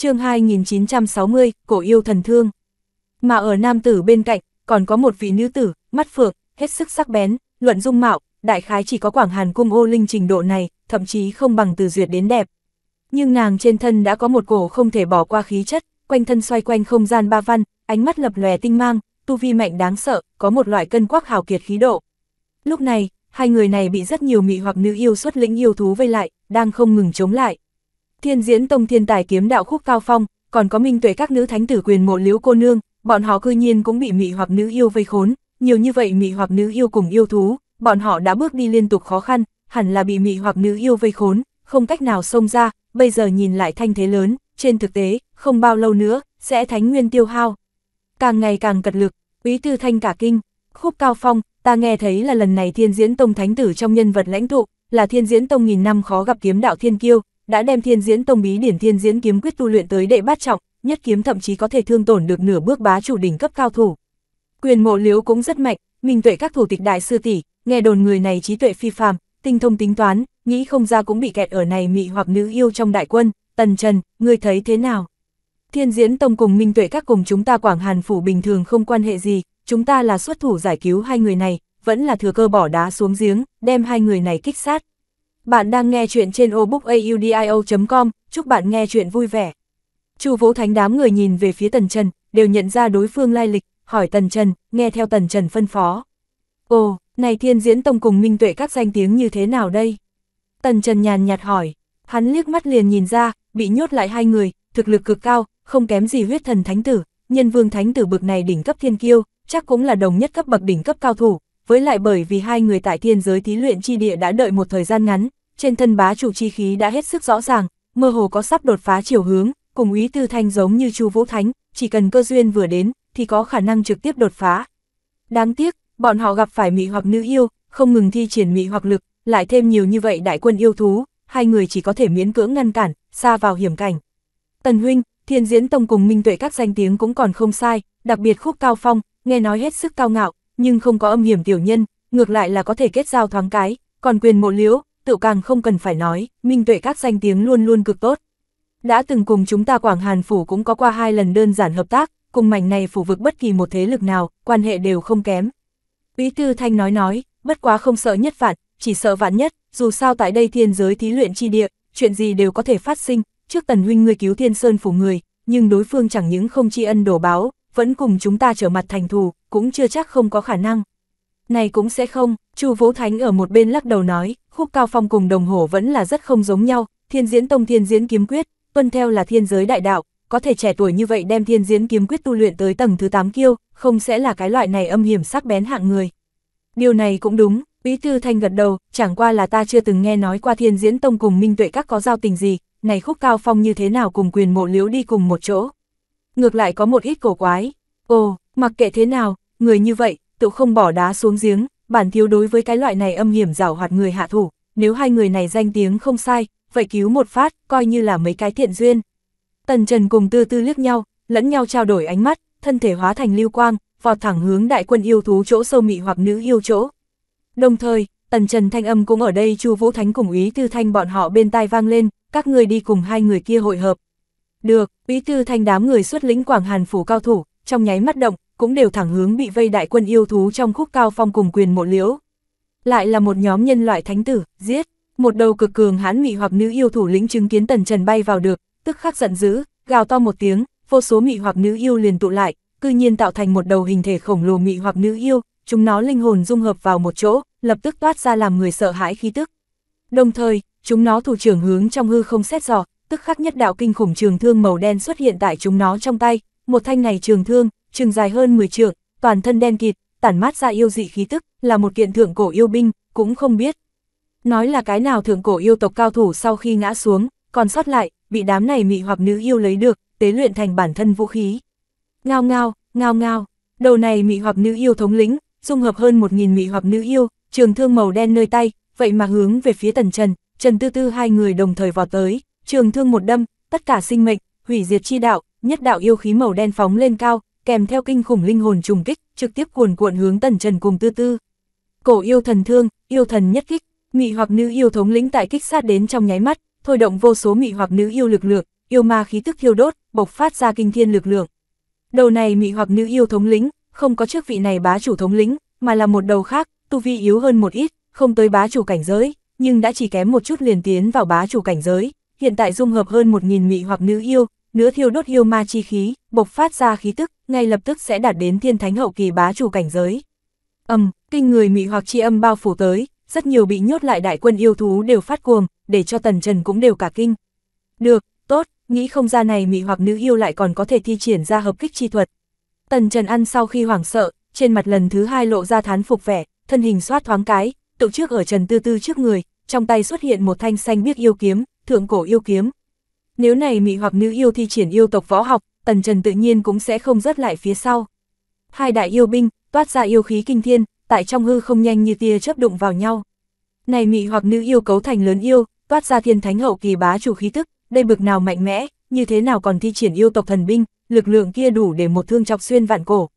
chương 2960, cổ yêu thần thương. Mà ở nam tử bên cạnh, còn có một vị nữ tử, mắt phượng, hết sức sắc bén, luận dung mạo, đại khái chỉ có quảng hàn cung ô linh trình độ này, thậm chí không bằng từ duyệt đến đẹp. Nhưng nàng trên thân đã có một cổ không thể bỏ qua khí chất, quanh thân xoay quanh không gian ba văn, ánh mắt lập lòe tinh mang, tu vi mạnh đáng sợ, có một loại cân quắc hào kiệt khí độ. Lúc này, hai người này bị rất nhiều mị hoặc nữ yêu xuất lĩnh yêu thú vây lại, đang không ngừng chống lại, Thiên diễn tông thiên tài kiếm đạo khúc cao phong, còn có minh tuệ các nữ thánh tử quyền mộ liễu cô nương, bọn họ cư nhiên cũng bị mị hoặc nữ yêu vây khốn, nhiều như vậy mị hoặc nữ yêu cùng yêu thú, bọn họ đã bước đi liên tục khó khăn, hẳn là bị mị hoặc nữ yêu vây khốn, không cách nào xông ra, bây giờ nhìn lại thanh thế lớn, trên thực tế, không bao lâu nữa, sẽ thánh nguyên tiêu hao. Càng ngày càng cật lực, quý tư thanh cả kinh, khúc cao phong, ta nghe thấy là lần này thiên diễn tông thánh tử trong nhân vật lãnh tụ, là thiên diễn tông nghìn năm khó gặp kiếm đạo thiên kiêu, đã đem thiên diễn tông bí điển thiên diễn kiếm quyết tu luyện tới đệ bát trọng, nhất kiếm thậm chí có thể thương tổn được nửa bước bá chủ đỉnh cấp cao thủ. Quyền mộ liếu cũng rất mạnh, minh tuệ các thủ tịch đại sư tỷ, nghe đồn người này trí tuệ phi phàm, tinh thông tính toán, nghĩ không ra cũng bị kẹt ở này mị hoặc nữ yêu trong đại quân, tần trần, ngươi thấy thế nào? Thiên diễn tông cùng minh tuệ các cùng chúng ta Quảng Hàn Phủ bình thường không quan hệ gì, chúng ta là xuất thủ giải cứu hai người này, vẫn là thừa cơ bỏ đá xuống giếng, đem hai người này kích sát, bạn đang nghe chuyện trên obookaudio.com, chúc bạn nghe chuyện vui vẻ. Chu Vũ Thánh đám người nhìn về phía Tần Trần, đều nhận ra đối phương lai lịch, hỏi Tần Trần, nghe theo Tần Trần phân phó. Ồ, này thiên diễn tông cùng minh tuệ các danh tiếng như thế nào đây? Tần Trần nhàn nhạt hỏi, hắn liếc mắt liền nhìn ra, bị nhốt lại hai người, thực lực cực cao, không kém gì huyết thần thánh tử, nhân vương thánh tử bực này đỉnh cấp thiên kiêu, chắc cũng là đồng nhất cấp bậc đỉnh cấp cao thủ, với lại bởi vì hai người tại thiên giới thí luyện chi địa đã đợi một thời gian ngắn, trên thân bá chủ chi khí đã hết sức rõ ràng, mơ hồ có sắp đột phá chiều hướng, cùng ý tư thanh giống như Chu Vũ Thánh, chỉ cần cơ duyên vừa đến thì có khả năng trực tiếp đột phá. Đáng tiếc, bọn họ gặp phải mị hoặc nữ yêu, không ngừng thi triển mị hoặc lực, lại thêm nhiều như vậy đại quân yêu thú, hai người chỉ có thể miễn cưỡng ngăn cản, xa vào hiểm cảnh. Tần huynh, Thiên Diễn Tông cùng Minh Tuệ các danh tiếng cũng còn không sai, đặc biệt Khúc Cao Phong, nghe nói hết sức cao ngạo, nhưng không có âm hiểm tiểu nhân, ngược lại là có thể kết giao thoáng cái, còn quyền mộ liễu, tự càng không cần phải nói, minh tuệ các danh tiếng luôn luôn cực tốt. Đã từng cùng chúng ta Quảng Hàn Phủ cũng có qua hai lần đơn giản hợp tác, cùng mảnh này phủ vực bất kỳ một thế lực nào, quan hệ đều không kém. Bí Tư Thanh nói nói, bất quá không sợ nhất vạn, chỉ sợ vạn nhất, dù sao tại đây thiên giới thí luyện chi địa, chuyện gì đều có thể phát sinh, trước tần huynh người cứu thiên sơn phủ người, nhưng đối phương chẳng những không tri ân đổ báo, vẫn cùng chúng ta trở mặt thành thù, cũng chưa chắc không có khả năng. Này cũng sẽ không, Chu Vũ Thánh ở một bên lắc đầu nói, khúc cao phong cùng đồng hồ vẫn là rất không giống nhau, thiên diễn tông thiên diễn kiếm quyết, tuân theo là thiên giới đại đạo, có thể trẻ tuổi như vậy đem thiên diễn kiếm quyết tu luyện tới tầng thứ 8 kiêu, không sẽ là cái loại này âm hiểm sắc bén hạng người. Điều này cũng đúng, Bí tư Thanh gật đầu, chẳng qua là ta chưa từng nghe nói qua thiên diễn tông cùng minh tuệ các có giao tình gì, này khúc cao phong như thế nào cùng quyền mộ liếu đi cùng một chỗ ngược lại có một ít cổ quái. Ồ, mặc kệ thế nào, người như vậy, tự không bỏ đá xuống giếng, bản thiếu đối với cái loại này âm hiểm rảo hoạt người hạ thủ, nếu hai người này danh tiếng không sai, vậy cứu một phát, coi như là mấy cái thiện duyên. Tần Trần cùng tư tư liếc nhau, lẫn nhau trao đổi ánh mắt, thân thể hóa thành lưu quang, vọt thẳng hướng đại quân yêu thú chỗ sâu mị hoặc nữ yêu chỗ. Đồng thời, Tần Trần thanh âm cũng ở đây Chu Vũ Thánh cùng ý Tư Thanh bọn họ bên tai vang lên, các người đi cùng hai người kia hội hợp, được, bí thư thanh đám người xuất lĩnh Quảng Hàn phủ cao thủ, trong nháy mắt động, cũng đều thẳng hướng bị vây đại quân yêu thú trong khúc cao phong cùng quyền mộ liễu. Lại là một nhóm nhân loại thánh tử, giết, một đầu cực cường hán mị hoặc nữ yêu thủ lĩnh chứng kiến tần trần bay vào được, tức khắc giận dữ, gào to một tiếng, vô số mị hoặc nữ yêu liền tụ lại, cư nhiên tạo thành một đầu hình thể khổng lồ mị hoặc nữ yêu, chúng nó linh hồn dung hợp vào một chỗ, lập tức toát ra làm người sợ hãi khí tức. Đồng thời, chúng nó thủ trưởng hướng trong hư không xét dò, tức khắc nhất đạo kinh khủng trường thương màu đen xuất hiện tại chúng nó trong tay, một thanh này trường thương, trường dài hơn 10 trượng, toàn thân đen kịt, tản mát ra yêu dị khí tức, là một kiện thượng cổ yêu binh, cũng không biết. Nói là cái nào thượng cổ yêu tộc cao thủ sau khi ngã xuống, còn sót lại, bị đám này mị hoặc nữ yêu lấy được, tế luyện thành bản thân vũ khí. Ngao ngao, ngao ngao, đầu này mị hoặc nữ yêu thống lĩnh, dung hợp hơn 1.000 mị hoặc nữ yêu, trường thương màu đen nơi tay, vậy mà hướng về phía tần trần, trần tư tư hai người đồng thời vọt tới. Trường thương một đâm, tất cả sinh mệnh, hủy diệt chi đạo, nhất đạo yêu khí màu đen phóng lên cao, kèm theo kinh khủng linh hồn trùng kích, trực tiếp cuồn cuộn hướng Tần Trần cùng tư tư. Cổ yêu thần thương, yêu thần nhất kích, mị hoặc nữ yêu thống lĩnh tại kích sát đến trong nháy mắt, thôi động vô số mị hoặc nữ yêu lực lượng, yêu ma khí tức thiêu đốt, bộc phát ra kinh thiên lực lượng. Đầu này mị hoặc nữ yêu thống lĩnh, không có trước vị này bá chủ thống lĩnh, mà là một đầu khác, tu vi yếu hơn một ít, không tới bá chủ cảnh giới, nhưng đã chỉ kém một chút liền tiến vào bá chủ cảnh giới hiện tại dung hợp hơn 1.000 mị hoặc nữ yêu, nửa thiêu đốt yêu ma chi khí, bộc phát ra khí tức, ngay lập tức sẽ đạt đến thiên thánh hậu kỳ bá chủ cảnh giới. Âm, kinh người mị hoặc chi âm bao phủ tới, rất nhiều bị nhốt lại đại quân yêu thú đều phát cuồng, để cho tần trần cũng đều cả kinh. Được, tốt, nghĩ không ra này mị hoặc nữ yêu lại còn có thể thi triển ra hợp kích chi thuật. Tần trần ăn sau khi hoảng sợ, trên mặt lần thứ hai lộ ra thán phục vẻ, thân hình xoát thoáng cái, tụ trước ở trần tư tư trước người, trong tay xuất hiện một thanh xanh biếc yêu kiếm, thượng cổ yêu kiếm. Nếu này mị hoặc nữ yêu thi triển yêu tộc võ học, Tần Trần tự nhiên cũng sẽ không rớt lại phía sau. Hai đại yêu binh, toát ra yêu khí kinh thiên, tại trong hư không nhanh như tia chớp đụng vào nhau. Này mị hoặc nữ yêu cấu thành lớn yêu, toát ra thiên thánh hậu kỳ bá chủ khí tức, đây bực nào mạnh mẽ, như thế nào còn thi triển yêu tộc thần binh, lực lượng kia đủ để một thương chọc xuyên vạn cổ.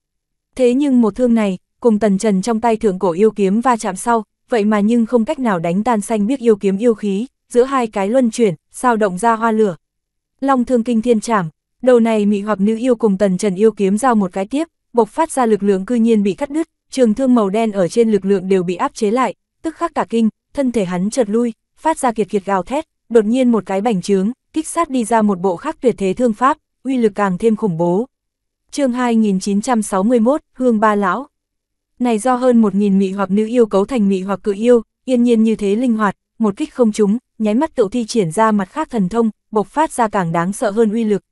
Thế nhưng một thương này, cùng tần trần trong tay thượng cổ yêu kiếm va chạm sau, vậy mà nhưng không cách nào đánh tan xanh biết yêu kiếm yêu khí giữa hai cái luân chuyển, sao động ra hoa lửa. Long thương kinh thiên trảm, đầu này mị hoặc nữ yêu cùng tần trần yêu kiếm giao một cái tiếp, bộc phát ra lực lượng cư nhiên bị cắt đứt, trường thương màu đen ở trên lực lượng đều bị áp chế lại, tức khắc cả kinh, thân thể hắn chợt lui, phát ra kiệt kiệt gào thét, đột nhiên một cái bành trướng, kích sát đi ra một bộ khác tuyệt thế thương pháp, uy lực càng thêm khủng bố. chương 2961, Hương Ba Lão Này do hơn 1.000 mị hoặc nữ yêu cấu thành mị hoặc cự yêu, yên nhiên như thế linh hoạt, một kích không trúng, nháy mắt tự thi triển ra mặt khác thần thông, bộc phát ra càng đáng sợ hơn uy lực.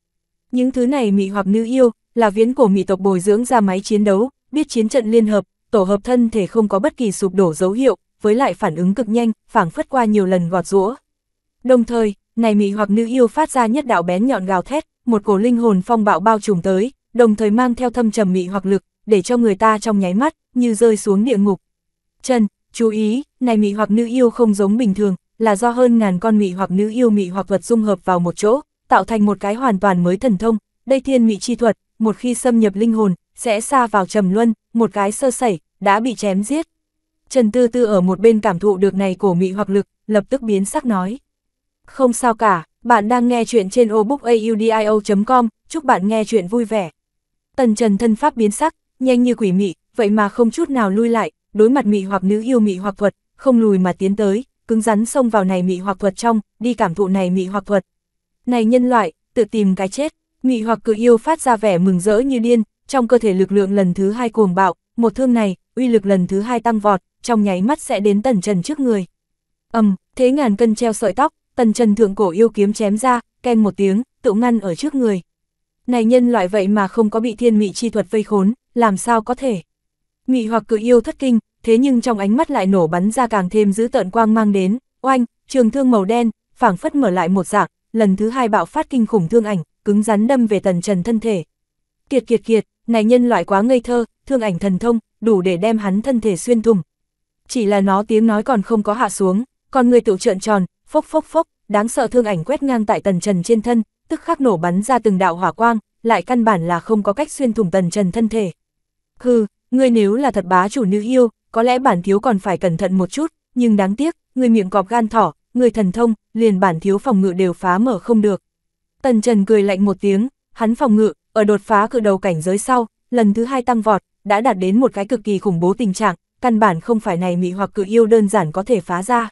Những thứ này mị hoặc nữ yêu, là viễn cổ mị tộc bồi dưỡng ra máy chiến đấu, biết chiến trận liên hợp, tổ hợp thân thể không có bất kỳ sụp đổ dấu hiệu, với lại phản ứng cực nhanh, phảng phất qua nhiều lần gọt rũa. Đồng thời, này mị hoặc nữ yêu phát ra nhất đạo bén nhọn gào thét, một cổ linh hồn phong bạo bao trùm tới, đồng thời mang theo thâm trầm mị hoặc lực, để cho người ta trong nháy mắt như rơi xuống địa ngục. Trần, Chú ý, này mị hoặc nữ yêu không giống bình thường, là do hơn ngàn con mị hoặc nữ yêu mị hoặc vật dung hợp vào một chỗ, tạo thành một cái hoàn toàn mới thần thông, đây thiên mị chi thuật, một khi xâm nhập linh hồn, sẽ xa vào trầm luân, một cái sơ sẩy, đã bị chém giết. Trần Tư Tư ở một bên cảm thụ được này cổ mị hoặc lực, lập tức biến sắc nói. Không sao cả, bạn đang nghe chuyện trên obookaudio.com, chúc bạn nghe chuyện vui vẻ. Tần Trần thân pháp biến sắc, nhanh như quỷ mị, vậy mà không chút nào lui lại, đối mặt mị hoặc nữ yêu mị hoặc thuật, không lùi mà tiến tới, cứng rắn xông vào này mị hoặc thuật trong, đi cảm thụ này mị hoặc thuật. Này nhân loại, tự tìm cái chết, mị hoặc cự yêu phát ra vẻ mừng rỡ như điên, trong cơ thể lực lượng lần thứ hai cuồng bạo, một thương này, uy lực lần thứ hai tăng vọt, trong nháy mắt sẽ đến tần trần trước người. ầm, thế ngàn cân treo sợi tóc, tần trần thượng cổ yêu kiếm chém ra, ken một tiếng, tự ngăn ở trước người. Này nhân loại vậy mà không có bị thiên mị chi thuật vây khốn, làm sao có thể? Ngụy hoặc cự yêu thất kinh, thế nhưng trong ánh mắt lại nổ bắn ra càng thêm dữ tợn quang mang đến, oanh, trường thương màu đen, phảng phất mở lại một dạng, lần thứ hai bạo phát kinh khủng thương ảnh, cứng rắn đâm về tần trần thân thể. Kiệt kiệt kiệt, này nhân loại quá ngây thơ, thương ảnh thần thông, đủ để đem hắn thân thể xuyên thủng. Chỉ là nó tiếng nói còn không có hạ xuống, còn người tự trợn tròn, phốc phốc phốc, đáng sợ thương ảnh quét ngang tại tần trần trên thân, tức khắc nổ bắn ra từng đạo hỏa quang, lại căn bản là không có cách xuyên thủng tần trần thân thể. Hừ, Ngươi nếu là thật bá chủ nữ yêu, có lẽ bản thiếu còn phải cẩn thận một chút, nhưng đáng tiếc, ngươi miệng cọp gan thỏ, ngươi thần thông, liền bản thiếu phòng ngự đều phá mở không được. Tần Trần cười lạnh một tiếng, hắn phòng ngự, ở đột phá cự đầu cảnh giới sau, lần thứ hai tăng vọt, đã đạt đến một cái cực kỳ khủng bố tình trạng, căn bản không phải này mị hoặc cự yêu đơn giản có thể phá ra.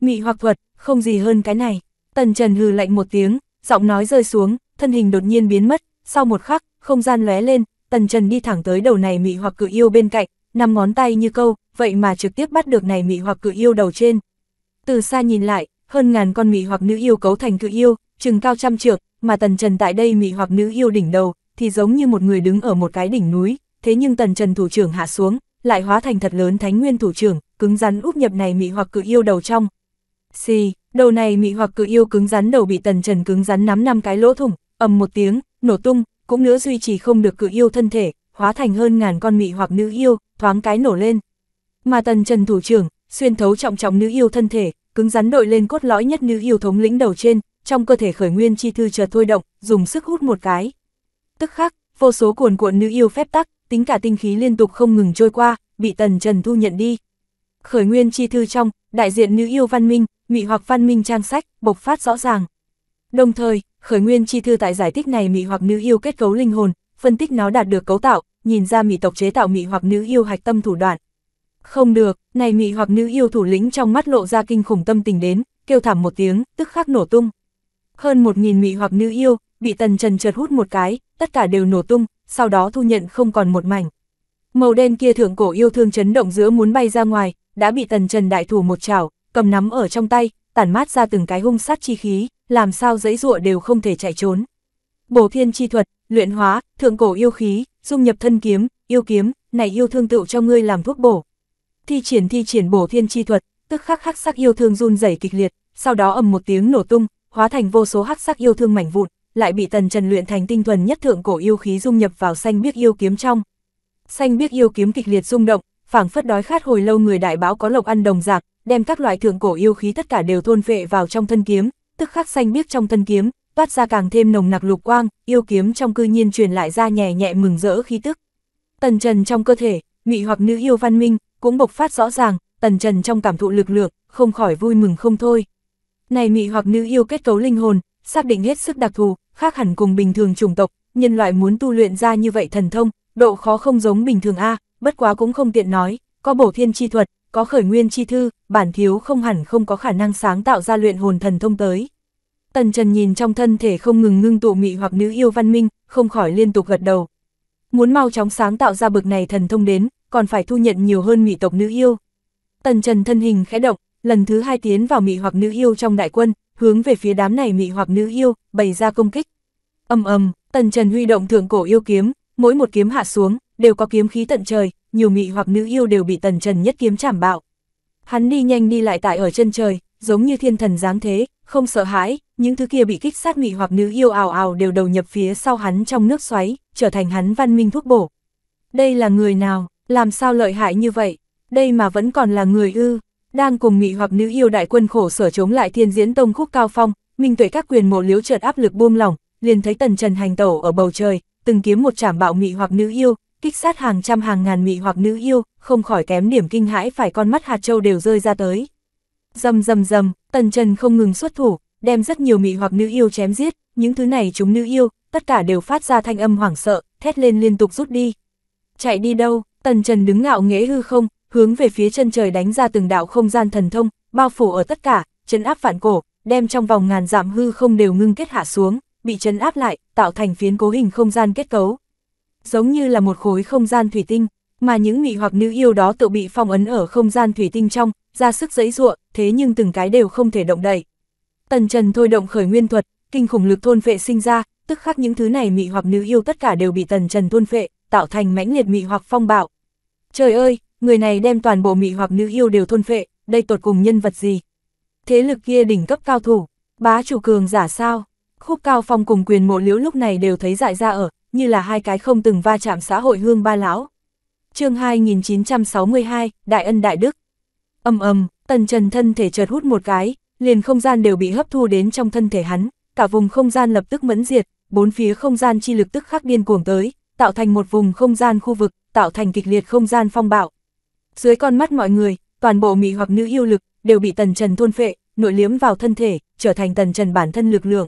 Mị hoặc thuật, không gì hơn cái này. Tần Trần hừ lạnh một tiếng, giọng nói rơi xuống, thân hình đột nhiên biến mất, sau một khắc, không gian lóe lên, Tần Trần đi thẳng tới đầu này mị hoặc cự yêu bên cạnh, năm ngón tay như câu, vậy mà trực tiếp bắt được này mị hoặc cự yêu đầu trên. Từ xa nhìn lại, hơn ngàn con mị hoặc nữ yêu cấu thành cự yêu, chừng cao trăm trượng, mà Tần Trần tại đây mị hoặc nữ yêu đỉnh đầu, thì giống như một người đứng ở một cái đỉnh núi, thế nhưng Tần Trần thủ trưởng hạ xuống, lại hóa thành thật lớn thánh nguyên thủ trưởng, cứng rắn úp nhập này mị hoặc cự yêu đầu trong. Xì, đầu này mị hoặc cự yêu cứng rắn đầu bị Tần Trần cứng rắn nắm năm cái lỗ thủng, ầm một tiếng, nổ tung, cũng nữa duy trì không được cự yêu thân thể, hóa thành hơn ngàn con mị hoặc nữ yêu, thoáng cái nổ lên. Mà tần trần thủ trưởng, xuyên thấu trọng trọng nữ yêu thân thể, cứng rắn đội lên cốt lõi nhất nữ yêu thống lĩnh đầu trên, trong cơ thể khởi nguyên chi thư chợt thôi động, dùng sức hút một cái. Tức khắc, vô số cuồn cuộn nữ yêu phép tắc, tính cả tinh khí liên tục không ngừng trôi qua, bị tần trần thu nhận đi. Khởi nguyên chi thư trong, đại diện nữ yêu văn minh, mị hoặc văn minh trang sách, bộc phát rõ ràng. Đồng thời, khởi nguyên chi thư tại giải thích này mị hoặc nữ yêu kết cấu linh hồn, phân tích nó đạt được cấu tạo, nhìn ra mị tộc chế tạo mị hoặc nữ yêu hạch tâm thủ đoạn. Không được, này mị hoặc nữ yêu thủ lĩnh trong mắt lộ ra kinh khủng tâm tình đến, kêu thảm một tiếng, tức khắc nổ tung. Hơn một nghìn mị hoặc nữ yêu, bị tần trần trượt hút một cái, tất cả đều nổ tung, sau đó thu nhận không còn một mảnh. Màu đen kia thượng cổ yêu thương chấn động giữa muốn bay ra ngoài, đã bị tần trần đại thủ một chảo, cầm nắm ở trong tay, tản mát ra từng cái hung sát chi khí làm sao dãy rụa đều không thể chạy trốn. Bổ thiên chi thuật, luyện hóa, thượng cổ yêu khí, dung nhập thân kiếm, yêu kiếm, này yêu thương tựu cho ngươi làm thuốc bổ. Thi triển thi triển bổ thiên chi thuật, tức khắc khắc sắc yêu thương run rẩy kịch liệt, sau đó ầm một tiếng nổ tung, hóa thành vô số hắc sắc yêu thương mảnh vụn, lại bị Tần Trần luyện thành tinh thuần nhất thượng cổ yêu khí dung nhập vào xanh biếc yêu kiếm trong. Xanh biếc yêu kiếm kịch liệt rung động, phảng phất đói khát hồi lâu người đại báo có lộc ăn đồng dạng đem các loại thượng cổ yêu khí tất cả đều thôn phệ vào trong thân kiếm, tức khắc xanh biếc trong thân kiếm, toát ra càng thêm nồng nặc lục quang, yêu kiếm trong cư nhiên truyền lại ra nhẹ nhẹ mừng rỡ khí tức. Tần Trần trong cơ thể, ngụy hoặc nữ yêu văn minh, cũng bộc phát rõ ràng, Tần Trần trong cảm thụ lực lượng, không khỏi vui mừng không thôi. Này mị hoặc nữ yêu kết cấu linh hồn, xác định hết sức đặc thù, khác hẳn cùng bình thường chủng tộc, nhân loại muốn tu luyện ra như vậy thần thông, độ khó không giống bình thường a, bất quá cũng không tiện nói, có bổ thiên chi thuật, có khởi nguyên chi thư, bản thiếu không hẳn không có khả năng sáng tạo ra luyện hồn thần thông tới. Tần Trần nhìn trong thân thể không ngừng ngưng tụ mị hoặc nữ yêu văn minh, không khỏi liên tục gật đầu. Muốn mau chóng sáng tạo ra bực này thần thông đến, còn phải thu nhận nhiều hơn mị tộc nữ yêu. Tần Trần thân hình khẽ động, lần thứ hai tiến vào mị hoặc nữ yêu trong đại quân, hướng về phía đám này mị hoặc nữ yêu, bày ra công kích. Âm ầm, Tần Trần huy động thượng cổ yêu kiếm, mỗi một kiếm hạ xuống, đều có kiếm khí tận trời, nhiều mị hoặc nữ yêu đều bị tần trần nhất kiếm chảm bạo. Hắn đi nhanh đi lại tại ở chân trời, giống như thiên thần dáng thế, không sợ hãi, những thứ kia bị kích sát mị hoặc nữ yêu ào ào đều đầu nhập phía sau hắn trong nước xoáy, trở thành hắn văn minh thuốc bổ. Đây là người nào, làm sao lợi hại như vậy, đây mà vẫn còn là người ư, đang cùng mị hoặc nữ yêu đại quân khổ sở chống lại thiên diễn tông khúc cao phong, minh tuệ các quyền mộ liếu chợt áp lực buông lỏng, liền thấy tần trần hành tẩu ở bầu trời, từng kiếm một trảm bạo mị hoặc nữ yêu, kích sát hàng trăm hàng ngàn mị hoặc nữ yêu, không khỏi kém điểm kinh hãi phải con mắt hạt châu đều rơi ra tới. Dầm dầm dầm, tần trần không ngừng xuất thủ, đem rất nhiều mị hoặc nữ yêu chém giết, những thứ này chúng nữ yêu, tất cả đều phát ra thanh âm hoảng sợ, thét lên liên tục rút đi. Chạy đi đâu, tần trần đứng ngạo nghễ hư không, hướng về phía chân trời đánh ra từng đạo không gian thần thông, bao phủ ở tất cả, chấn áp phản cổ, đem trong vòng ngàn giảm hư không đều ngưng kết hạ xuống, bị chấn áp lại, tạo thành phiến cố hình không gian kết cấu giống như là một khối không gian thủy tinh, mà những mị hoặc nữ yêu đó tự bị phong ấn ở không gian thủy tinh trong, ra sức giãy ruộng thế nhưng từng cái đều không thể động đậy. Tần Trần thôi động khởi nguyên thuật, kinh khủng lực thôn phệ sinh ra, tức khắc những thứ này mị hoặc nữ yêu tất cả đều bị Tần Trần thôn phệ, tạo thành mãnh liệt mị hoặc phong bạo. Trời ơi, người này đem toàn bộ mị hoặc nữ yêu đều thôn phệ, đây tột cùng nhân vật gì? Thế lực kia đỉnh cấp cao thủ, bá chủ cường giả sao? Khúc Cao Phong cùng quyền mộ liễu lúc này đều thấy dại ra ở, như là hai cái không từng va chạm xã hội hương ba lão. chương 2962, Đại Ân Đại Đức. Âm ầm, tần trần thân thể chợt hút một cái, liền không gian đều bị hấp thu đến trong thân thể hắn, cả vùng không gian lập tức mẫn diệt, bốn phía không gian chi lực tức khắc điên cuồng tới, tạo thành một vùng không gian khu vực, tạo thành kịch liệt không gian phong bạo. Dưới con mắt mọi người, toàn bộ mỹ hoặc nữ yêu lực đều bị tần trần thôn phệ, nội liếm vào thân thể, trở thành tần trần bản thân lực lượng.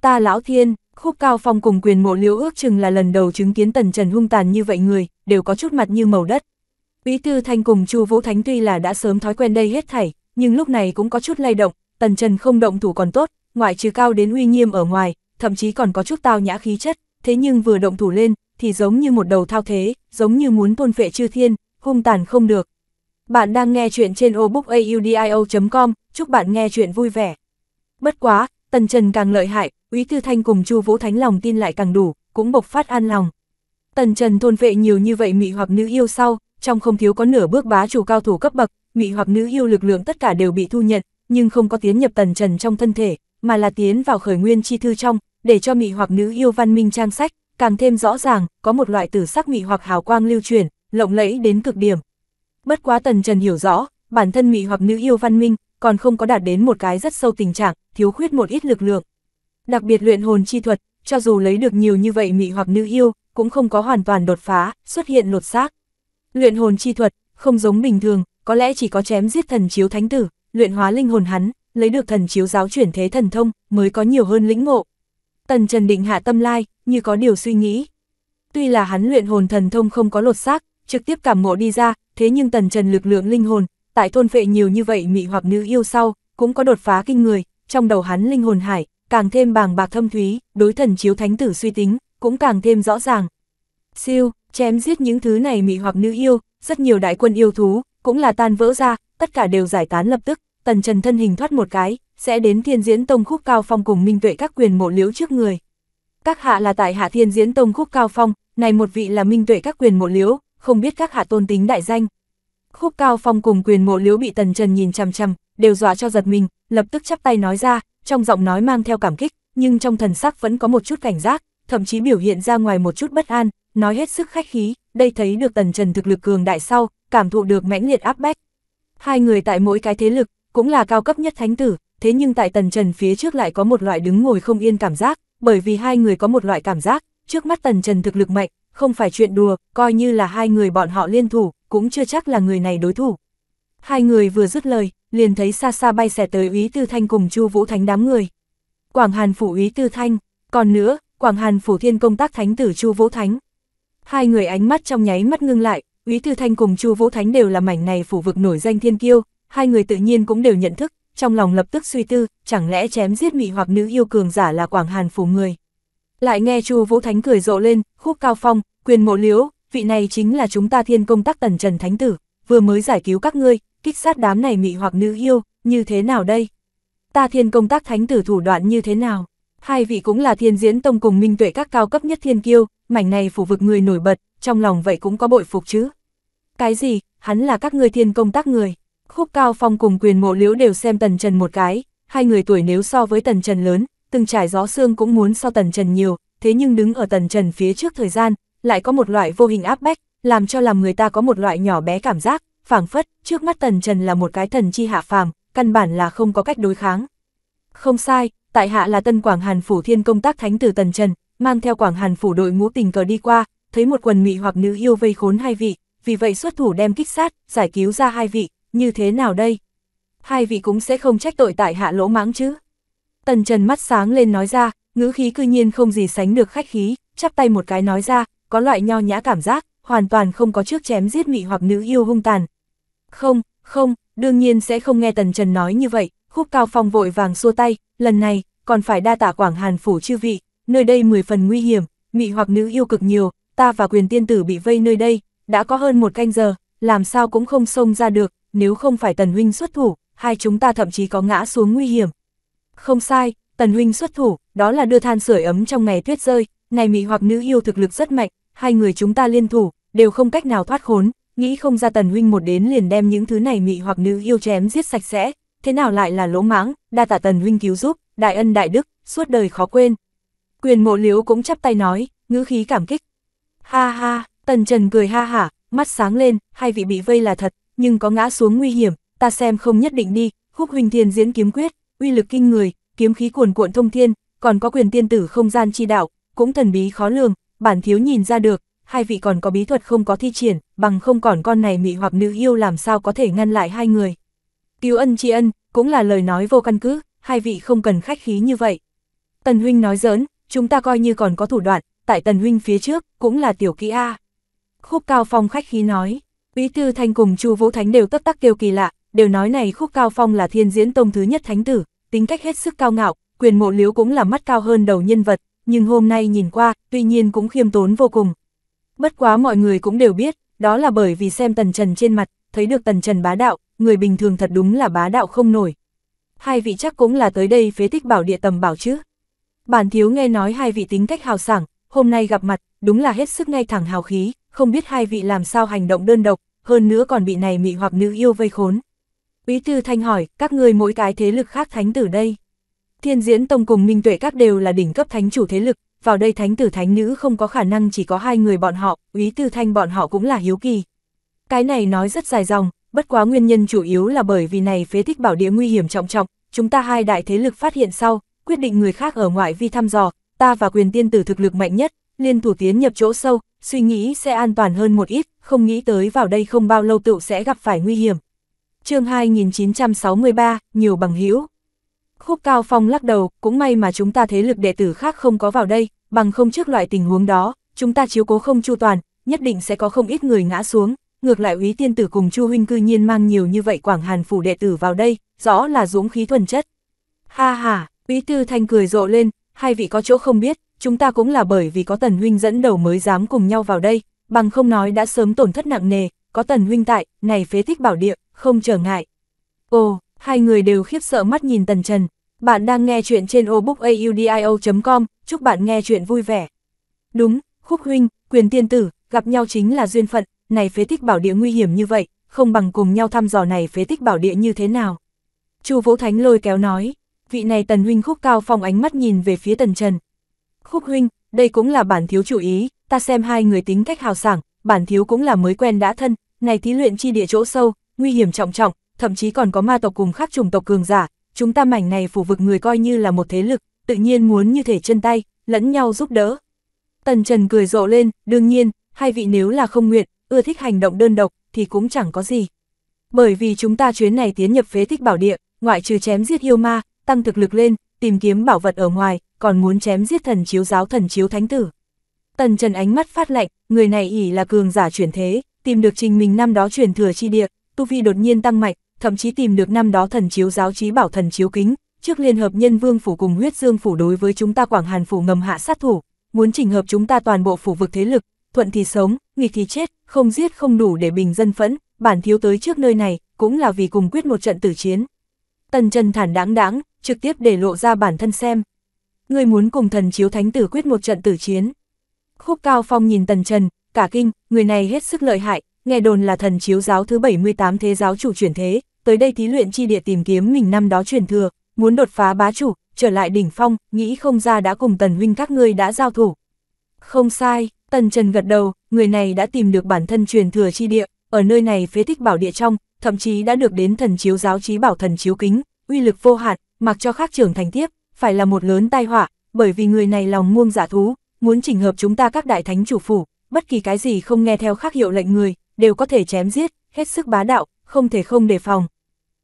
Ta lão thiên, Khúc Cao Phong cùng quyền mộ liễu ước chừng là lần đầu chứng kiến Tần Trần hung tàn như vậy người, đều có chút mặt như màu đất. Bí Tư Thanh cùng Chu Vũ Thánh tuy là đã sớm thói quen đây hết thảy, nhưng lúc này cũng có chút lay động, Tần Trần không động thủ còn tốt, ngoại trừ cao đến uy nghiêm ở ngoài, thậm chí còn có chút tao nhã khí chất, thế nhưng vừa động thủ lên, thì giống như một đầu thao thế, giống như muốn tôn vệ chư thiên, hung tàn không được. Bạn đang nghe chuyện trên obookaudio.com, chúc bạn nghe chuyện vui vẻ. Bất quá, Tần Trần càng lợi hại, Úy Tư Thanh cùng Chu Vũ Thánh lòng tin lại càng đủ, cũng bộc phát an lòng. Tần Trần thôn vệ nhiều như vậy mị hoặc nữ yêu sau, trong không thiếu có nửa bước bá chủ cao thủ cấp bậc, mị hoặc nữ yêu lực lượng tất cả đều bị thu nhận, nhưng không có tiến nhập Tần Trần trong thân thể, mà là tiến vào khởi nguyên chi thư trong, để cho mị hoặc nữ yêu văn minh trang sách, càng thêm rõ ràng, có một loại tử sắc mị hoặc hào quang lưu truyền, lộng lẫy đến cực điểm. Bất quá Tần Trần hiểu rõ, bản thân mị hoặc nữ yêu văn minh còn không có đạt đến một cái rất sâu tình trạng, thiếu khuyết một ít lực lượng, đặc biệt luyện hồn chi thuật, cho dù lấy được nhiều như vậy mị hoặc nữ yêu, cũng không có hoàn toàn đột phá, xuất hiện lột xác. Luyện hồn chi thuật, không giống bình thường, có lẽ chỉ có chém giết thần chiếu thánh tử, luyện hóa linh hồn hắn, lấy được thần chiếu giáo chuyển thế thần thông, mới có nhiều hơn lĩnh ngộ. Tần Trần định hạ tâm lai, như có điều suy nghĩ. Tuy là hắn luyện hồn thần thông không có lột xác, trực tiếp cảm ngộ đi ra, thế nhưng Tần Trần lực lượng linh hồn, tại thôn phệ nhiều như vậy mị hoặc nữ yêu sau, cũng có đột phá kinh người, trong đầu hắn linh hồn hải, càng thêm bàng bạc thâm thúy, đối thần chiếu thánh tử suy tính, cũng càng thêm rõ ràng. Siêu, chém giết những thứ này mị hoặc nữ yêu, rất nhiều đại quân yêu thú, cũng là tan vỡ ra, tất cả đều giải tán lập tức, tần trần thân hình thoát một cái, sẽ đến thiên diễn tông khúc cao phong cùng minh tuệ các quyền mộ liễu trước người. Các hạ là tại hạ thiên diễn tông khúc cao phong, này một vị là minh tuệ các quyền mộ liễu, không biết các hạ tôn tính đại danh. Khúc cao phong cùng quyền mộ liễu bị tần trần nhìn chằm chằm, đều dọa cho giật mình, lập tức chắp tay nói ra, trong giọng nói mang theo cảm kích, nhưng trong thần sắc vẫn có một chút cảnh giác, thậm chí biểu hiện ra ngoài một chút bất an, nói hết sức khách khí, đây thấy được tần trần thực lực cường đại sau, cảm thụ được mãnh liệt áp bách. Hai người tại mỗi cái thế lực, cũng là cao cấp nhất thánh tử, thế nhưng tại tần trần phía trước lại có một loại đứng ngồi không yên cảm giác, bởi vì hai người có một loại cảm giác, trước mắt tần trần thực lực mạnh, không phải chuyện đùa, coi như là hai người bọn họ liên thủ, cũng chưa chắc là người này đối thủ. Hai người vừa dứt lời, liền thấy xa xa bay xẻ tới Úy Tư Thanh cùng Chu Vũ Thánh đám người. Quảng Hàn phủ Úy Tư Thanh, còn nữa, Quảng Hàn phủ Thiên công tác thánh tử Chu Vũ Thánh. Hai người ánh mắt trong nháy mắt ngưng lại, Úy Tư Thanh cùng Chu Vũ Thánh đều là mảnh này phủ vực nổi danh thiên kiêu, hai người tự nhiên cũng đều nhận thức, trong lòng lập tức suy tư, chẳng lẽ chém giết mị hoặc nữ yêu cường giả là Quảng Hàn phủ người. Lại nghe Chu Vũ Thánh cười rộ lên, khúc cao phong, quyền mộ liễu, vị này chính là chúng ta thiên công tác tần trần thánh tử, vừa mới giải cứu các ngươi, kích sát đám này mị hoặc nữ yêu, như thế nào đây? Ta thiên công tác thánh tử thủ đoạn như thế nào? Hai vị cũng là thiên diễn tông cùng minh tuệ các cao cấp nhất thiên kiêu, mảnh này phủ vực người nổi bật, trong lòng vậy cũng có bội phục chứ. Cái gì, hắn là các người thiên công tác người. Khúc Cao Phong cùng quyền mộ liễu đều xem Tần Trần một cái, hai người tuổi nếu so với Tần Trần lớn, từng trải gió xương cũng muốn so Tần Trần nhiều, thế nhưng đứng ở Tần Trần phía trước thời gian, lại có một loại vô hình áp bách, làm cho làm người ta có một loại nhỏ bé cảm giác, phảng phất, trước mắt Tần Trần là một cái thần chi hạ phàm, căn bản là không có cách đối kháng. Không sai, tại hạ là Tân Quảng Hàn phủ thiên công tác thánh tử Tần Trần, mang theo Quảng Hàn phủ đội ngũ tình cờ đi qua, thấy một quần mị hoặc nữ yêu vây khốn hai vị, vì vậy xuất thủ đem kích sát, giải cứu ra hai vị, như thế nào đây? Hai vị cũng sẽ không trách tội tại hạ lỗ mãng chứ? Tần Trần mắt sáng lên nói ra, ngữ khí cư nhiên không gì sánh được khách khí, chắp tay một cái nói ra, có loại nho nhã cảm giác, hoàn toàn không có trước chém giết mị hoặc nữ yêu hung tàn, không, không, đương nhiên sẽ không nghe Tần Trần nói như vậy, khúc cao phong vội vàng xua tay, lần này, còn phải đa tạ Quảng Hàn Phủ chư vị, nơi đây mười phần nguy hiểm, mị hoặc nữ yêu cực nhiều, ta và quyền tiên tử bị vây nơi đây, đã có hơn một canh giờ, làm sao cũng không xông ra được, nếu không phải Tần Huynh xuất thủ, hai chúng ta thậm chí có ngã xuống nguy hiểm. Không sai, Tần Huynh xuất thủ, đó là đưa than sưởi ấm trong ngày tuyết rơi, này mị hoặc nữ yêu thực lực rất mạnh, hai người chúng ta liên thủ, đều không cách nào thoát khốn, nghĩ không ra tần huynh một đến liền đem những thứ này mị hoặc nữ yêu chém giết sạch sẽ, thế nào lại là lỗ mãng, đa tạ tần huynh cứu giúp, đại ân đại đức, suốt đời khó quên. Quyền mộ liếu cũng chắp tay nói, ngữ khí cảm kích. Ha ha, tần trần cười ha hả, mắt sáng lên, hai vị bị vây là thật, nhưng có ngã xuống nguy hiểm, ta xem không nhất định đi, khúc huynh thiên diễn kiếm quyết, uy lực kinh người, kiếm khí cuồn cuộn thông thiên, còn có quyền tiên tử không gian chi đạo, cũng thần bí khó lường, bản thiếu nhìn ra được, hai vị còn có bí thuật không có thi triển, bằng không còn con này mị hoặc nữ yêu làm sao có thể ngăn lại hai người. Cứu ân tri ân, cũng là lời nói vô căn cứ, hai vị không cần khách khí như vậy. Tần huynh nói giỡn, chúng ta coi như còn có thủ đoạn, tại tần huynh phía trước, cũng là tiểu kỹ A. Khúc Cao Phong khách khí nói, Bí Tư Thanh cùng Chu Vũ Thánh đều tất tắc kêu kỳ lạ, đều nói này Khúc Cao Phong là thiên diễn tông thứ nhất thánh tử, tính cách hết sức cao ngạo, quyền mộ liếu cũng là mắt cao hơn đầu nhân vật, nhưng hôm nay nhìn qua, tuy nhiên cũng khiêm tốn vô cùng, Bất quá mọi người cũng đều biết, đó là bởi vì xem Tần Trần trên mặt, thấy được Tần Trần bá đạo, người bình thường thật đúng là bá đạo không nổi. Hai vị chắc cũng là tới đây phế tích bảo địa tầm bảo chứ. Bản thiếu nghe nói hai vị tính cách hào sảng, hôm nay gặp mặt, đúng là hết sức ngay thẳng hào khí, không biết hai vị làm sao hành động đơn độc, hơn nữa còn bị này mị hoặc nữ yêu vây khốn. Úy Tư Thanh hỏi, các ngươi mỗi cái thế lực khác thánh tử đây. Thiên Diễn Tông cùng Minh Tuệ các đều là đỉnh cấp thánh chủ thế lực, vào đây thánh tử thánh nữ không có khả năng chỉ có hai người bọn họ, úy tư thanh bọn họ cũng là hiếu kỳ. Cái này nói rất dài dòng, bất quá nguyên nhân chủ yếu là bởi vì này phế tích bảo địa nguy hiểm trọng trọng, chúng ta hai đại thế lực phát hiện sau, quyết định người khác ở ngoại vi thăm dò, ta và quyền tiên tử thực lực mạnh nhất, liên thủ tiến nhập chỗ sâu, suy nghĩ sẽ an toàn hơn một ít, không nghĩ tới vào đây không bao lâu tựu sẽ gặp phải nguy hiểm. chương 2963, nhiều bằng hữu Khúc Cao Phong lắc đầu, cũng may mà chúng ta thế lực đệ tử khác không có vào đây, bằng không trước loại tình huống đó, chúng ta chiếu cố không chu toàn, nhất định sẽ có không ít người ngã xuống, ngược lại úy tiên tử cùng chu huynh cư nhiên mang nhiều như vậy quảng hàn phủ đệ tử vào đây, rõ là dũng khí thuần chất. Ha ha, úy tư thanh cười rộ lên, hai vị có chỗ không biết, chúng ta cũng là bởi vì có tần huynh dẫn đầu mới dám cùng nhau vào đây, bằng không nói đã sớm tổn thất nặng nề, có tần huynh tại, này phế thích bảo địa, không trở ngại. Ồ, Hai người đều khiếp sợ mắt nhìn Tần Trần. Bạn đang nghe chuyện trên obookaudio.com, chúc bạn nghe chuyện vui vẻ. Đúng, Khúc Huynh, quyền tiên tử, gặp nhau chính là duyên phận, này phế tích bảo địa nguy hiểm như vậy, không bằng cùng nhau thăm dò này phế tích bảo địa như thế nào. Chu Vũ Thánh lôi kéo nói, vị này Tần Huynh Khúc Cao Phong ánh mắt nhìn về phía Tần Trần. Khúc Huynh, đây cũng là bản thiếu chủ ý, ta xem hai người tính cách hào sảng, bản thiếu cũng là mới quen đã thân, này thí luyện chi địa chỗ sâu, nguy hiểm trọng trọng, thậm chí còn có ma tộc cùng khác chủng tộc cường giả, chúng ta mảnh này phủ vực người coi như là một thế lực, tự nhiên muốn như thể chân tay, lẫn nhau giúp đỡ. Tần Trần cười rộ lên, đương nhiên, hai vị nếu là không nguyện, ưa thích hành động đơn độc, thì cũng chẳng có gì. Bởi vì chúng ta chuyến này tiến nhập phế thích bảo địa, ngoại trừ chém giết yêu ma, tăng thực lực lên, tìm kiếm bảo vật ở ngoài, còn muốn chém giết thần chiếu giáo thần chiếu thánh tử. Tần Trần ánh mắt phát lạnh, người này ỉ là cường giả chuyển thế, tìm được trình mình năm đó chuyển thừa chi địa, tu vi đột nhiên tăng mạnh, thậm chí tìm được năm đó thần chiếu giáo trí bảo thần chiếu kính, trước liên hợp nhân vương phủ cùng huyết dương phủ đối với chúng ta Quảng Hàn phủ ngầm hạ sát thủ, muốn chỉnh hợp chúng ta toàn bộ phủ vực thế lực, thuận thì sống, nghịch thì chết, không giết không đủ để bình dân phẫn, bản thiếu tới trước nơi này, cũng là vì cùng quyết một trận tử chiến. Tần Trần thản đáng đáng, trực tiếp để lộ ra bản thân xem. Người muốn cùng thần chiếu thánh tử quyết một trận tử chiến. Khúc Cao Phong nhìn Tần Trần, cả kinh, người này hết sức lợi hại, nghe đồn là thần chiếu giáo thứ 78 thế giáo chủ chuyển thế, tới đây thí luyện chi địa tìm kiếm mình năm đó truyền thừa, muốn đột phá bá chủ, trở lại đỉnh phong, nghĩ không ra đã cùng tần huynh các ngươi đã giao thủ. Không sai, tần trần gật đầu, người này đã tìm được bản thân truyền thừa chi địa, ở nơi này phế tích bảo địa trong, thậm chí đã được đến thần chiếu giáo trí bảo thần chiếu kính, uy lực vô hạn, mặc cho khác trưởng thành tiếp, phải là một lớn tai họa, bởi vì người này lòng muông giả dạ thú, muốn chỉnh hợp chúng ta các đại thánh chủ phủ, bất kỳ cái gì không nghe theo khắc hiệu lệnh người, đều có thể chém giết, hết sức bá đạo, không thể không đề phòng.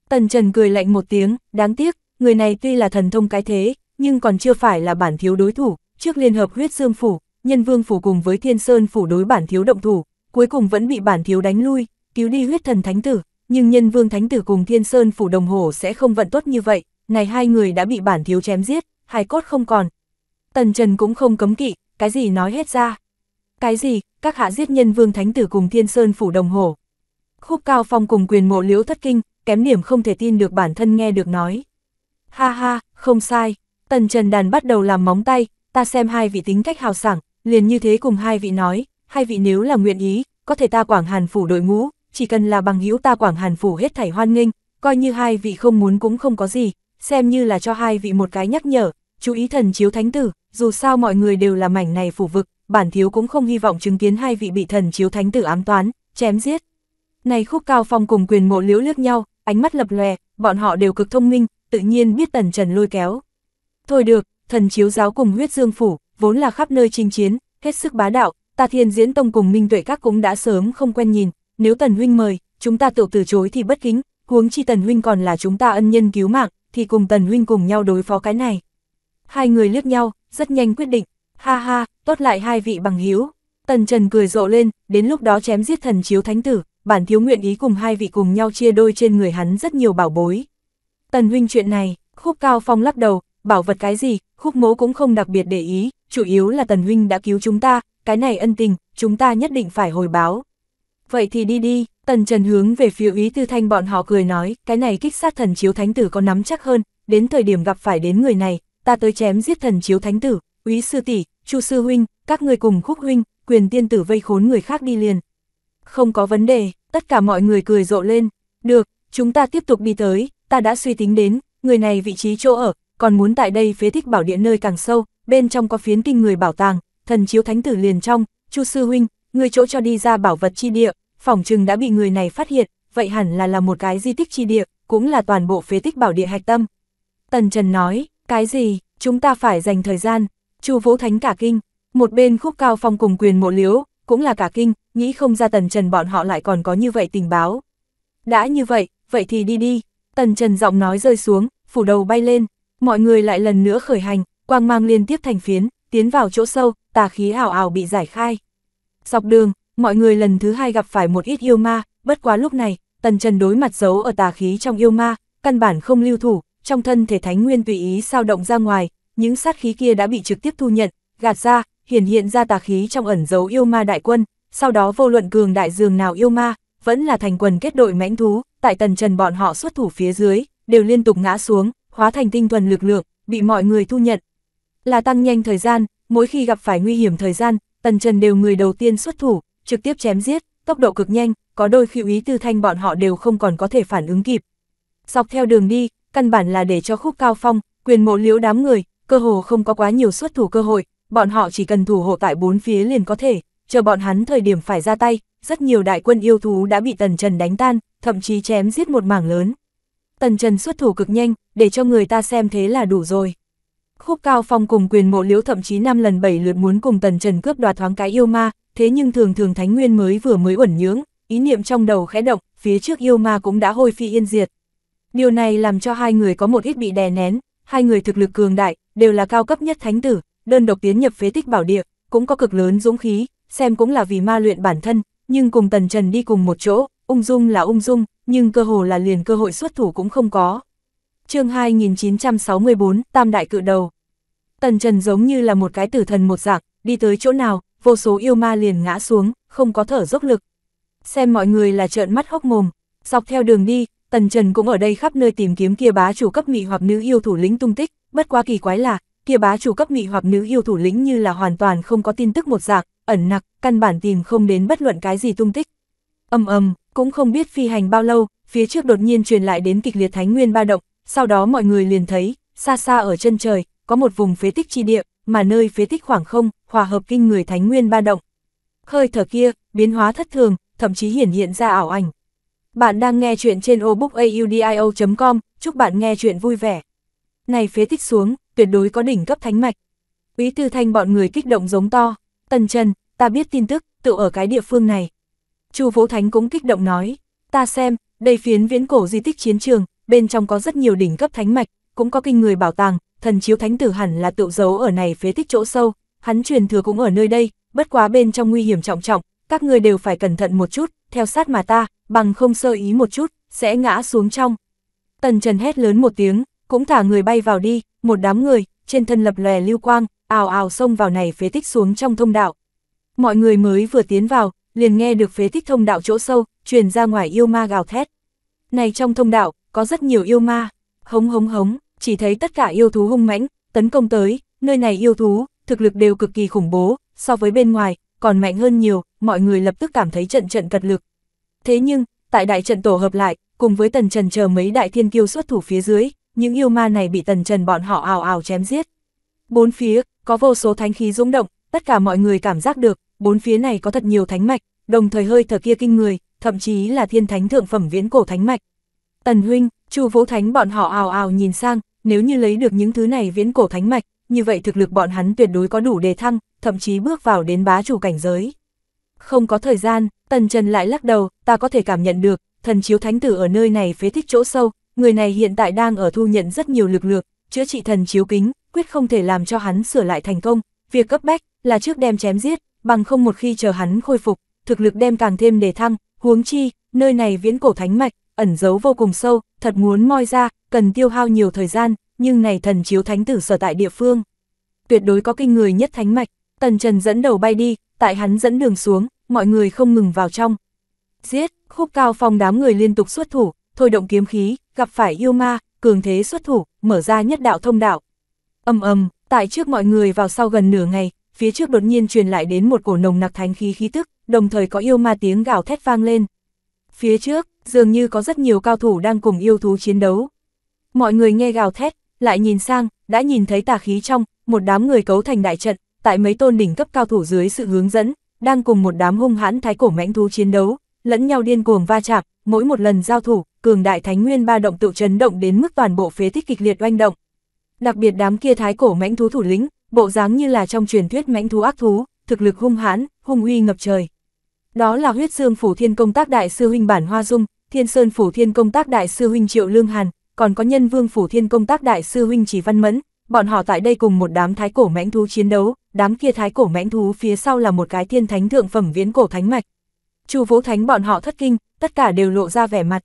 Tần Trần cười lạnh một tiếng, đáng tiếc, người này tuy là thần thông cái thế, nhưng còn chưa phải là bản thiếu đối thủ, trước Liên Hợp Huyết Dương Phủ, Nhân Vương Phủ cùng với Thiên Sơn Phủ đối bản thiếu động thủ, cuối cùng vẫn bị bản thiếu đánh lui, cứu đi huyết thần thánh tử, nhưng Nhân Vương Thánh tử cùng Thiên Sơn Phủ đồng hồ sẽ không vận tốt như vậy, này hai người đã bị bản thiếu chém giết, hai cốt không còn. Tần Trần cũng không cấm kỵ, cái gì nói hết ra. Cái gì, các hạ giết nhân vương thánh tử cùng thiên sơn phủ đồng hồ Khúc cao phong cùng quyền mộ liễu thất kinh, kém niềm không thể tin được bản thân nghe được nói. Ha ha, không sai, tần trần đàn bắt đầu làm móng tay, ta xem hai vị tính cách hào sảng, liền như thế cùng hai vị nói, hai vị nếu là nguyện ý, có thể ta quảng hàn phủ đội ngũ, chỉ cần là bằng hữu ta quảng hàn phủ hết thảy hoan nghênh, coi như hai vị không muốn cũng không có gì, xem như là cho hai vị một cái nhắc nhở, chú ý thần chiếu thánh tử, dù sao mọi người đều là mảnh này phủ vực, bản thiếu cũng không hy vọng chứng kiến hai vị bị thần chiếu thánh tử ám toán, chém giết. Này khúc cao phong cùng quyền mộ liễu liếc nhau, ánh mắt lập lòe, bọn họ đều cực thông minh, tự nhiên biết tần trần lôi kéo. Thôi được, thần chiếu giáo cùng huyết dương phủ, vốn là khắp nơi chinh chiến, hết sức bá đạo, ta thiên diễn tông cùng minh tuệ các cũng đã sớm không quen nhìn, nếu tần huynh mời, chúng ta tự từ chối thì bất kính, huống chi tần huynh còn là chúng ta ân nhân cứu mạng, thì cùng tần huynh cùng nhau đối phó cái này. Hai người liếc nhau, rất nhanh quyết định, ha ha, tốt lại hai vị bằng hiếu. Tần Trần cười rộ lên, đến lúc đó chém giết thần chiếu thánh tử, bản thiếu nguyện ý cùng hai vị cùng nhau chia đôi trên người hắn rất nhiều bảo bối. Tần huynh chuyện này, khúc cao phong lắc đầu, bảo vật cái gì, khúc mố cũng không đặc biệt để ý, chủ yếu là tần huynh đã cứu chúng ta, cái này ân tình, chúng ta nhất định phải hồi báo. Vậy thì đi đi, tần trần hướng về phía ý tư thanh bọn họ cười nói, cái này kích sát thần chiếu thánh tử có nắm chắc hơn, đến thời điểm gặp phải đến người này, ta tới chém giết thần chiếu thánh tử, úy sư tỷ, Chu sư huynh, các người cùng khúc huynh, quyền tiên tử vây khốn người khác đi liền. Không có vấn đề, tất cả mọi người cười rộ lên. Được, chúng ta tiếp tục đi tới, ta đã suy tính đến, người này vị trí chỗ ở, còn muốn tại đây phế thích bảo địa nơi càng sâu, bên trong có phiến kinh người bảo tàng, thần chiếu thánh tử liền trong, Chu sư huynh, người chỗ cho đi ra bảo vật chi địa, phòng chừng đã bị người này phát hiện, vậy hẳn là là một cái di tích chi địa, cũng là toàn bộ phế tích bảo địa hạch tâm. Tần Trần nói, cái gì, chúng ta phải dành thời gian, Chu Vũ Thánh cả kinh, một bên khúc cao phong cùng quyền mộ liếu, cũng là cả kinh, nghĩ không ra Tần Trần bọn họ lại còn có như vậy tình báo. Đã như vậy, vậy thì đi đi, Tần Trần giọng nói rơi xuống, phủ đầu bay lên, mọi người lại lần nữa khởi hành, quang mang liên tiếp thành phiến, tiến vào chỗ sâu, tà khí hào ảo bị giải khai. Dọc đường, mọi người lần thứ hai gặp phải một ít yêu ma, bất quá lúc này, Tần Trần đối mặt giấu ở tà khí trong yêu ma, căn bản không lưu thủ, trong thân thể thánh nguyên tùy ý sao động ra ngoài, những sát khí kia đã bị trực tiếp thu nhận, gạt ra, hiển hiện ra tà khí trong ẩn dấu yêu ma đại quân, sau đó vô luận cường đại dường nào yêu ma, vẫn là thành quần kết đội mãnh thú, tại tần trần bọn họ xuất thủ phía dưới, đều liên tục ngã xuống, hóa thành tinh thuần lực lượng, bị mọi người thu nhận. Là tăng nhanh thời gian, mỗi khi gặp phải nguy hiểm thời gian, tần trần đều người đầu tiên xuất thủ, trực tiếp chém giết, tốc độ cực nhanh, có đôi khi ý tư thanh bọn họ đều không còn có thể phản ứng kịp. Dọc theo đường đi, căn bản là để cho khúc cao phong, quyền mộ liễu đám người, cơ hồ không có quá nhiều xuất thủ cơ hội, bọn họ chỉ cần thủ hộ tại bốn phía liền có thể, chờ bọn hắn thời điểm phải ra tay, rất nhiều đại quân yêu thú đã bị Tần Trần đánh tan, thậm chí chém giết một mảng lớn. Tần Trần xuất thủ cực nhanh, để cho người ta xem thế là đủ rồi. Khúc Cao Phong cùng quyền mộ liễu thậm chí 5 lần 7 lượt muốn cùng Tần Trần cướp đoạt thoáng cái yêu ma, thế nhưng thường thường Thánh Nguyên mới vừa mới uẩn nhướng, ý niệm trong đầu khẽ động, phía trước yêu ma cũng đã hôi phi yên diệt. Điều này làm cho hai người có một ít bị đè nén, hai người thực lực cường đại, đều là cao cấp nhất thánh tử, đơn độc tiến nhập phế tích bảo địa, cũng có cực lớn dũng khí, xem cũng là vì ma luyện bản thân, nhưng cùng Tần Trần đi cùng một chỗ, ung dung là ung dung, nhưng cơ hồ là liền cơ hội xuất thủ cũng không có. chương 2964, Tam Đại Cự Đầu Tần Trần giống như là một cái tử thần một dạng, đi tới chỗ nào, vô số yêu ma liền ngã xuống, không có thở dốc lực. Xem mọi người là trợn mắt hốc mồm, dọc theo đường đi, Tần Trần cũng ở đây khắp nơi tìm kiếm kia bá chủ cấp mị hoặc nữ yêu thủ lĩnh tung tích, bất quá kỳ quái là, kia bá chủ cấp mị hoặc nữ yêu thủ lĩnh như là hoàn toàn không có tin tức một dạng, ẩn nặc, căn bản tìm không đến bất luận cái gì tung tích. Ầm ầm, cũng không biết phi hành bao lâu, phía trước đột nhiên truyền lại đến kịch liệt thánh nguyên ba động, sau đó mọi người liền thấy, xa xa ở chân trời, có một vùng phế tích chi địa, mà nơi phế tích khoảng không, hòa hợp kinh người thánh nguyên ba động. Hơi thở kia, biến hóa thất thường, thậm chí hiển hiện ra ảo ảnh, bạn đang nghe chuyện trên obookaudio.com, chúc bạn nghe chuyện vui vẻ. Này phế tích xuống, tuyệt đối có đỉnh cấp thánh mạch. Úy Tư Thanh bọn người kích động giống to, Tần Trần, ta biết tin tức, tự ở cái địa phương này. Chu Vũ Thánh cũng kích động nói, ta xem, đây phiến viễn cổ di tích chiến trường, bên trong có rất nhiều đỉnh cấp thánh mạch, cũng có kinh người bảo tàng, thần chiếu thánh tử hẳn là tự giấu ở này phế tích chỗ sâu, hắn truyền thừa cũng ở nơi đây, bất quá bên trong nguy hiểm trọng trọng, các người đều phải cẩn thận một chút, theo sát mà ta, bằng không sơ ý một chút, sẽ ngã xuống trong. Tần Trần hét lớn một tiếng, cũng thả người bay vào đi, một đám người, trên thân lập lòe lưu quang, ào ào xông vào này phế tích xuống trong thông đạo. Mọi người mới vừa tiến vào, liền nghe được phế tích thông đạo chỗ sâu, truyền ra ngoài yêu ma gào thét. Này trong thông đạo, có rất nhiều yêu ma, hống hống hống, chỉ thấy tất cả yêu thú hung mãnh, tấn công tới, nơi này yêu thú, thực lực đều cực kỳ khủng bố, so với bên ngoài, còn mạnh hơn nhiều, mọi người lập tức cảm thấy trận trận cật lực. Thế nhưng, tại đại trận tổ hợp lại, cùng với tần trần chờ mấy đại thiên kiêu xuất thủ phía dưới, những yêu ma này bị tần trần bọn họ ào ào chém giết. Bốn phía, có vô số thánh khí rung động, tất cả mọi người cảm giác được, bốn phía này có thật nhiều thánh mạch, đồng thời hơi thở kia kinh người, thậm chí là thiên thánh thượng phẩm viễn cổ thánh mạch. Tần huynh, Chu Vũ Thánh bọn họ ào ào nhìn sang, nếu như lấy được những thứ này viễn cổ thánh mạch, như vậy thực lực bọn hắn tuyệt đối có đủ đề thăng, thậm chí bước vào đến bá chủ cảnh giới. Không có thời gian, Tần Trần lại lắc đầu, ta có thể cảm nhận được, thần chiếu thánh tử ở nơi này phế thích chỗ sâu, người này hiện tại đang ở thu nhận rất nhiều lực lượng, chữa trị thần chiếu kính, quyết không thể làm cho hắn sửa lại thành công, việc cấp bách là trước đem chém giết, bằng không một khi chờ hắn khôi phục, thực lực đem càng thêm đề thăng, huống chi, nơi này viễn cổ thánh mạch, ẩn giấu vô cùng sâu, thật muốn moi ra, cần tiêu hao nhiều thời gian, nhưng này thần chiếu thánh tử sở tại địa phương. Tuyệt đối có kinh người nhất thánh mạch, tần trần dẫn đầu bay đi, tại hắn dẫn đường xuống, mọi người không ngừng vào trong. Giết, khúc cao phong đám người liên tục xuất thủ, thôi động kiếm khí, gặp phải yêu ma, cường thế xuất thủ, mở ra nhất đạo thông đạo. Âm ầm tại trước mọi người vào sau gần nửa ngày, phía trước đột nhiên truyền lại đến một cổ nồng nặc thánh khí khí tức, đồng thời có yêu ma tiếng gào thét vang lên. Phía trước, dường như có rất nhiều cao thủ đang cùng yêu thú chiến đấu. Mọi người nghe gào thét, lại nhìn sang, đã nhìn thấy tà khí trong, một đám người cấu thành đại trận, tại mấy tôn đỉnh cấp cao thủ dưới sự hướng dẫn, đang cùng một đám hung hãn thái cổ mãnh thú chiến đấu, lẫn nhau điên cuồng va chạm, mỗi một lần giao thủ, cường đại thánh nguyên ba động tự chấn động đến mức toàn bộ phế tích kịch liệt oanh động. Đặc biệt đám kia thái cổ mãnh thú thủ lĩnh, bộ dáng như là trong truyền thuyết mãnh thú ác thú, thực lực hung hãn, hung uy ngập trời. Đó là huyết xương phủ thiên công tác đại sư huynh bản Hoa Dung, Thiên Sơn phủ thiên công tác đại sư huynh Triệu Lương Hàn, còn có Nhân Vương phủ thiên công tác đại sư huynh Chỉ Văn Mẫn, bọn họ tại đây cùng một đám thái cổ mãnh thú chiến đấu, đám kia thái cổ mãnh thú phía sau là một cái thiên thánh thượng phẩm viễn cổ thánh mạch. Chu Vũ Thánh bọn họ thất kinh, tất cả đều lộ ra vẻ mặt.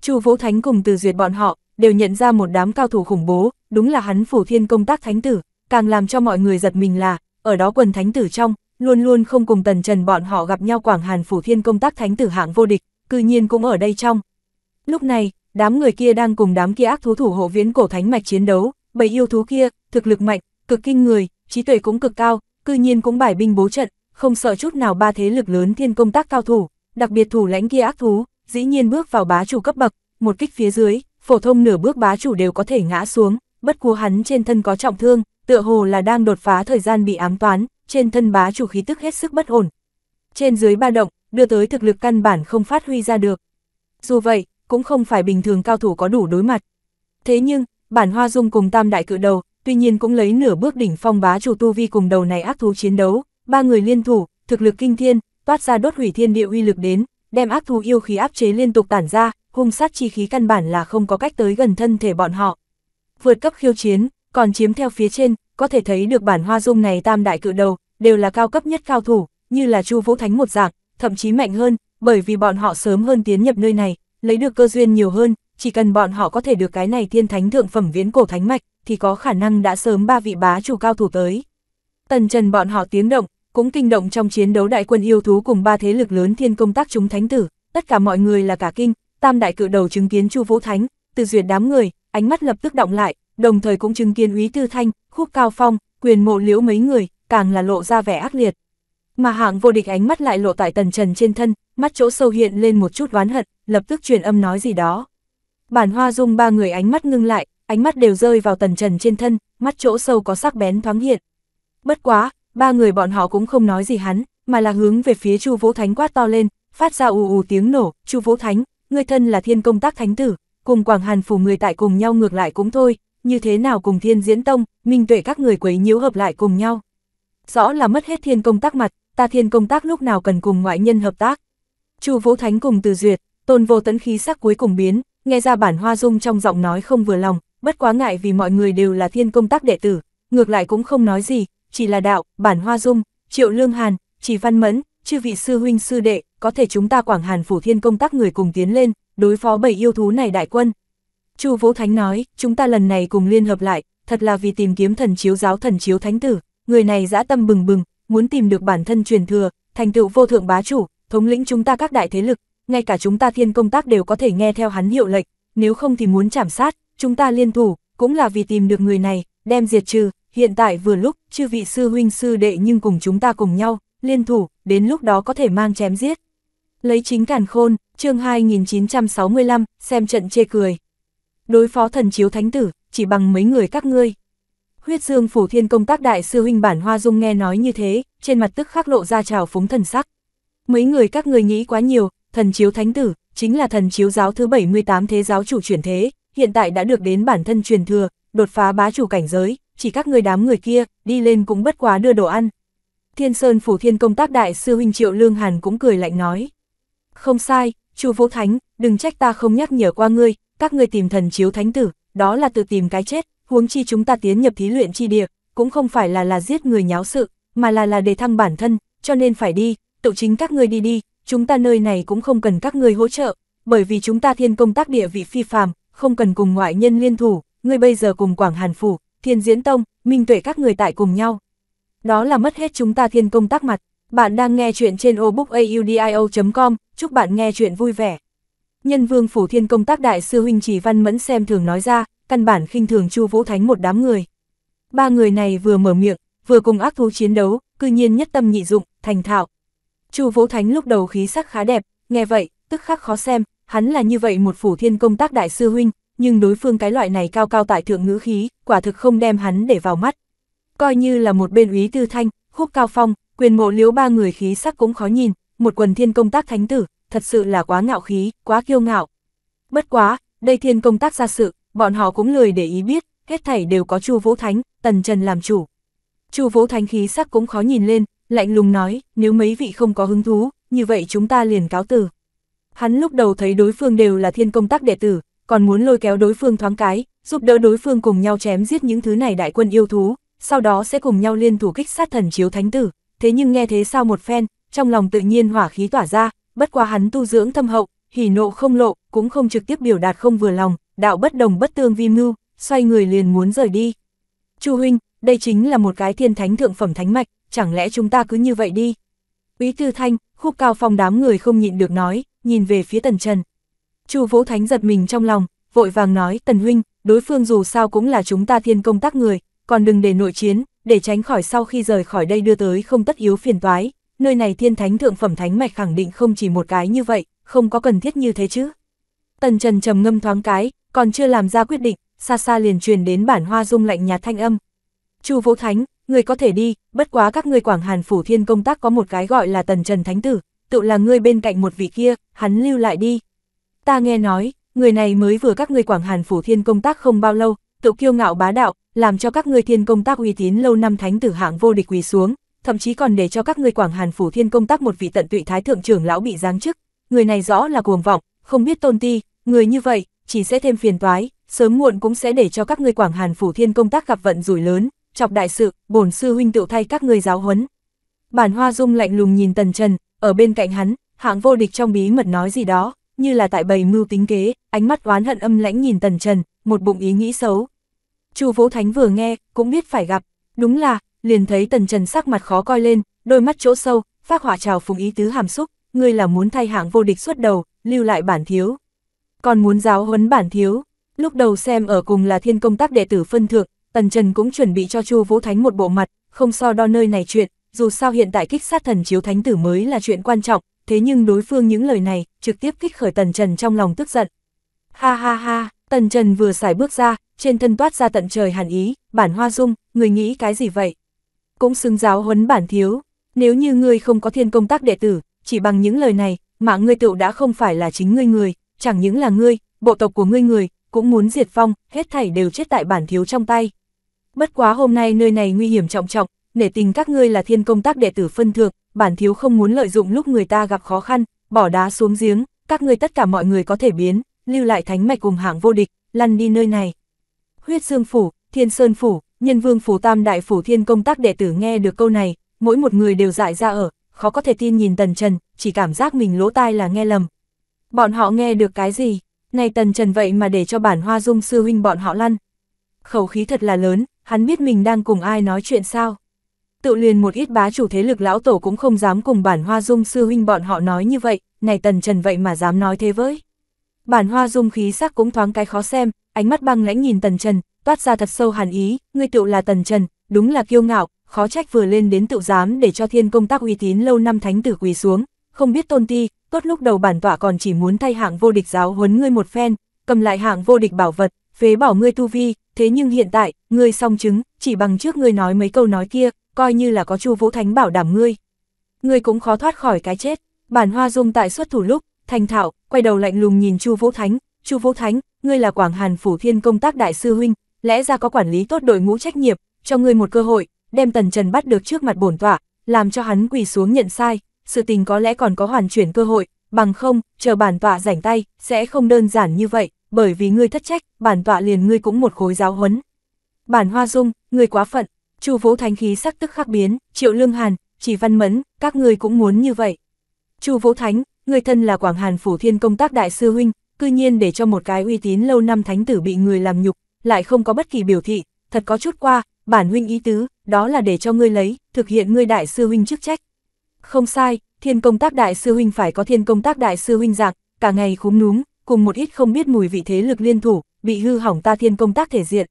Chu Vũ Thánh cùng Từ Duyệt bọn họ đều nhận ra một đám cao thủ khủng bố, đúng là hắn phủ thiên công tác thánh tử, càng làm cho mọi người giật mình là, ở đó quần thánh tử trong, luôn luôn không cùng Tần Trần bọn họ gặp nhau Quảng Hàn phủ thiên công tác thánh tử hạng vô địch, cư nhiên cũng ở đây trong. Lúc này, đám người kia đang cùng đám kia ác thú thủ hộ viễn cổ thánh mạch chiến đấu, bảy yêu thú kia, thực lực mạnh, cực kinh người, trí tuệ cũng cực cao, cư nhiên cũng bài binh bố trận, không sợ chút nào ba thế lực lớn thiên công tác cao thủ, đặc biệt thủ lãnh kia ác thú, dĩ nhiên bước vào bá chủ cấp bậc, một kích phía dưới, phổ thông nửa bước bá chủ đều có thể ngã xuống, bất cú hắn trên thân có trọng thương, tựa hồ là đang đột phá thời gian bị ám toán, trên thân bá chủ khí tức hết sức bất ổn. Trên dưới ba động, đưa tới thực lực căn bản không phát huy ra được. Dù vậy, cũng không phải bình thường cao thủ có đủ đối mặt. Thế nhưng, bản hoa dung cùng tam đại cự đầu, tuy nhiên cũng lấy nửa bước đỉnh phong bá chủ tu vi cùng đầu này ác thú chiến đấu, ba người liên thủ, thực lực kinh thiên, toát ra đốt hủy thiên địa uy lực đến, đem ác thú yêu khí áp chế liên tục tản ra, hung sát chi khí căn bản là không có cách tới gần thân thể bọn họ. Vượt cấp khiêu chiến, còn chiếm theo phía trên, có thể thấy được bản hoa dung này tam đại cự đầu, đều là cao cấp nhất cao thủ, như là Chu Vũ Thánh một dạng, thậm chí mạnh hơn, bởi vì bọn họ sớm hơn tiến nhập nơi này, lấy được cơ duyên nhiều hơn, chỉ cần bọn họ có thể được cái này thiên thánh thượng phẩm viễn cổ thánh mạch, thì có khả năng đã sớm ba vị bá chủ cao thủ tới. Tần Trần bọn họ tiếng động, cũng kinh động trong chiến đấu đại quân yêu thú cùng ba thế lực lớn thiên công tác chúng thánh tử, tất cả mọi người là cả kinh, tam đại cự đầu chứng kiến Chu Vũ Thánh, từ duyệt đám người, ánh mắt lập tức động lại, đồng thời cũng chứng kiến Úy Tư Thanh, Khúc Cao Phong, Quyền Mộ Liễu mấy người, càng là lộ ra vẻ ác liệt. Mà hạng vô địch ánh mắt lại lộ tại Tần Trần trên thân, mắt chỗ sâu hiện lên một chút oán hận, lập tức truyền âm nói gì đó. Bản hoa dung ba người ánh mắt ngưng lại, ánh mắt đều rơi vào tần trần trên thân, mắt chỗ sâu có sắc bén thoáng hiện. Bất quá, ba người bọn họ cũng không nói gì hắn, mà là hướng về phía Chu Vũ Thánh quát to lên, phát ra ù ù tiếng nổ, "Chu Vũ Thánh, ngươi thân là Thiên Công Tác Thánh tử, cùng Quảng Hàn phủ người tại cùng nhau ngược lại cũng thôi, như thế nào cùng Thiên Diễn Tông, Minh Tuệ các người quấy nhiễu hợp lại cùng nhau?" Rõ là mất hết Thiên Công Tác mặt, ta Thiên Công Tác lúc nào cần cùng ngoại nhân hợp tác. Chu Vũ Thánh cùng Từ Duyệt, Tôn Vô Tấn khí sắc cuối cùng biến, nghe ra bản hoa dung trong giọng nói không vừa lòng, bất quá ngại vì mọi người đều là thiên công tác đệ tử, ngược lại cũng không nói gì, chỉ là đạo, bản hoa dung, triệu lương hàn, chỉ văn mẫn, chư vị sư huynh sư đệ, có thể chúng ta quảng hàn phủ thiên công tác người cùng tiến lên, đối phó bảy yêu thú này đại quân. Chu Vũ Thánh nói, chúng ta lần này cùng liên hợp lại, thật là vì tìm kiếm thần chiếu giáo thần chiếu thánh tử, người này dã tâm bừng bừng, muốn tìm được bản thân truyền thừa, thành tựu vô thượng bá chủ, thống lĩnh chúng ta các đại thế lực, ngay cả chúng ta thiên công tác đều có thể nghe theo hắn hiệu lệnh, nếu không thì muốn chảm sát, chúng ta liên thủ, cũng là vì tìm được người này, đem diệt trừ, hiện tại vừa lúc, chư vị sư huynh sư đệ nhưng cùng chúng ta cùng nhau, liên thủ, đến lúc đó có thể mang chém giết. Lấy chính càn khôn, chương 2965, xem trận chê cười. Đối phó thần chiếu thánh tử, chỉ bằng mấy người các ngươi. Huyết dương phủ thiên công tác đại sư huynh bản hoa dung nghe nói như thế, trên mặt tức khắc lộ ra trào phúng thần sắc. Mấy người các người nghĩ quá nhiều, thần chiếu thánh tử, chính là thần chiếu giáo thứ 78 thế giáo chủ chuyển thế, hiện tại đã được đến bản thân truyền thừa, đột phá bá chủ cảnh giới, chỉ các người đám người kia, đi lên cũng bất quá đưa đồ ăn. Thiên Sơn Phủ Thiên Công tác đại sư huynh Triệu Lương Hàn cũng cười lạnh nói. Không sai, chu Vũ Thánh, đừng trách ta không nhắc nhở qua ngươi, các ngươi tìm thần chiếu thánh tử, đó là tự tìm cái chết, huống chi chúng ta tiến nhập thí luyện chi địa, cũng không phải là là giết người nháo sự, mà là là để thăng bản thân, cho nên phải đi, tự chính các ngươi đi đi, chúng ta nơi này cũng không cần các ngươi hỗ trợ, bởi vì chúng ta thiên công tác địa vị phi phàm, không cần cùng ngoại nhân liên thủ, ngươi bây giờ cùng Quảng Hàn Phủ, Thiên Diễn Tông, Minh Tuệ các người tại cùng nhau. Đó là mất hết chúng ta thiên công tác mặt. Bạn đang nghe chuyện trên obookaudio.com, chúc bạn nghe chuyện vui vẻ. Nhân vương phủ thiên công tác đại sư huynh chỉ văn mẫn xem thường nói ra, căn bản khinh thường chu vũ thánh một đám người. Ba người này vừa mở miệng, vừa cùng ác thú chiến đấu, cư nhiên nhất tâm nhị dụng, thành thạo, Chu Vũ Thánh lúc đầu khí sắc khá đẹp, nghe vậy, tức khắc khó xem, hắn là như vậy một phủ thiên công tác đại sư huynh, nhưng đối phương cái loại này cao cao tại thượng ngữ khí, quả thực không đem hắn để vào mắt. Coi như là một bên úy tư thanh, khúc cao phong, quyền mộ liếu ba người khí sắc cũng khó nhìn, một quần thiên công tác thánh tử, thật sự là quá ngạo khí, quá kiêu ngạo. Bất quá, đây thiên công tác ra sự, bọn họ cũng lười để ý biết, hết thảy đều có Chu Vũ Thánh, Tần Trần làm chủ. Chu Vũ Thánh khí sắc cũng khó nhìn lên, lạnh lùng nói, nếu mấy vị không có hứng thú, như vậy chúng ta liền cáo từ. Hắn lúc đầu thấy đối phương đều là thiên công tác đệ tử, còn muốn lôi kéo đối phương thoáng cái, giúp đỡ đối phương cùng nhau chém giết những thứ này đại quân yêu thú, sau đó sẽ cùng nhau liên thủ kích sát thần chiếu thánh tử, thế nhưng nghe thế sau một phen, trong lòng tự nhiên hỏa khí tỏa ra, bất quá hắn tu dưỡng thâm hậu, hỉ nộ không lộ, cũng không trực tiếp biểu đạt không vừa lòng, đạo bất đồng bất tương vi mưu, xoay người liền muốn rời đi. Chu huynh, đây chính là một cái thiên thánh thượng phẩm thánh mạch, chẳng lẽ chúng ta cứ như vậy đi? Quý Tư Thanh, khúc cao phong đám người không nhịn được nói, nhìn về phía Tần Trần. Chu Vũ Thánh giật mình trong lòng, vội vàng nói, Tần Huynh, đối phương dù sao cũng là chúng ta thiên công tác người, còn đừng để nội chiến, để tránh khỏi sau khi rời khỏi đây đưa tới không tất yếu phiền toái, nơi này thiên thánh thượng phẩm thánh mạch khẳng định không chỉ một cái như vậy, không có cần thiết như thế chứ. Tần Trần trầm ngâm thoáng cái, còn chưa làm ra quyết định, xa xa liền truyền đến bản hoa dung lạnh nhà thanh âm. Chu Vũ Thánh, ngươi có thể đi, bất quá các ngươi Quảng Hàn Phủ Thiên công tác có một cái gọi là Tần Trần Thánh Tử, tự là ngươi bên cạnh một vị kia, hắn lưu lại đi. Ta nghe nói, người này mới vừa các ngươi Quảng Hàn Phủ Thiên công tác không bao lâu, tự kiêu ngạo bá đạo, làm cho các ngươi Thiên công tác uy tín lâu năm Thánh Tử hạng vô địch quỳ xuống, thậm chí còn để cho các ngươi Quảng Hàn Phủ Thiên công tác một vị tận tụy thái thượng trưởng lão bị giáng chức. Người này rõ là cuồng vọng, không biết tôn ti, người như vậy, chỉ sẽ thêm phiền toái, sớm muộn cũng sẽ để cho các ngươi Quảng Hàn Phủ Thiên công tác gặp vận rủi lớn, chọc đại sự, bổn sư huynh tựu thay các người giáo huấn. Bản hoa dung lạnh lùng nhìn tần trần, ở bên cạnh hắn, hạng vô địch trong bí mật nói gì đó, như là tại bầy mưu tính kế, ánh mắt oán hận âm lãnh nhìn tần trần, một bụng ý nghĩ xấu. Chu Vũ Thánh vừa nghe, cũng biết phải gặp, đúng là, liền thấy tần trần sắc mặt khó coi lên, đôi mắt chỗ sâu, phát hỏa trào phùng ý tứ hàm xúc, ngươi là muốn thay hạng vô địch xuất đầu, lưu lại bản thiếu. Còn muốn giáo huấn bản thiếu, lúc đầu xem ở cùng là thiên công tác đệ tử phân thượng, Tần Trần cũng chuẩn bị cho Chu Vũ Thánh một bộ mặt, không so đo nơi này chuyện, dù sao hiện tại kích sát thần chiếu thánh tử mới là chuyện quan trọng, thế nhưng đối phương những lời này, trực tiếp kích khởi Tần Trần trong lòng tức giận. Ha ha ha, Tần Trần vừa xài bước ra, trên thân toát ra tận trời hàn ý, bản hoa dung, người nghĩ cái gì vậy? Cũng xứng giáo huấn bản thiếu, nếu như ngươi không có thiên công tác đệ tử, chỉ bằng những lời này, mà ngươi tựu đã không phải là chính ngươi người, chẳng những là ngươi, bộ tộc của ngươi người, cũng muốn diệt vong, hết thảy đều chết tại bản thiếu trong tay bất quá hôm nay nơi này nguy hiểm trọng trọng, nể tình các ngươi là thiên công tác đệ tử phân thượng, bản thiếu không muốn lợi dụng lúc người ta gặp khó khăn, bỏ đá xuống giếng, các ngươi tất cả mọi người có thể biến, lưu lại thánh mạch cùng hạng vô địch, lăn đi nơi này. Huyết Dương Phủ, Thiên Sơn Phủ, Nhân Vương Phủ Tam Đại Phủ Thiên công tác đệ tử nghe được câu này, mỗi một người đều dại ra ở, khó có thể tin nhìn Tần Trần, chỉ cảm giác mình lỗ tai là nghe lầm. Bọn họ nghe được cái gì? Này Tần Trần vậy mà để cho bản hoa dung sư huynh bọn họ lăn. Khẩu khí thật là lớn, hắn biết mình đang cùng ai nói chuyện sao. Tự liền một ít bá chủ thế lực lão tổ cũng không dám cùng bản hoa dung sư huynh bọn họ nói như vậy, này tần trần vậy mà dám nói thế với. Bản hoa dung khí sắc cũng thoáng cái khó xem, ánh mắt băng lãnh nhìn tần trần, toát ra thật sâu hàn ý, ngươi tựu là tần trần, đúng là kiêu ngạo, khó trách vừa lên đến tựu dám để cho thiên công tác uy tín lâu năm thánh tử quỳ xuống, không biết tôn ti, tốt lúc đầu bản tọa còn chỉ muốn thay hạng vô địch giáo huấn ngươi một phen, cầm lại hạng vô địch bảo vật, phế bỏ ngươi tu vi, thế nhưng hiện tại, ngươi song chứng, chỉ bằng trước ngươi nói mấy câu nói kia, coi như là có Chu Vũ Thánh bảo đảm ngươi. Ngươi cũng khó thoát khỏi cái chết. Bản Hoa Dung tại xuất thủ lúc, thành thạo, quay đầu lạnh lùng nhìn Chu Vũ Thánh, "Chu Vũ Thánh, ngươi là Quảng Hàn phủ Thiên Công tác đại sư huynh, lẽ ra có quản lý tốt đội ngũ trách nhiệm, cho ngươi một cơ hội, đem Tần Trần bắt được trước mặt bổn tọa, làm cho hắn quỳ xuống nhận sai, sự tình có lẽ còn có hoàn chuyển cơ hội, bằng không, chờ bản tọa rảnh tay, sẽ không đơn giản như vậy." bởi vì ngươi thất trách, bản tọa liền ngươi cũng một khối giáo huấn. Bản hoa dung, ngươi quá phận, chu vũ thánh khí sắc tức khắc biến, triệu lương hàn, chỉ văn mẫn, các ngươi cũng muốn như vậy. chu vũ thánh, người thân là Quảng Hàn Phủ Thiên công tác đại sư huynh, cư nhiên để cho một cái uy tín lâu năm thánh tử bị người làm nhục, lại không có bất kỳ biểu thị, thật có chút qua, bản huynh ý tứ, đó là để cho ngươi lấy, thực hiện ngươi đại sư huynh chức trách. Không sai, thiên công tác đại sư huynh phải có thiên công tác đại sư huynh dạng, cả ngày khúm núm, cùng một ít không biết mùi vị thế lực liên thủ, bị hư hỏng ta thiên công tác thể diện.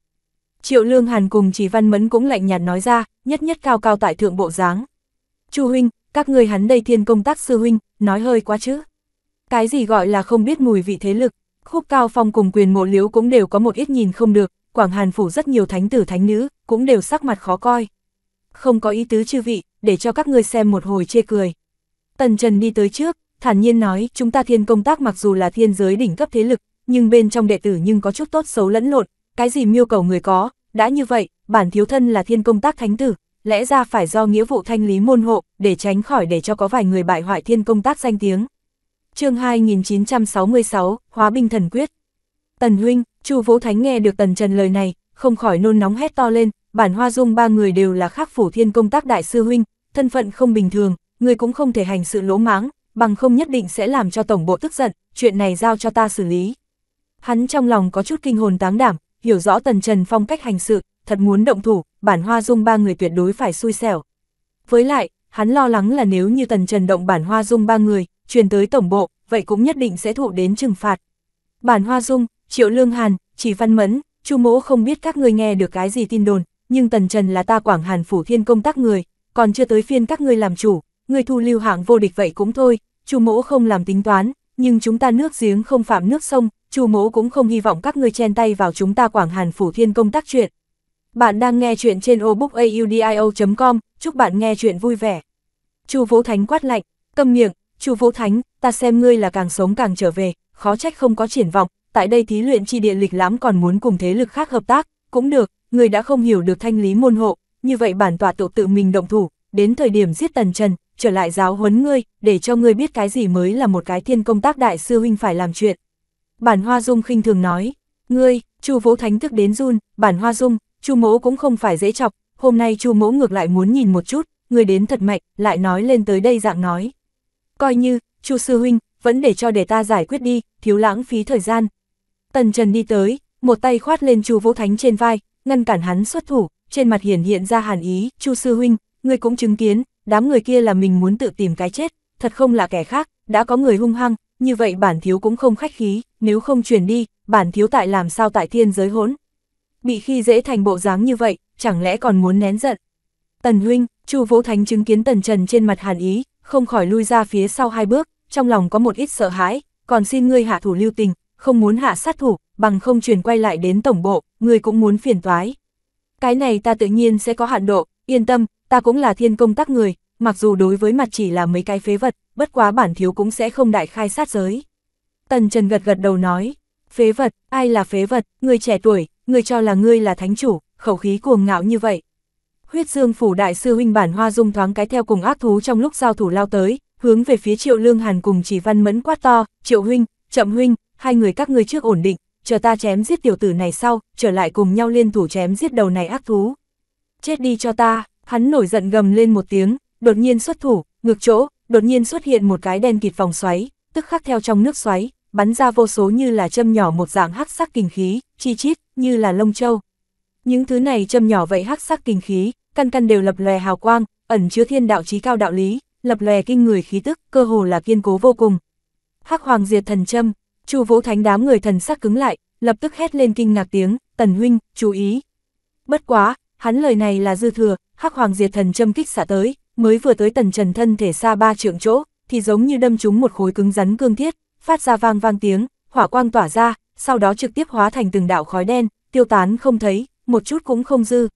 Triệu Lương Hàn cùng Chỉ Văn Mẫn cũng lạnh nhạt nói ra, nhất nhất cao cao tại thượng bộ dáng. Chu huynh, các người hắn đây thiên công tác sư huynh, nói hơi quá chứ. Cái gì gọi là không biết mùi vị thế lực, khúc cao phong cùng quyền mộ liếu cũng đều có một ít nhìn không được, Quảng Hàn phủ rất nhiều thánh tử thánh nữ, cũng đều sắc mặt khó coi. Không có ý tứ chư vị, để cho các ngươi xem một hồi chê cười. Tần Trần đi tới trước, thản nhiên nói, chúng ta thiên công tác mặc dù là thiên giới đỉnh cấp thế lực, nhưng bên trong đệ tử nhưng có chút tốt xấu lẫn lộn, cái gì miêu cầu người có, đã như vậy, bản thiếu thân là thiên công tác thánh tử, lẽ ra phải do nghĩa vụ thanh lý môn hộ, để tránh khỏi để cho có vài người bại hoại thiên công tác danh tiếng. chương 2966, Hóa binh thần quyết. Tần huynh, Chu Vũ Thánh nghe được Tần Trần lời này, không khỏi nôn nóng hét to lên, bản hoa dung ba người đều là khắc phủ thiên công tác đại sư huynh, thân phận không bình thường, người cũng không thể hành sự lỗ mãng, bằng không nhất định sẽ làm cho tổng bộ tức giận, chuyện này giao cho ta xử lý. Hắn trong lòng có chút kinh hồn táng đảm, hiểu rõ Tần Trần Phong cách hành sự, thật muốn động thủ, bản hoa dung ba người tuyệt đối phải xui xẻo. Với lại, hắn lo lắng là nếu như Tần Trần động bản hoa dung ba người, truyền tới tổng bộ, vậy cũng nhất định sẽ thụ đến trừng phạt. Bản hoa dung, Triệu Lương Hàn, Chỉ Văn Mẫn, Chu Mỗ không biết các ngươi nghe được cái gì tin đồn, nhưng Tần Trần là ta Quảng Hàn phủ thiên công tác người, còn chưa tới phiên các ngươi làm chủ, người thu lưu hạng vô địch vậy cũng thôi, chu mỗ không làm tính toán, nhưng chúng ta nước giếng không phạm nước sông, chu mỗ cũng không hy vọng các ngươi chen tay vào chúng ta Quảng Hàn Phủ Thiên công tác chuyện. Bạn đang nghe chuyện trên obookaudio.com, chúc bạn nghe chuyện vui vẻ. chu Vũ Thánh quát lạnh, câm miệng, chu Vũ Thánh, ta xem ngươi là càng sống càng trở về, khó trách không có triển vọng, tại đây thí luyện chi địa lịch lãm còn muốn cùng thế lực khác hợp tác, cũng được, người đã không hiểu được thanh lý môn hộ, như vậy bản tọa tự tự mình động thủ, đến thời điểm giết Tần Trần, trở lại giáo huấn ngươi, để cho ngươi biết cái gì mới là một cái thiên công tác đại sư huynh phải làm chuyện. Bản Hoa Dung khinh thường nói, ngươi, Chu Vũ Thánh thức đến run, bản Hoa Dung, Chu Mỗ cũng không phải dễ chọc, hôm nay Chu Mỗ ngược lại muốn nhìn một chút, ngươi đến thật mạnh, lại nói lên tới đây dạng nói. Coi như, Chu sư huynh, vẫn để cho để ta giải quyết đi, thiếu lãng phí thời gian. Tần Trần đi tới, một tay khoát lên Chu Vũ Thánh trên vai, ngăn cản hắn xuất thủ, trên mặt hiển hiện ra hàn ý, "Chu sư huynh, ngươi cũng chứng kiến, đám người kia là mình muốn tự tìm cái chết, thật không là kẻ khác, đã có người hung hăng, như vậy bản thiếu cũng không khách khí, nếu không chuyển đi, bản thiếu tại làm sao tại thiên giới hỗn. Bị khi dễ thành bộ dáng như vậy, chẳng lẽ còn muốn nén giận. Tần huynh, Chu Vũ Thánh chứng kiến Tần Trần trên mặt hàn ý, không khỏi lui ra phía sau hai bước, trong lòng có một ít sợ hãi, còn xin ngươi hạ thủ lưu tình, không muốn hạ sát thủ, bằng không truyền quay lại đến tổng bộ, ngươi cũng muốn phiền toái. Cái này ta tự nhiên sẽ có hạn độ, yên tâm, ta cũng là thiên công tác người, mặc dù đối với mặt chỉ là mấy cái phế vật, bất quá bản thiếu cũng sẽ không đại khai sát giới. Tần Trần gật gật đầu nói, phế vật, ai là phế vật, người trẻ tuổi, người cho là ngươi là thánh chủ, khẩu khí cuồng ngạo như vậy. Huyết dương phủ đại sư huynh bản hoa dung thoáng cái theo cùng ác thú trong lúc giao thủ lao tới, hướng về phía triệu lương hàn cùng chỉ văn mẫn quát to, triệu huynh, chậm huynh, hai người các ngươi trước ổn định, chờ ta chém giết tiểu tử này sau, trở lại cùng nhau liên thủ chém giết đầu này ác thú. Chết đi cho ta, Hắn nổi giận gầm lên một tiếng, đột nhiên xuất thủ, ngược chỗ, đột nhiên xuất hiện một cái đen kịt vòng xoáy, tức khắc theo trong nước xoáy, bắn ra vô số như là châm nhỏ một dạng hắc sắc kinh khí, chi chít, như là lông châu. Những thứ này châm nhỏ vậy hắc sắc kinh khí, căn căn đều lập lòe hào quang, ẩn chứa thiên đạo chí cao đạo lý, lập lòe kinh người khí tức, cơ hồ là kiên cố vô cùng. Hắc Hoàng Diệt Thần Châm, Chu Vũ Thánh đám người thần sắc cứng lại, lập tức hét lên kinh ngạc tiếng, "Tần huynh, chú ý." Bất quá, hắn lời này là dư thừa, hắc hoàng diệt thần châm kích xả tới, mới vừa tới tần trần thân thể xa ba trượng chỗ, thì giống như đâm trúng một khối cứng rắn cương thiết, phát ra vang vang tiếng, hỏa quang tỏa ra, sau đó trực tiếp hóa thành từng đạo khói đen, tiêu tán không thấy, một chút cũng không dư.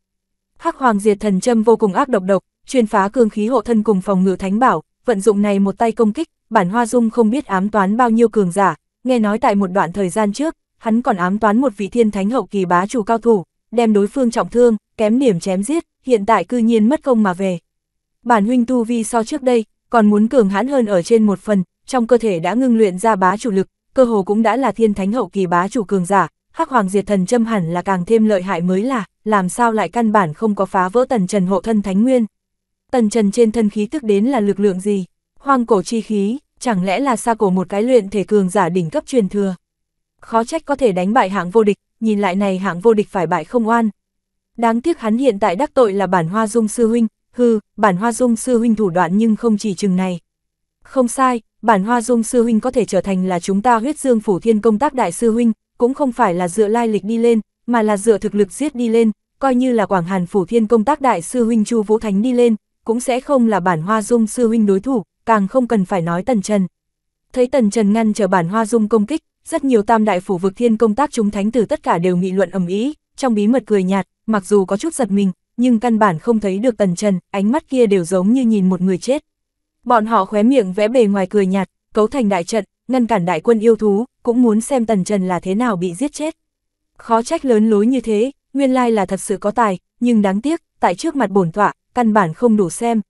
Hắc hoàng diệt thần châm vô cùng ác độc độc, chuyên phá cương khí hộ thân cùng phòng ngự thánh bảo, vận dụng này một tay công kích, bản hoa dung không biết ám toán bao nhiêu cường giả, nghe nói tại một đoạn thời gian trước, hắn còn ám toán một vị thiên thánh hậu kỳ bá chủ cao thủ, đem đối phương trọng thương, kém điểm chém giết, hiện tại cư nhiên mất công mà về. Bản huynh tu vi so trước đây, còn muốn cường hãn hơn ở trên một phần, trong cơ thể đã ngưng luyện ra bá chủ lực, cơ hồ cũng đã là thiên thánh hậu kỳ bá chủ cường giả, Hắc Hoàng Diệt Thần châm hẳn là càng thêm lợi hại mới là, làm sao lại căn bản không có phá vỡ Tần Trần hộ thân thánh nguyên. Tần Trần trên thân khí tức đến là lực lượng gì? Hoang cổ chi khí, chẳng lẽ là xa cổ một cái luyện thể cường giả đỉnh cấp truyền thừa? Khó trách có thể đánh bại hạng vô địch, nhìn lại này hạng vô địch phải bại không oan, Đáng tiếc hắn hiện tại đắc tội là bản hoa dung sư huynh, hư, bản hoa dung sư huynh thủ đoạn nhưng không chỉ chừng này. Không sai, bản hoa dung sư huynh có thể trở thành là chúng ta huyết dương phủ thiên công tác đại sư huynh, cũng không phải là dựa lai lịch đi lên, mà là dựa thực lực giết đi lên, coi như là quảng hàn phủ thiên công tác đại sư huynh chu vũ thánh đi lên, cũng sẽ không là bản hoa dung sư huynh đối thủ, càng không cần phải nói tần trần. Thấy tần trần ngăn chờ bản hoa dung công kích, rất nhiều tam đại phủ vực thiên công tác chúng thánh từ tất cả đều nghị luận ầm ý, trong bí mật cười nhạt, mặc dù có chút giật mình, nhưng căn bản không thấy được tần trần, ánh mắt kia đều giống như nhìn một người chết. Bọn họ khóe miệng vẽ bề ngoài cười nhạt, cấu thành đại trận, ngăn cản đại quân yêu thú, cũng muốn xem tần trần là thế nào bị giết chết. Khó trách lớn lối như thế, nguyên lai là thật sự có tài, nhưng đáng tiếc, tại trước mặt bổn tọa, căn bản không đủ xem.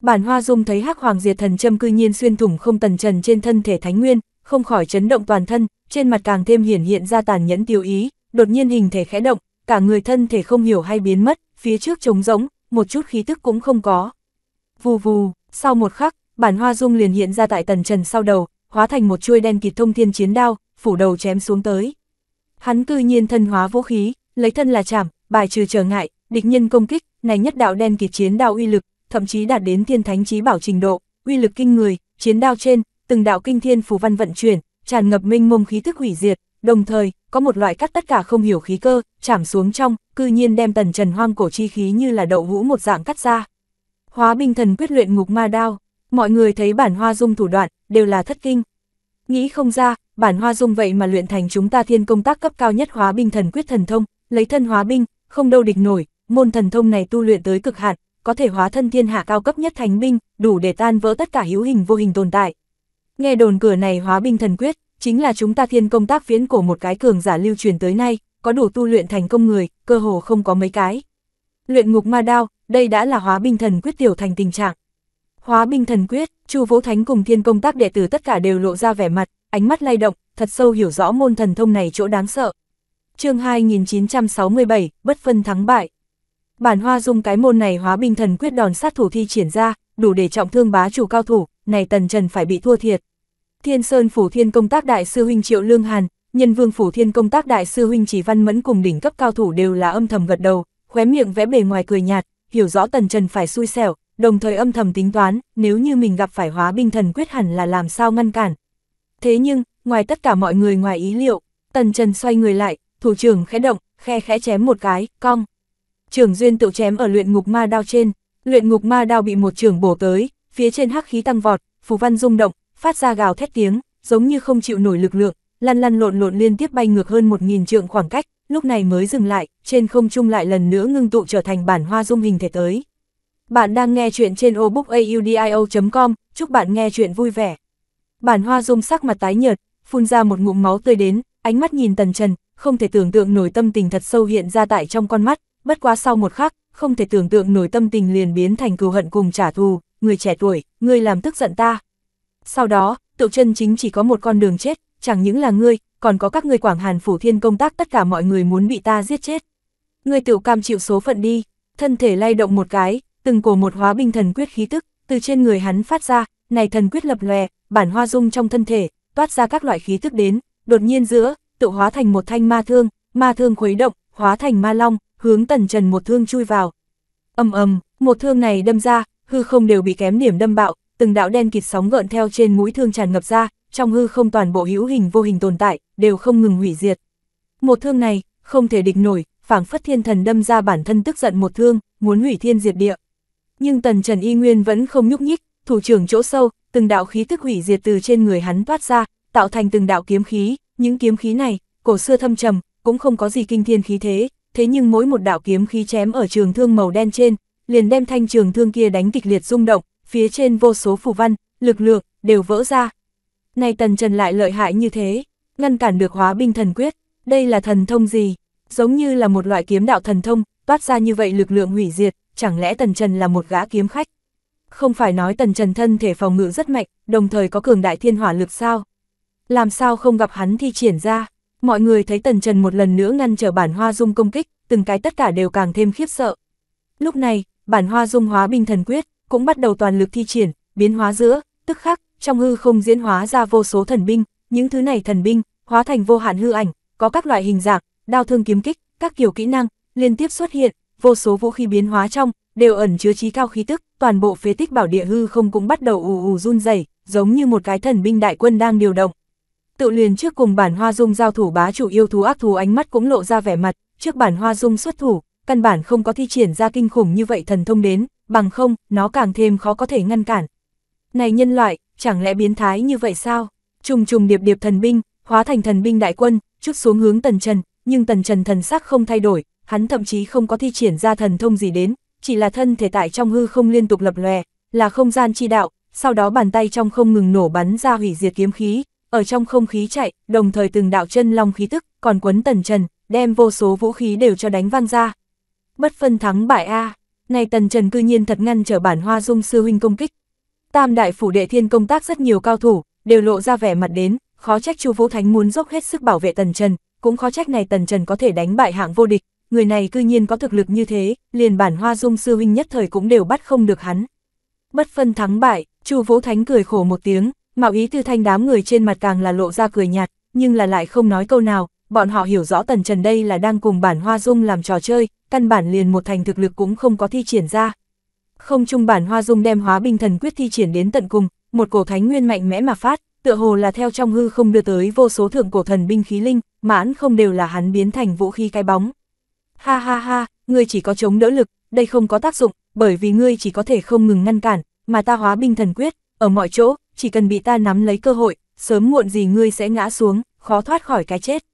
Bản hoa dung thấy hắc hoàng diệt thần châm cư nhiên xuyên thủng không tần trần trên thân thể thánh nguyên, không khỏi chấn động toàn thân, trên mặt càng thêm hiển hiện ra tàn nhẫn tiêu ý, đột nhiên hình thể khẽ động, cả người thân thể không hiểu hay biến mất, phía trước trống rỗng, một chút khí tức cũng không có. Vù vù, sau một khắc, bản hoa dung liền hiện ra tại tần trần sau đầu, hóa thành một chuôi đen kịt thông thiên chiến đao, phủ đầu chém xuống tới. Hắn cư nhiên thân hóa vũ khí, lấy thân là chảm, bài trừ trở ngại, địch nhân công kích, này nhất đạo đen kịt chiến đao uy lực, thậm chí đạt đến thiên thánh chí bảo trình độ, uy lực kinh người, chiến đao trên, từng đạo kinh thiên phù văn vận chuyển, tràn ngập minh mông khí tức hủy diệt, đồng thời, có một loại cắt tất cả không hiểu khí cơ, chảm xuống trong, cư nhiên đem tần trần hoang cổ chi khí như là đậu vũ một dạng cắt ra. Hóa binh thần quyết luyện ngục ma đao, mọi người thấy bản hoa dung thủ đoạn, đều là thất kinh. Nghĩ không ra, bản hoa dung vậy mà luyện thành chúng ta thiên công tác cấp cao nhất hóa binh thần quyết thần thông, lấy thân hóa binh, không đâu địch nổi, môn thần thông này tu luyện tới cực hạn, có thể hóa thân thiên hạ cao cấp nhất thành binh, đủ để tan vỡ tất cả hữu hình vô hình tồn tại. Nghe đồn cửa này hóa binh thần quyết, chính là chúng ta thiên công tác viễn cổ một cái cường giả lưu truyền tới nay, có đủ tu luyện thành công người, cơ hồ không có mấy cái. Luyện ngục ma đao, đây đã là hóa binh thần quyết tiểu thành tình trạng. Hóa binh thần quyết, Chu Vũ Thánh cùng thiên công tác đệ tử tất cả đều lộ ra vẻ mặt, ánh mắt lay động, thật sâu hiểu rõ môn thần thông này chỗ đáng sợ. Chương 2967, bất phân thắng bại. Bản Hoa Dung cái môn này hóa binh thần quyết đòn sát thủ thi triển ra, đủ để trọng thương bá chủ cao thủ, này Tần Trần phải bị thua thiệt, Thiên Sơn Phủ Thiên Công Tác Đại Sư Huynh Triệu Lương Hàn, Nhân Vương Phủ Thiên Công Tác Đại Sư Huynh Chỉ Văn Mẫn cùng đỉnh cấp cao thủ đều là âm thầm gật đầu, khóe miệng vẽ bề ngoài cười nhạt, hiểu rõ Tần Trần phải xui xẻo, đồng thời âm thầm tính toán, nếu như mình gặp phải hóa binh thần quyết hẳn là làm sao ngăn cản. Thế nhưng, ngoài tất cả mọi người ngoài ý liệu, Tần Trần xoay người lại, thủ trưởng khẽ động, khe khẽ chém một cái, cong. Trường duyên tự chém ở luyện ngục ma đao trên, luyện ngục ma đao bị một trường bổ tới, phía trên hắc khí tăng vọt, phù văn rung động, phát ra gào thét tiếng, giống như không chịu nổi lực lượng, lăn lăn lộn lộn liên tiếp bay ngược hơn một nghìn trượng khoảng cách, lúc này mới dừng lại, trên không trung lại lần nữa ngưng tụ trở thành bản hoa dung hình thể tới. Bạn đang nghe chuyện trên obookaudio.com, chúc bạn nghe chuyện vui vẻ. Bản hoa dung sắc mặt tái nhợt, phun ra một ngụm máu tươi đến, ánh mắt nhìn tần trần, không thể tưởng tượng nổi tâm tình thật sâu hiện ra tại trong con mắt, bất quá sau một khắc, không thể tưởng tượng nổi tâm tình liền biến thành cừu hận cùng trả thù, người trẻ tuổi, người làm tức giận ta, sau đó, Tựu chân chính chỉ có một con đường chết, chẳng những là ngươi, còn có các ngươi Quảng Hàn phủ thiên công tác tất cả mọi người muốn bị ta giết chết. Ngươi tiểu cam chịu số phận đi, thân thể lay động một cái, từng cổ một hóa binh thần quyết khí tức, từ trên người hắn phát ra, này thần quyết lập lòe, bản hoa dung trong thân thể, toát ra các loại khí tức đến, đột nhiên giữa, tự hóa thành một thanh ma thương, ma thương khuấy động, hóa thành ma long, hướng tần trần một thương chui vào. Âm ầm, một thương này đâm ra, hư không đều bị kém điểm đâm bạo, từng đạo đen kịt sóng gợn theo trên mũi thương tràn ngập ra, trong hư không toàn bộ hữu hình vô hình tồn tại, đều không ngừng hủy diệt. Một thương này, không thể địch nổi, phảng phất thiên thần đâm ra bản thân tức giận một thương, muốn hủy thiên diệt địa. Nhưng tần trần y nguyên vẫn không nhúc nhích, thủ trưởng chỗ sâu, từng đạo khí tức hủy diệt từ trên người hắn toát ra, tạo thành từng đạo kiếm khí, những kiếm khí này, cổ xưa thâm trầm, cũng không có gì kinh thiên khí thế, thế nhưng mỗi một đạo kiếm khí chém ở trường thương màu đen trên, liền đem thanh trường thương kia đánh kịch liệt rung động, phía trên vô số phù văn, lực lượng, đều vỡ ra. Này tần trần lại lợi hại như thế, ngăn cản được hóa binh thần quyết, đây là thần thông gì? Giống như là một loại kiếm đạo thần thông, toát ra như vậy lực lượng hủy diệt, chẳng lẽ tần trần là một gã kiếm khách? Không phải nói tần trần thân thể phòng ngự rất mạnh, đồng thời có cường đại thiên hỏa lực sao? Làm sao không gặp hắn thi triển ra? Mọi người thấy tần trần một lần nữa ngăn trở bản hoa dung công kích, từng cái tất cả đều càng thêm khiếp sợ. Lúc này, bản hoa dung hóa binh thần quyết, cũng bắt đầu toàn lực thi triển, biến hóa giữa, tức khắc, trong hư không diễn hóa ra vô số thần binh, những thứ này thần binh, hóa thành vô hạn hư ảnh, có các loại hình dạng, đao thương kiếm kích, các kiểu kỹ năng, liên tiếp xuất hiện, vô số vũ khí biến hóa trong, đều ẩn chứa trí cao khí tức, toàn bộ phế tích bảo địa hư không cũng bắt đầu ù ù run rẩy, giống như một cái thần binh đại quân đang điều động. Tự liền trước cùng bản hoa dung giao thủ bá chủ yêu thú ác thú ánh mắt cũng lộ ra vẻ mặt, trước bản hoa dung xuất thủ, căn bản không có thi triển ra kinh khủng như vậy thần thông đến, bằng không, nó càng thêm khó có thể ngăn cản. Này nhân loại, chẳng lẽ biến thái như vậy sao? Trùng trùng điệp điệp thần binh, hóa thành thần binh đại quân, chút xuống hướng Tần Trần, nhưng Tần Trần thần sắc không thay đổi, hắn thậm chí không có thi triển ra thần thông gì đến, chỉ là thân thể tại trong hư không liên tục lập lòe, là không gian chi đạo, sau đó bàn tay trong không ngừng nổ bắn ra hủy diệt kiếm khí, ở trong không khí chạy, đồng thời từng đạo chân long khí tức, còn quấn Tần Trần, đem vô số vũ khí đều cho đánh văng ra. Bất phân thắng bại A này tần trần cư nhiên thật ngăn trở bản hoa dung sư huynh công kích. Tam đại phủ đệ thiên công tác rất nhiều cao thủ, đều lộ ra vẻ mặt đến, khó trách chu Vũ Thánh muốn dốc hết sức bảo vệ tần trần, cũng khó trách này tần trần có thể đánh bại hạng vô địch, người này cư nhiên có thực lực như thế, liền bản hoa dung sư huynh nhất thời cũng đều bắt không được hắn. Bất phân thắng bại, chu Vũ Thánh cười khổ một tiếng, mạo ý tư thanh đám người trên mặt càng là lộ ra cười nhạt, nhưng là lại không nói câu nào, bọn họ hiểu rõ Tần Trần đây là đang cùng bản Hoa Dung làm trò chơi, căn bản liền một thành thực lực cũng không có thi triển ra. Không chung bản Hoa Dung đem hóa binh thần quyết thi triển đến tận cùng, một cổ thánh nguyên mạnh mẽ mà phát, tựa hồ là theo trong hư không đưa tới vô số thượng cổ thần binh khí linh, mãn không đều là hắn biến thành vũ khí cái bóng. Ha ha ha, ngươi chỉ có chống đỡ lực, đây không có tác dụng, bởi vì ngươi chỉ có thể không ngừng ngăn cản, mà ta hóa binh thần quyết, ở mọi chỗ, chỉ cần bị ta nắm lấy cơ hội, sớm muộn gì ngươi sẽ ngã xuống, khó thoát khỏi cái chết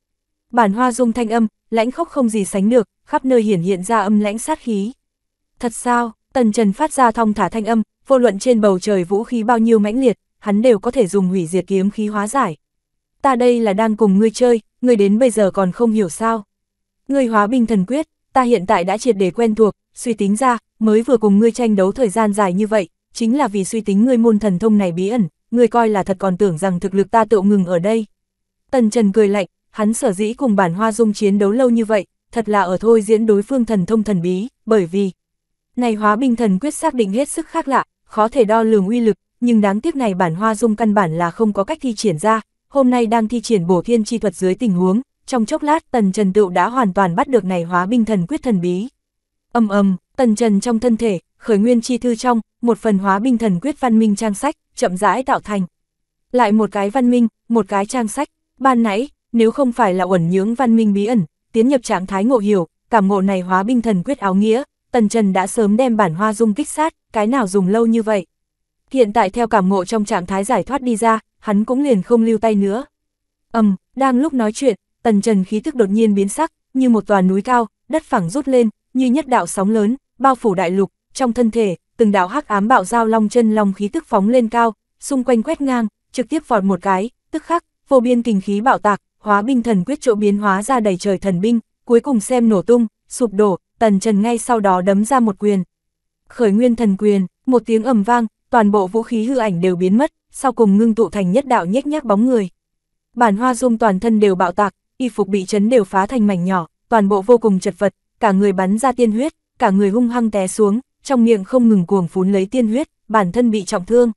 bản hoa dung thanh âm, lãnh khốc không gì sánh được, khắp nơi hiển hiện ra âm lãnh sát khí. Thật sao, Tần Trần phát ra thong thả thanh âm, vô luận trên bầu trời vũ khí bao nhiêu mãnh liệt, hắn đều có thể dùng hủy diệt kiếm khí hóa giải. Ta đây là đang cùng ngươi chơi, ngươi đến bây giờ còn không hiểu sao. Ngươi hóa binh thần quyết, ta hiện tại đã triệt để quen thuộc, suy tính ra, mới vừa cùng ngươi tranh đấu thời gian dài như vậy, chính là vì suy tính ngươi môn thần thông này bí ẩn, ngươi coi là thật còn tưởng rằng thực lực ta tự ngừng ở đây. Tần Trần cười lạnh, hắn sở dĩ cùng bản hoa dung chiến đấu lâu như vậy, thật là ở thôi diễn đối phương thần thông thần bí, bởi vì này hóa binh thần quyết xác định hết sức khác lạ, khó thể đo lường uy lực, nhưng đáng tiếc này bản hoa dung căn bản là không có cách thi triển ra, hôm nay đang thi triển bổ thiên chi thuật dưới tình huống, trong chốc lát Tần Trần Tựu đã hoàn toàn bắt được này hóa binh thần quyết thần bí. Âm âm, Tần Trần trong thân thể, khởi nguyên chi thư trong, một phần hóa binh thần quyết văn minh trang sách, chậm rãi tạo thành. Lại một cái văn minh, một cái trang sách, ban nãy, nếu không phải là uẩn nhướng văn minh bí ẩn, tiến nhập trạng thái ngộ hiểu, cảm ngộ này hóa binh thần quyết áo nghĩa, Tần Trần đã sớm đem bản hoa dung kích sát, cái nào dùng lâu như vậy. Hiện tại theo cảm ngộ trong trạng thái giải thoát đi ra, hắn cũng liền không lưu tay nữa. Ầm, đang lúc nói chuyện, Tần Trần khí thức đột nhiên biến sắc, như một tòa núi cao, đất phẳng rút lên, như nhất đạo sóng lớn, bao phủ đại lục, trong thân thể, từng đạo hắc ám bạo giao long chân long khí tức phóng lên cao, xung quanh quét ngang, trực tiếp vọt một cái, tức khắc, vô biên kình khí bạo tạc, hóa binh thần quyết chỗ biến hóa ra đầy trời thần binh, cuối cùng xem nổ tung, sụp đổ, tần trần ngay sau đó đấm ra một quyền. Khởi nguyên thần quyền, một tiếng ầm vang, toàn bộ vũ khí hư ảnh đều biến mất, sau cùng ngưng tụ thành nhất đạo nhếch nhác bóng người. Bản hoa dung toàn thân đều bạo tạc, y phục bị chấn đều phá thành mảnh nhỏ, toàn bộ vô cùng chật vật, cả người bắn ra tiên huyết, cả người hung hăng té xuống, trong miệng không ngừng cuồng phún lấy tiên huyết, bản thân bị trọng thương.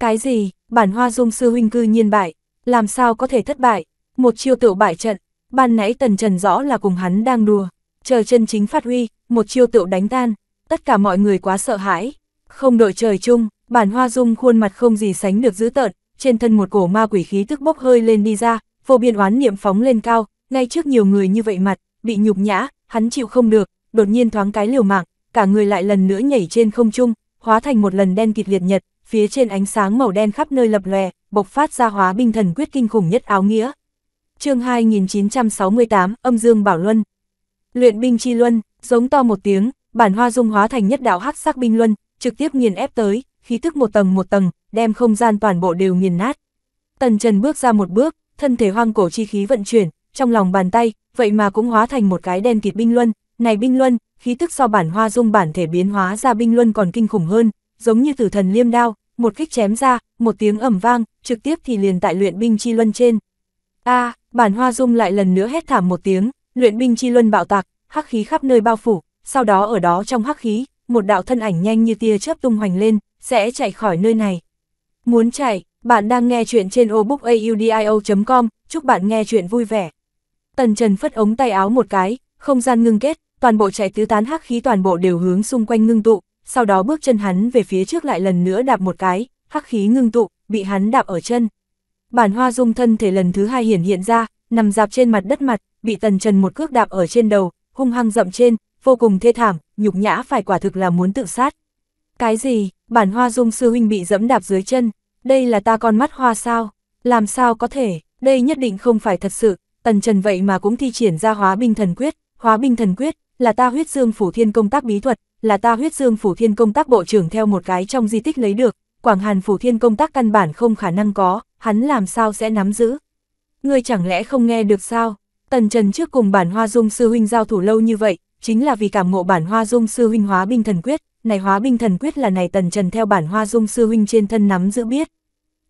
Cái gì, bản hoa dung sư huynh cư nhiên bại, làm sao có thể thất bại? một chiêu tựu bại trận, ban nãy tần trần rõ là cùng hắn đang đùa, chờ chân chính phát huy, một chiêu tựu đánh tan, tất cả mọi người quá sợ hãi, không đội trời chung, bản hoa dung khuôn mặt không gì sánh được dữ tợn, trên thân một cổ ma quỷ khí tức bốc hơi lên đi ra, vô biên oán niệm phóng lên cao, ngay trước nhiều người như vậy mặt, bị nhục nhã, hắn chịu không được, đột nhiên thoáng cái liều mạng, cả người lại lần nữa nhảy trên không trung, hóa thành một lần đen kịt liệt nhật, phía trên ánh sáng màu đen khắp nơi lập lòe, bộc phát ra hóa binh thần quyết kinh khủng nhất áo nghĩa, chương 2968, âm dương bảo luân. Luyện binh chi luân, giống to một tiếng, bản hoa dung hóa thành nhất đạo hắc sắc binh luân, trực tiếp nghiền ép tới, khí tức một tầng một tầng, đem không gian toàn bộ đều nghiền nát. Tần Trần bước ra một bước, thân thể hoang cổ chi khí vận chuyển, trong lòng bàn tay, vậy mà cũng hóa thành một cái đen kịt binh luân, này binh luân, khí tức so bản hoa dung bản thể biến hóa ra binh luân còn kinh khủng hơn, giống như tử thần liêm đao, một kích chém ra, một tiếng ầm vang, trực tiếp thì liền tại luyện binh chi luân trên. A, à, Bản hoa dung lại lần nữa hét thảm một tiếng, luyện binh chi luân bạo tạc, hắc khí khắp nơi bao phủ, sau đó ở đó trong hắc khí, một đạo thân ảnh nhanh như tia chớp tung hoành lên, sẽ chạy khỏi nơi này. Muốn chạy, bạn đang nghe chuyện trên obookaudio.com, chúc bạn nghe chuyện vui vẻ. Tần Trần phất ống tay áo một cái, không gian ngưng kết, toàn bộ chạy tứ tán hắc khí toàn bộ đều hướng xung quanh ngưng tụ, sau đó bước chân hắn về phía trước lại lần nữa đạp một cái, hắc khí ngưng tụ, bị hắn đạp ở chân. Bản hoa dung thân thể lần thứ hai hiển hiện ra, nằm dạp trên mặt đất mặt, bị tần trần một cước đạp ở trên đầu, hung hăng dậm trên, vô cùng thê thảm, nhục nhã phải quả thực là muốn tự sát. Cái gì, bản hoa dung sư huynh bị dẫm đạp dưới chân, đây là ta con mắt hoa sao, làm sao có thể, đây nhất định không phải thật sự, tần trần vậy mà cũng thi triển ra hóa binh thần quyết, hóa binh thần quyết, là ta huyết dương phủ thiên công tác bí thuật, là ta huyết dương phủ thiên công tác bộ trưởng theo một cái trong di tích lấy được, Quảng Hàn phủ thiên công tác căn bản không khả năng có, hắn làm sao sẽ nắm giữ. Ngươi chẳng lẽ không nghe được sao? Tần Trần trước cùng bản hoa dung sư huynh giao thủ lâu như vậy, chính là vì cảm ngộ bản hoa dung sư huynh hóa binh thần quyết, này hóa binh thần quyết là này Tần Trần theo bản hoa dung sư huynh trên thân nắm giữ biết.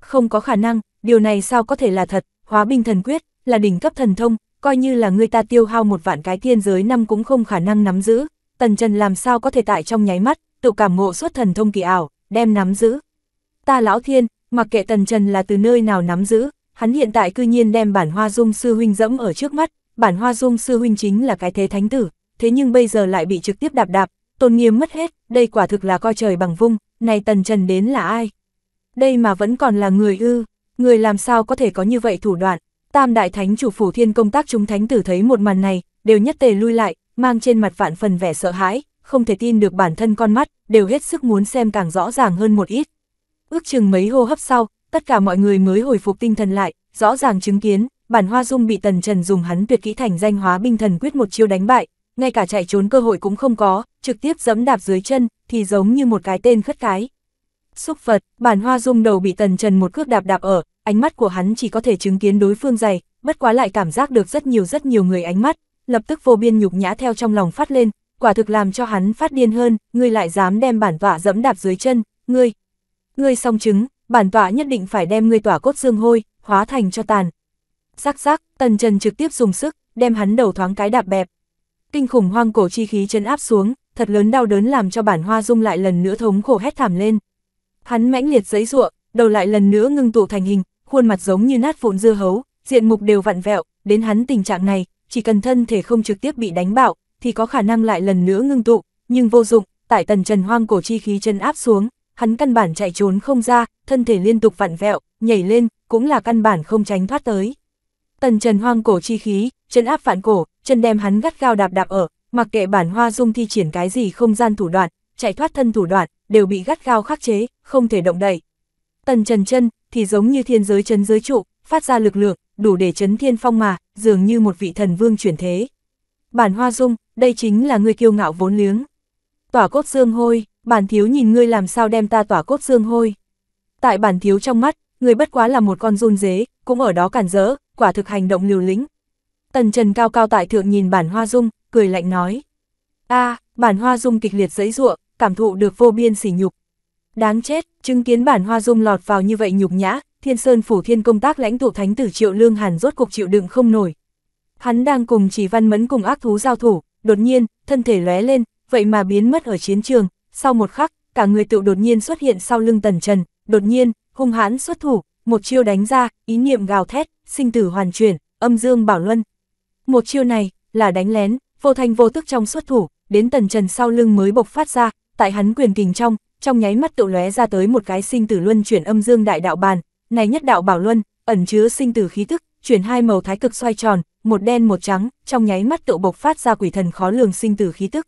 Không có khả năng, điều này sao có thể là thật, hóa binh thần quyết là đỉnh cấp thần thông, coi như là người ta tiêu hao một vạn cái thiên giới năm cũng không khả năng nắm giữ, Tần Trần làm sao có thể tại trong nháy mắt, tự cảm ngộ suốt thần thông kỳ ảo, đem nắm giữ. Ta lão thiên, mặc kệ Tần Trần là từ nơi nào nắm giữ, hắn hiện tại cư nhiên đem bản hoa dung sư huynh dẫm ở trước mắt, bản hoa dung sư huynh chính là cái thế thánh tử, thế nhưng bây giờ lại bị trực tiếp đạp đạp, tôn nghiêm mất hết, đây quả thực là coi trời bằng vung, này Tần Trần đến là ai? Đây mà vẫn còn là người ư, người làm sao có thể có như vậy thủ đoạn, tam đại thánh chủ phủ thiên công tác chúng thánh tử thấy một màn này, đều nhất tề lui lại, mang trên mặt vạn phần vẻ sợ hãi, không thể tin được bản thân con mắt, đều hết sức muốn xem càng rõ ràng hơn một ít ước chừng mấy hô hấp sau, tất cả mọi người mới hồi phục tinh thần lại, rõ ràng chứng kiến, bản hoa dung bị tần trần dùng hắn tuyệt kỹ thành danh hóa binh thần quyết một chiêu đánh bại, ngay cả chạy trốn cơ hội cũng không có, trực tiếp giẫm đạp dưới chân, thì giống như một cái tên khất cái. Xúc vật, bản hoa dung đầu bị tần trần một cước đạp đạp ở, ánh mắt của hắn chỉ có thể chứng kiến đối phương dày, bất quá lại cảm giác được rất nhiều rất nhiều người ánh mắt, lập tức vô biên nhục nhã theo trong lòng phát lên, quả thực làm cho hắn phát điên hơn, ngươi lại dám đem bản tọa giẫm đạp dưới chân, ngươi, ngươi song chứng, bản tọa nhất định phải đem ngươi tỏa cốt xương hôi, hóa thành cho tàn. Rắc rắc, tần trần trực tiếp dùng sức, đem hắn đầu thoáng cái đạp bẹp. Kinh khủng hoang cổ chi khí chân áp xuống, thật lớn đau đớn làm cho bản hoa dung lại lần nữa thống khổ hét thảm lên. Hắn mãnh liệt giấy ruộng, đầu lại lần nữa ngưng tụ thành hình, khuôn mặt giống như nát vụn dưa hấu, diện mục đều vặn vẹo, đến hắn tình trạng này, chỉ cần thân thể không trực tiếp bị đánh bạo, thì có khả năng lại lần nữa ngưng tụ, nhưng vô dụng, tại tần trần hoang cổ chi khí chân áp xuống, hắn căn bản chạy trốn không ra, thân thể liên tục vặn vẹo, nhảy lên, cũng là căn bản không tránh thoát tới. Tần Trần hoang cổ chi khí, chân áp phản cổ, chân đem hắn gắt gao đạp đạp ở, mặc kệ bản hoa dung thi triển cái gì không gian thủ đoạn, chạy thoát thân thủ đoạn, đều bị gắt gao khắc chế, không thể động đậy. Tần Trần chân thì giống như thiên giới chấn giới trụ, phát ra lực lượng, đủ để chấn thiên phong mà, dường như một vị thần vương chuyển thế. Bản hoa dung, đây chính là người kiêu ngạo vốn liếng. Tỏa cốt dương hôi, bản thiếu nhìn ngươi làm sao đem ta tỏa cốt xương hôi. Tại bản thiếu trong mắt, ngươi bất quá là một con run dế, cũng ở đó cản rỡ, quả thực hành động liều lĩnh. Tần Trần cao cao tại thượng nhìn bản hoa dung, cười lạnh nói. a bản hoa dung kịch liệt giấy ruộng, cảm thụ được vô biên sỉ nhục. Đáng chết, chứng kiến bản hoa dung lọt vào như vậy nhục nhã, thiên sơn phủ thiên công tác lãnh tụ thánh tử triệu lương hàn rốt cục chịu đựng không nổi. Hắn đang cùng chỉ văn mẫn cùng ác thú giao thủ, đột nhiên, thân thể lóe lên, vậy mà biến mất ở chiến trường, sau một khắc, cả người tự đột nhiên xuất hiện sau lưng tần trần, đột nhiên, hung hãn xuất thủ, một chiêu đánh ra, ý niệm gào thét, sinh tử hoàn chuyển, âm dương bảo luân. Một chiêu này, là đánh lén, vô thành vô tức trong xuất thủ, đến tần trần sau lưng mới bộc phát ra, tại hắn quyền kình trong, trong nháy mắt tự lóe ra tới một cái sinh tử luân chuyển âm dương đại đạo bàn, này nhất đạo bảo luân, ẩn chứa sinh tử khí tức, chuyển hai màu thái cực xoay tròn, một đen một trắng, trong nháy mắt tự bộc phát ra quỷ thần khó lường sinh tử khí tức.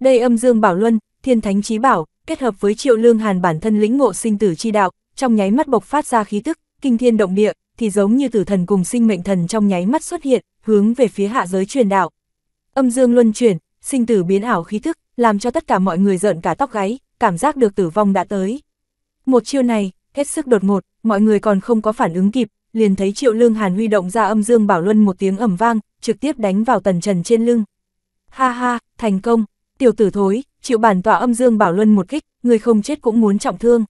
Đây âm dương bảo luân, thiên thánh Chí bảo, kết hợp với triệu lương hàn bản thân lĩnh ngộ sinh tử chi đạo, trong nháy mắt bộc phát ra khí tức, kinh thiên động địa, thì giống như tử thần cùng sinh mệnh thần trong nháy mắt xuất hiện, hướng về phía hạ giới truyền đạo. Âm dương luân chuyển, sinh tử biến ảo khí tức làm cho tất cả mọi người giận cả tóc gáy, cảm giác được tử vong đã tới. Một chiêu này, hết sức đột ngột, mọi người còn không có phản ứng kịp, liền thấy Triệu Lương Hàn huy động ra âm dương bảo luân một tiếng ẩm vang, trực tiếp đánh vào tần trần trên lưng. Ha ha, thành công, tiểu tử thối, chịu bản tọa âm dương bảo luân một kích, người không chết cũng muốn trọng thương.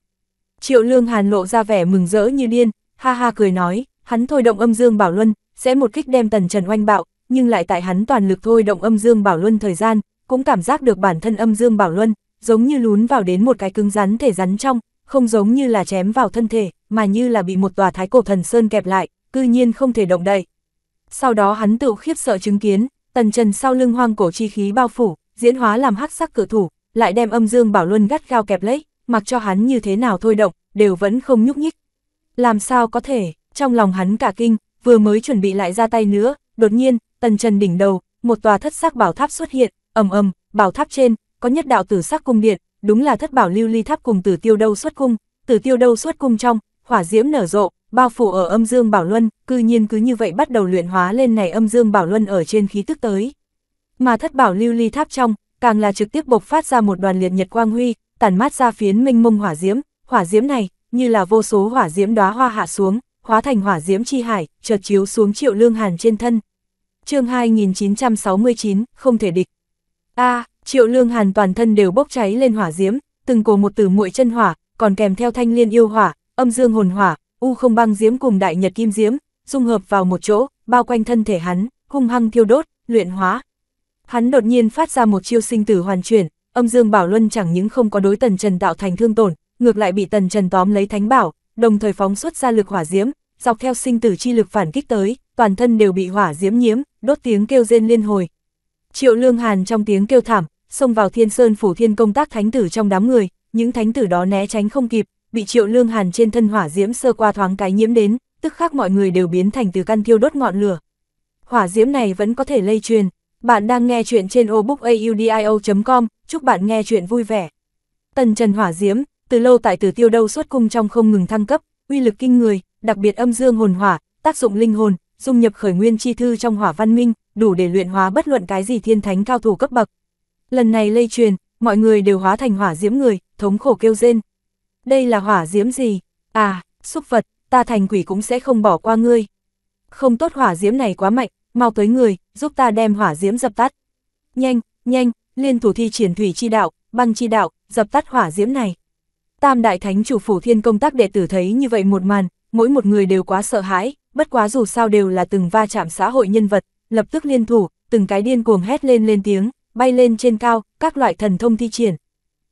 Triệu Lương Hàn lộ ra vẻ mừng rỡ như điên, ha ha cười nói, hắn thôi động âm dương bảo luân, sẽ một kích đem tần trần oanh bạo, nhưng lại tại hắn toàn lực thôi động âm dương bảo luân thời gian, cũng cảm giác được bản thân âm dương bảo luân, giống như lún vào đến một cái cứng rắn thể rắn trong, không giống như là chém vào thân thể, mà như là bị một tòa thái cổ thần sơn kẹp lại, cư nhiên không thể động đậy. Sau đó hắn tự khiếp sợ chứng kiến, tần trần sau lưng hoang cổ chi khí bao phủ, diễn hóa làm hắc sắc cự thủ, lại đem âm dương bảo luân gắt gao kẹp lấy, mặc cho hắn như thế nào thôi động, đều vẫn không nhúc nhích. Làm sao có thể, trong lòng hắn cả kinh, vừa mới chuẩn bị lại ra tay nữa, đột nhiên, tần trần đỉnh đầu, một tòa thất sắc bảo tháp xuất hiện, ầm ầm, bảo tháp trên, có nhất đạo tử sắc cung điện, đúng là thất bảo lưu ly tháp cùng tử tiêu đâu xuất cung, tử tiêu đâu xuất cung trong, hỏa diễm nở rộ, bao phủ ở âm dương bảo luân, cư nhiên cứ như vậy bắt đầu luyện hóa lên này âm dương bảo luân ở trên khí tức tới mà thất bảo lưu ly tháp trong, càng là trực tiếp bộc phát ra một đoàn liệt nhật quang huy, tản mát ra phiến minh mông hỏa diễm, hỏa diễm này, như là vô số hỏa diễm đóa hoa hạ xuống, hóa thành hỏa diễm chi hải, chợt chiếu xuống Triệu Lương Hàn trên thân. Chương 2969, không thể địch. A, Triệu Lương Hàn toàn thân đều bốc cháy lên hỏa diễm, từng cổ một từ muội chân hỏa, còn kèm theo thanh liên yêu hỏa, âm dương hồn hỏa, u không băng diễm cùng đại nhật kim diễm, dung hợp vào một chỗ, bao quanh thân thể hắn, hung hăng thiêu đốt, luyện hóa. Hắn đột nhiên phát ra một chiêu sinh tử hoàn chuyển, âm dương bảo luân chẳng những không có đối tần trần tạo thành thương tổn, ngược lại bị tần trần tóm lấy thánh bảo, đồng thời phóng xuất ra lực hỏa diễm, dọc theo sinh tử chi lực phản kích tới, toàn thân đều bị hỏa diễm nhiễm, đốt tiếng kêu rên liên hồi. Triệu Lương Hàn trong tiếng kêu thảm, xông vào Thiên Sơn phủ thiên công tác thánh tử trong đám người, những thánh tử đó né tránh không kịp, bị Triệu Lương Hàn trên thân hỏa diễm sơ qua thoáng cái nhiễm đến, tức khắc mọi người đều biến thành từ căn thiêu đốt ngọn lửa. Hỏa diễm này vẫn có thể lây truyền, bạn đang nghe chuyện trên obookaudio.com, chúc bạn nghe chuyện vui vẻ. Tần Trần Hỏa Diễm, từ lâu tại Tử Tiêu Đâu xuất cung trong không ngừng thăng cấp, uy lực kinh người, đặc biệt âm dương hồn hỏa, tác dụng linh hồn, dung nhập khởi nguyên chi thư trong Hỏa Văn Minh, đủ để luyện hóa bất luận cái gì thiên thánh cao thủ cấp bậc. Lần này lây truyền, mọi người đều hóa thành hỏa diễm người, thống khổ kêu rên. Đây là hỏa diễm gì? À, xúc vật, ta thành quỷ cũng sẽ không bỏ qua ngươi. Không tốt hỏa diễm này quá mạnh, mau tới người, giúp ta đem hỏa diễm dập tắt. Nhanh, nhanh, liên thủ thi triển thủy chi đạo, băng chi đạo, dập tắt hỏa diễm này. Tam đại thánh chủ phủ thiên công tác đệ tử thấy như vậy một màn, mỗi một người đều quá sợ hãi, bất quá dù sao đều là từng va chạm xã hội nhân vật, lập tức liên thủ, từng cái điên cuồng hét lên lên tiếng, bay lên trên cao, các loại thần thông thi triển.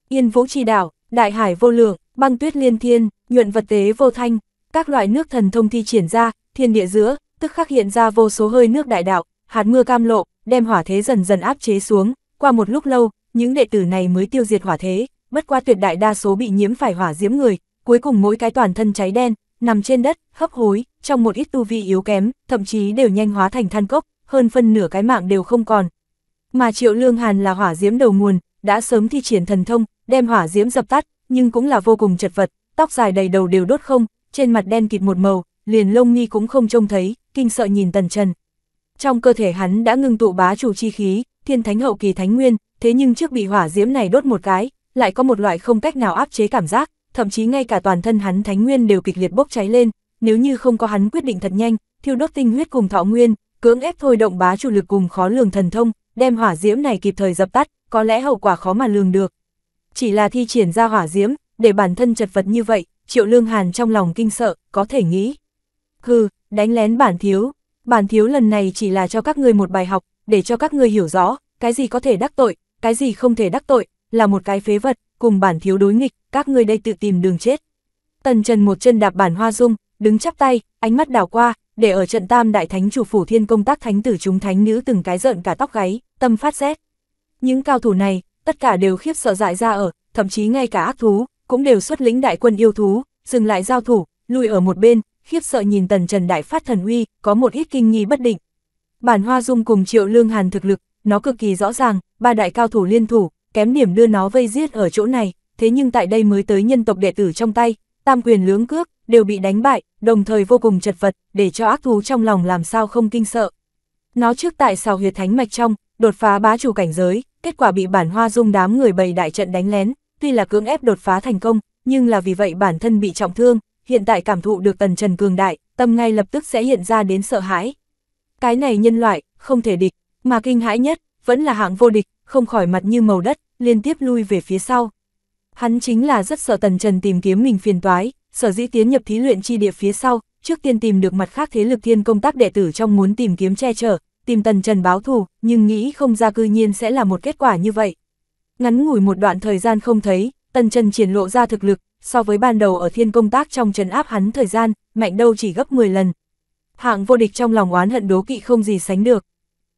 Yên vũ chi đạo, đại hải vô lượng, băng tuyết liên thiên, nhuận vật tế vô thanh, các loại nước thần thông thi triển ra, thiên địa giữa, tức khắc hiện ra vô số hơi nước đại đạo, hạt mưa cam lộ, đem hỏa thế dần dần áp chế xuống, qua một lúc lâu, những đệ tử này mới tiêu diệt hỏa thế, bất qua tuyệt đại đa số bị nhiễm phải hỏa diễm người, cuối cùng mỗi cái toàn thân cháy đen, nằm trên đất, hấp hối, trong một ít tu vi yếu kém, thậm chí đều nhanh hóa thành than cốc, hơn phân nửa cái mạng đều không còn. Mà Triệu Lương Hàn là hỏa diễm đầu nguồn, đã sớm thi triển thần thông, đem hỏa diễm dập tắt, nhưng cũng là vô cùng chật vật, tóc dài đầy đầu đều đốt không, trên mặt đen kịt một màu, liền lông mi cũng không trông thấy, kinh sợ nhìn Tần Trần. Trong cơ thể hắn đã ngưng tụ bá chủ chi khí, thiên thánh hậu kỳ thánh nguyên, thế nhưng trước bị hỏa diễm này đốt một cái, lại có một loại không cách nào áp chế cảm giác, thậm chí ngay cả toàn thân hắn thánh nguyên đều kịch liệt bốc cháy lên, nếu như không có hắn quyết định thật nhanh, thiêu đốt tinh huyết cùng thọ nguyên, cưỡng ép thôi động bá chủ lực cùng khó lường thần thông, đem hỏa diễm này kịp thời dập tắt, có lẽ hậu quả khó mà lường được. Chỉ là thi triển ra hỏa diễm, để bản thân chật vật như vậy, Triệu Lương Hàn trong lòng kinh sợ, có thể nghĩ. Hừ, đánh lén bản thiếu, bản thiếu lần này chỉ là cho các ngươi một bài học, để cho các ngươi hiểu rõ, cái gì có thể đắc tội, cái gì không thể đắc tội, là một cái phế vật, cùng bản thiếu đối nghịch, các ngươi đây tự tìm đường chết. Tần Trần một chân đạp bản hoa dung, đứng chắp tay, ánh mắt đảo qua, để ở trận tam đại thánh chủ phủ thiên công tác thánh tử chúng thánh nữ từng cái giận cả tóc gáy, tâm phát rét. Những cao thủ này, tất cả đều khiếp sợ dại ra ở, thậm chí ngay cả ác thú, cũng đều xuất lĩnh đại quân yêu thú, dừng lại giao thủ, lùi ở một bên, khiếp sợ nhìn tần trần đại phát thần uy, có một ít kinh nghi bất định. Bản hoa dung cùng triệu lương hàn thực lực, nó cực kỳ rõ ràng, ba đại cao thủ liên thủ, kém điểm đưa nó vây giết ở chỗ này, thế nhưng tại đây mới tới nhân tộc đệ tử trong tay, tam quyền lưỡng cước, đều bị đánh bại, đồng thời vô cùng chật vật, để cho ác thú trong lòng làm sao không kinh sợ. Nó trước tại xào huyệt thánh mạch trong, đột phá bá chủ cảnh giới, kết quả bị bản hoa dung đám người bày đại trận đánh lén, tuy là cưỡng ép đột phá thành công, nhưng là vì vậy bản thân bị trọng thương, hiện tại cảm thụ được tần trần cường đại, tâm ngay lập tức sẽ hiện ra đến sợ hãi. Cái này nhân loại, không thể địch, mà kinh hãi nhất, vẫn là hạng vô địch, không khỏi mặt như màu đất, liên tiếp lui về phía sau. Hắn chính là rất sợ tần trần tìm kiếm mình phiền toái, sở dĩ tiến nhập thí luyện chi địa phía sau, trước tiên tìm được mặt khác thế lực thiên công tác đệ tử trong muốn tìm kiếm che chở, tìm tần trần báo thù, nhưng nghĩ không ra cư nhiên sẽ là một kết quả như vậy. Ngắn ngủi một đoạn thời gian không thấy, tần trần triển lộ ra thực lực, so với ban đầu ở thiên công tác trong trấn áp hắn thời gian, mạnh đâu chỉ gấp 10 lần. Hạng vô địch trong lòng oán hận đố kỵ không gì sánh được.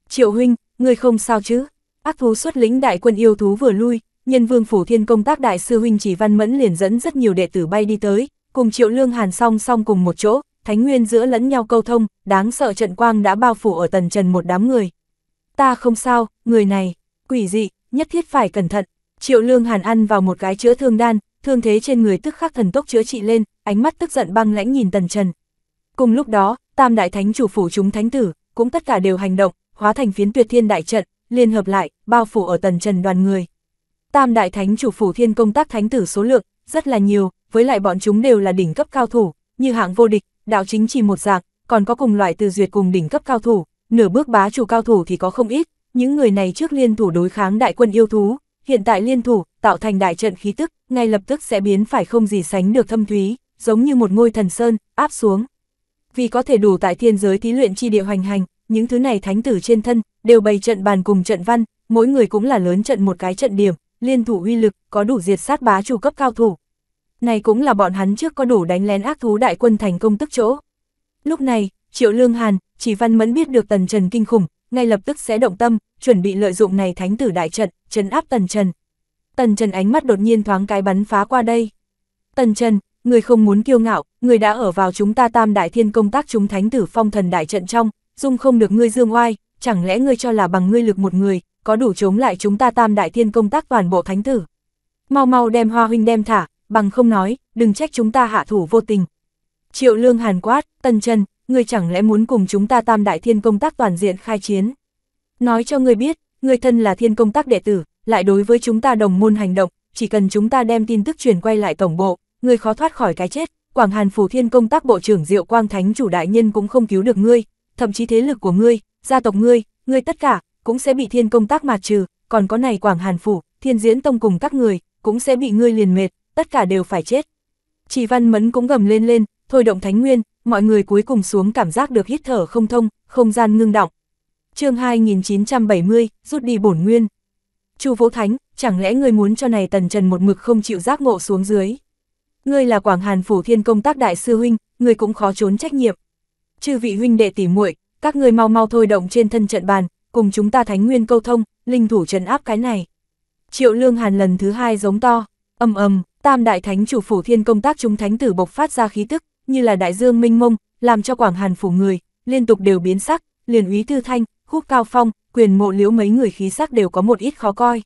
Triệu huynh, người không sao chứ? Ác thú xuất lĩnh đại quân yêu thú vừa lui, nhân vương phủ thiên công tác đại sư huynh chỉ văn mẫn liền dẫn rất nhiều đệ tử bay đi tới, cùng triệu lương hàn song song cùng một chỗ, thánh nguyên giữa lẫn nhau câu thông, đáng sợ trận quang đã bao phủ ở tần trần một đám người. Ta không sao, người này, quỷ dị, nhất thiết phải cẩn thận. Triệu lương hàn ăn vào một cái chữa thương đan, thương thế trên người tức khắc thần tốc chữa trị lên, ánh mắt tức giận băng lãnh nhìn Tần Trần. Cùng lúc đó, tam đại thánh chủ phủ chúng thánh tử, cũng tất cả đều hành động, hóa thành phiến tuyệt thiên đại trận, liên hợp lại, bao phủ ở Tần Trần đoàn người. Tam đại thánh chủ phủ thiên công tác thánh tử số lượng, rất là nhiều, với lại bọn chúng đều là đỉnh cấp cao thủ, như hạng vô địch, đạo chính chỉ một dạng, còn có cùng loại từ duyệt cùng đỉnh cấp cao thủ, nửa bước bá chủ cao thủ thì có không ít, những người này trước liên thủ đối kháng đại quân yêu thú, hiện tại liên thủ, tạo thành đại trận khí tức, ngay lập tức sẽ biến phải không gì sánh được thâm thúy, giống như một ngôi thần sơn, áp xuống. Vì có thể đủ tại thiên giới thí luyện chi địa hoành hành, những thứ này thánh tử trên thân, đều bày trận bàn cùng trận văn, mỗi người cũng là lớn trận một cái trận điểm, liên thủ uy lực, có đủ diệt sát bá chủ cấp cao thủ. Này cũng là bọn hắn trước có đủ đánh lén ác thú đại quân thành công tức chỗ. Lúc này, Triệu Lương Hàn, Chỉ Văn Mẫn biết được Tần Trần kinh khủng, ngay lập tức sẽ động tâm, chuẩn bị lợi dụng này thánh tử đại trận, trấn áp Tần Trần, Tần Trần ánh mắt đột nhiên thoáng cái bắn phá qua đây. Tần Trần, người không muốn kiêu ngạo, người đã ở vào chúng ta tam đại thiên công tác chúng thánh tử phong thần đại trận trong, dung không được ngươi dương oai, chẳng lẽ ngươi cho là bằng ngươi lực một người, có đủ chống lại chúng ta tam đại thiên công tác toàn bộ thánh tử. Mau mau đem hoa huynh đem thả, bằng không nói, đừng trách chúng ta hạ thủ vô tình. Triệu lương hàn quát, Tần Trần, người chẳng lẽ muốn cùng chúng ta tam đại thiên công tác toàn diện khai chiến. Nói cho người biết, người thân là thiên công tác đệ tử, lại đối với chúng ta đồng môn hành động, chỉ cần chúng ta đem tin tức truyền quay lại tổng bộ, người khó thoát khỏi cái chết, Quảng Hàn Phủ Thiên công tác bộ trưởng Diệu Quang Thánh chủ đại nhân cũng không cứu được ngươi, thậm chí thế lực của ngươi, gia tộc ngươi, ngươi tất cả cũng sẽ bị Thiên công tác mạt trừ, còn có này Quảng Hàn Phủ, Thiên Diễn Tông cùng các người cũng sẽ bị ngươi liền mệt, tất cả đều phải chết. Chỉ Văn Mẫn cũng gầm lên lên, thôi động Thánh Nguyên, mọi người cuối cùng xuống cảm giác được hít thở không thông, không gian ngưng động. Chương 2970, rút đi bổn nguyên. Chu Vũ Thánh, chẳng lẽ ngươi muốn cho này Tần Trần một mực không chịu giác ngộ xuống dưới? Ngươi là Quảng Hàn phủ Thiên Công tác đại sư huynh, ngươi cũng khó trốn trách nhiệm. Chư vị huynh đệ tỉ muội, các ngươi mau mau thôi động trên thân trận bàn, cùng chúng ta Thánh Nguyên câu thông, linh thủ trấn áp cái này. Triệu Lương Hàn lần thứ hai giống to, ầm ầm, Tam đại thánh chủ phủ Thiên Công tác chúng thánh tử bộc phát ra khí tức, như là đại dương minh mông, làm cho Quảng Hàn phủ người liên tục đều biến sắc, liền úy Tư Thanh, Khúc Cao Phong, quyền mộ liễu mấy người khí sắc đều có một ít khó coi.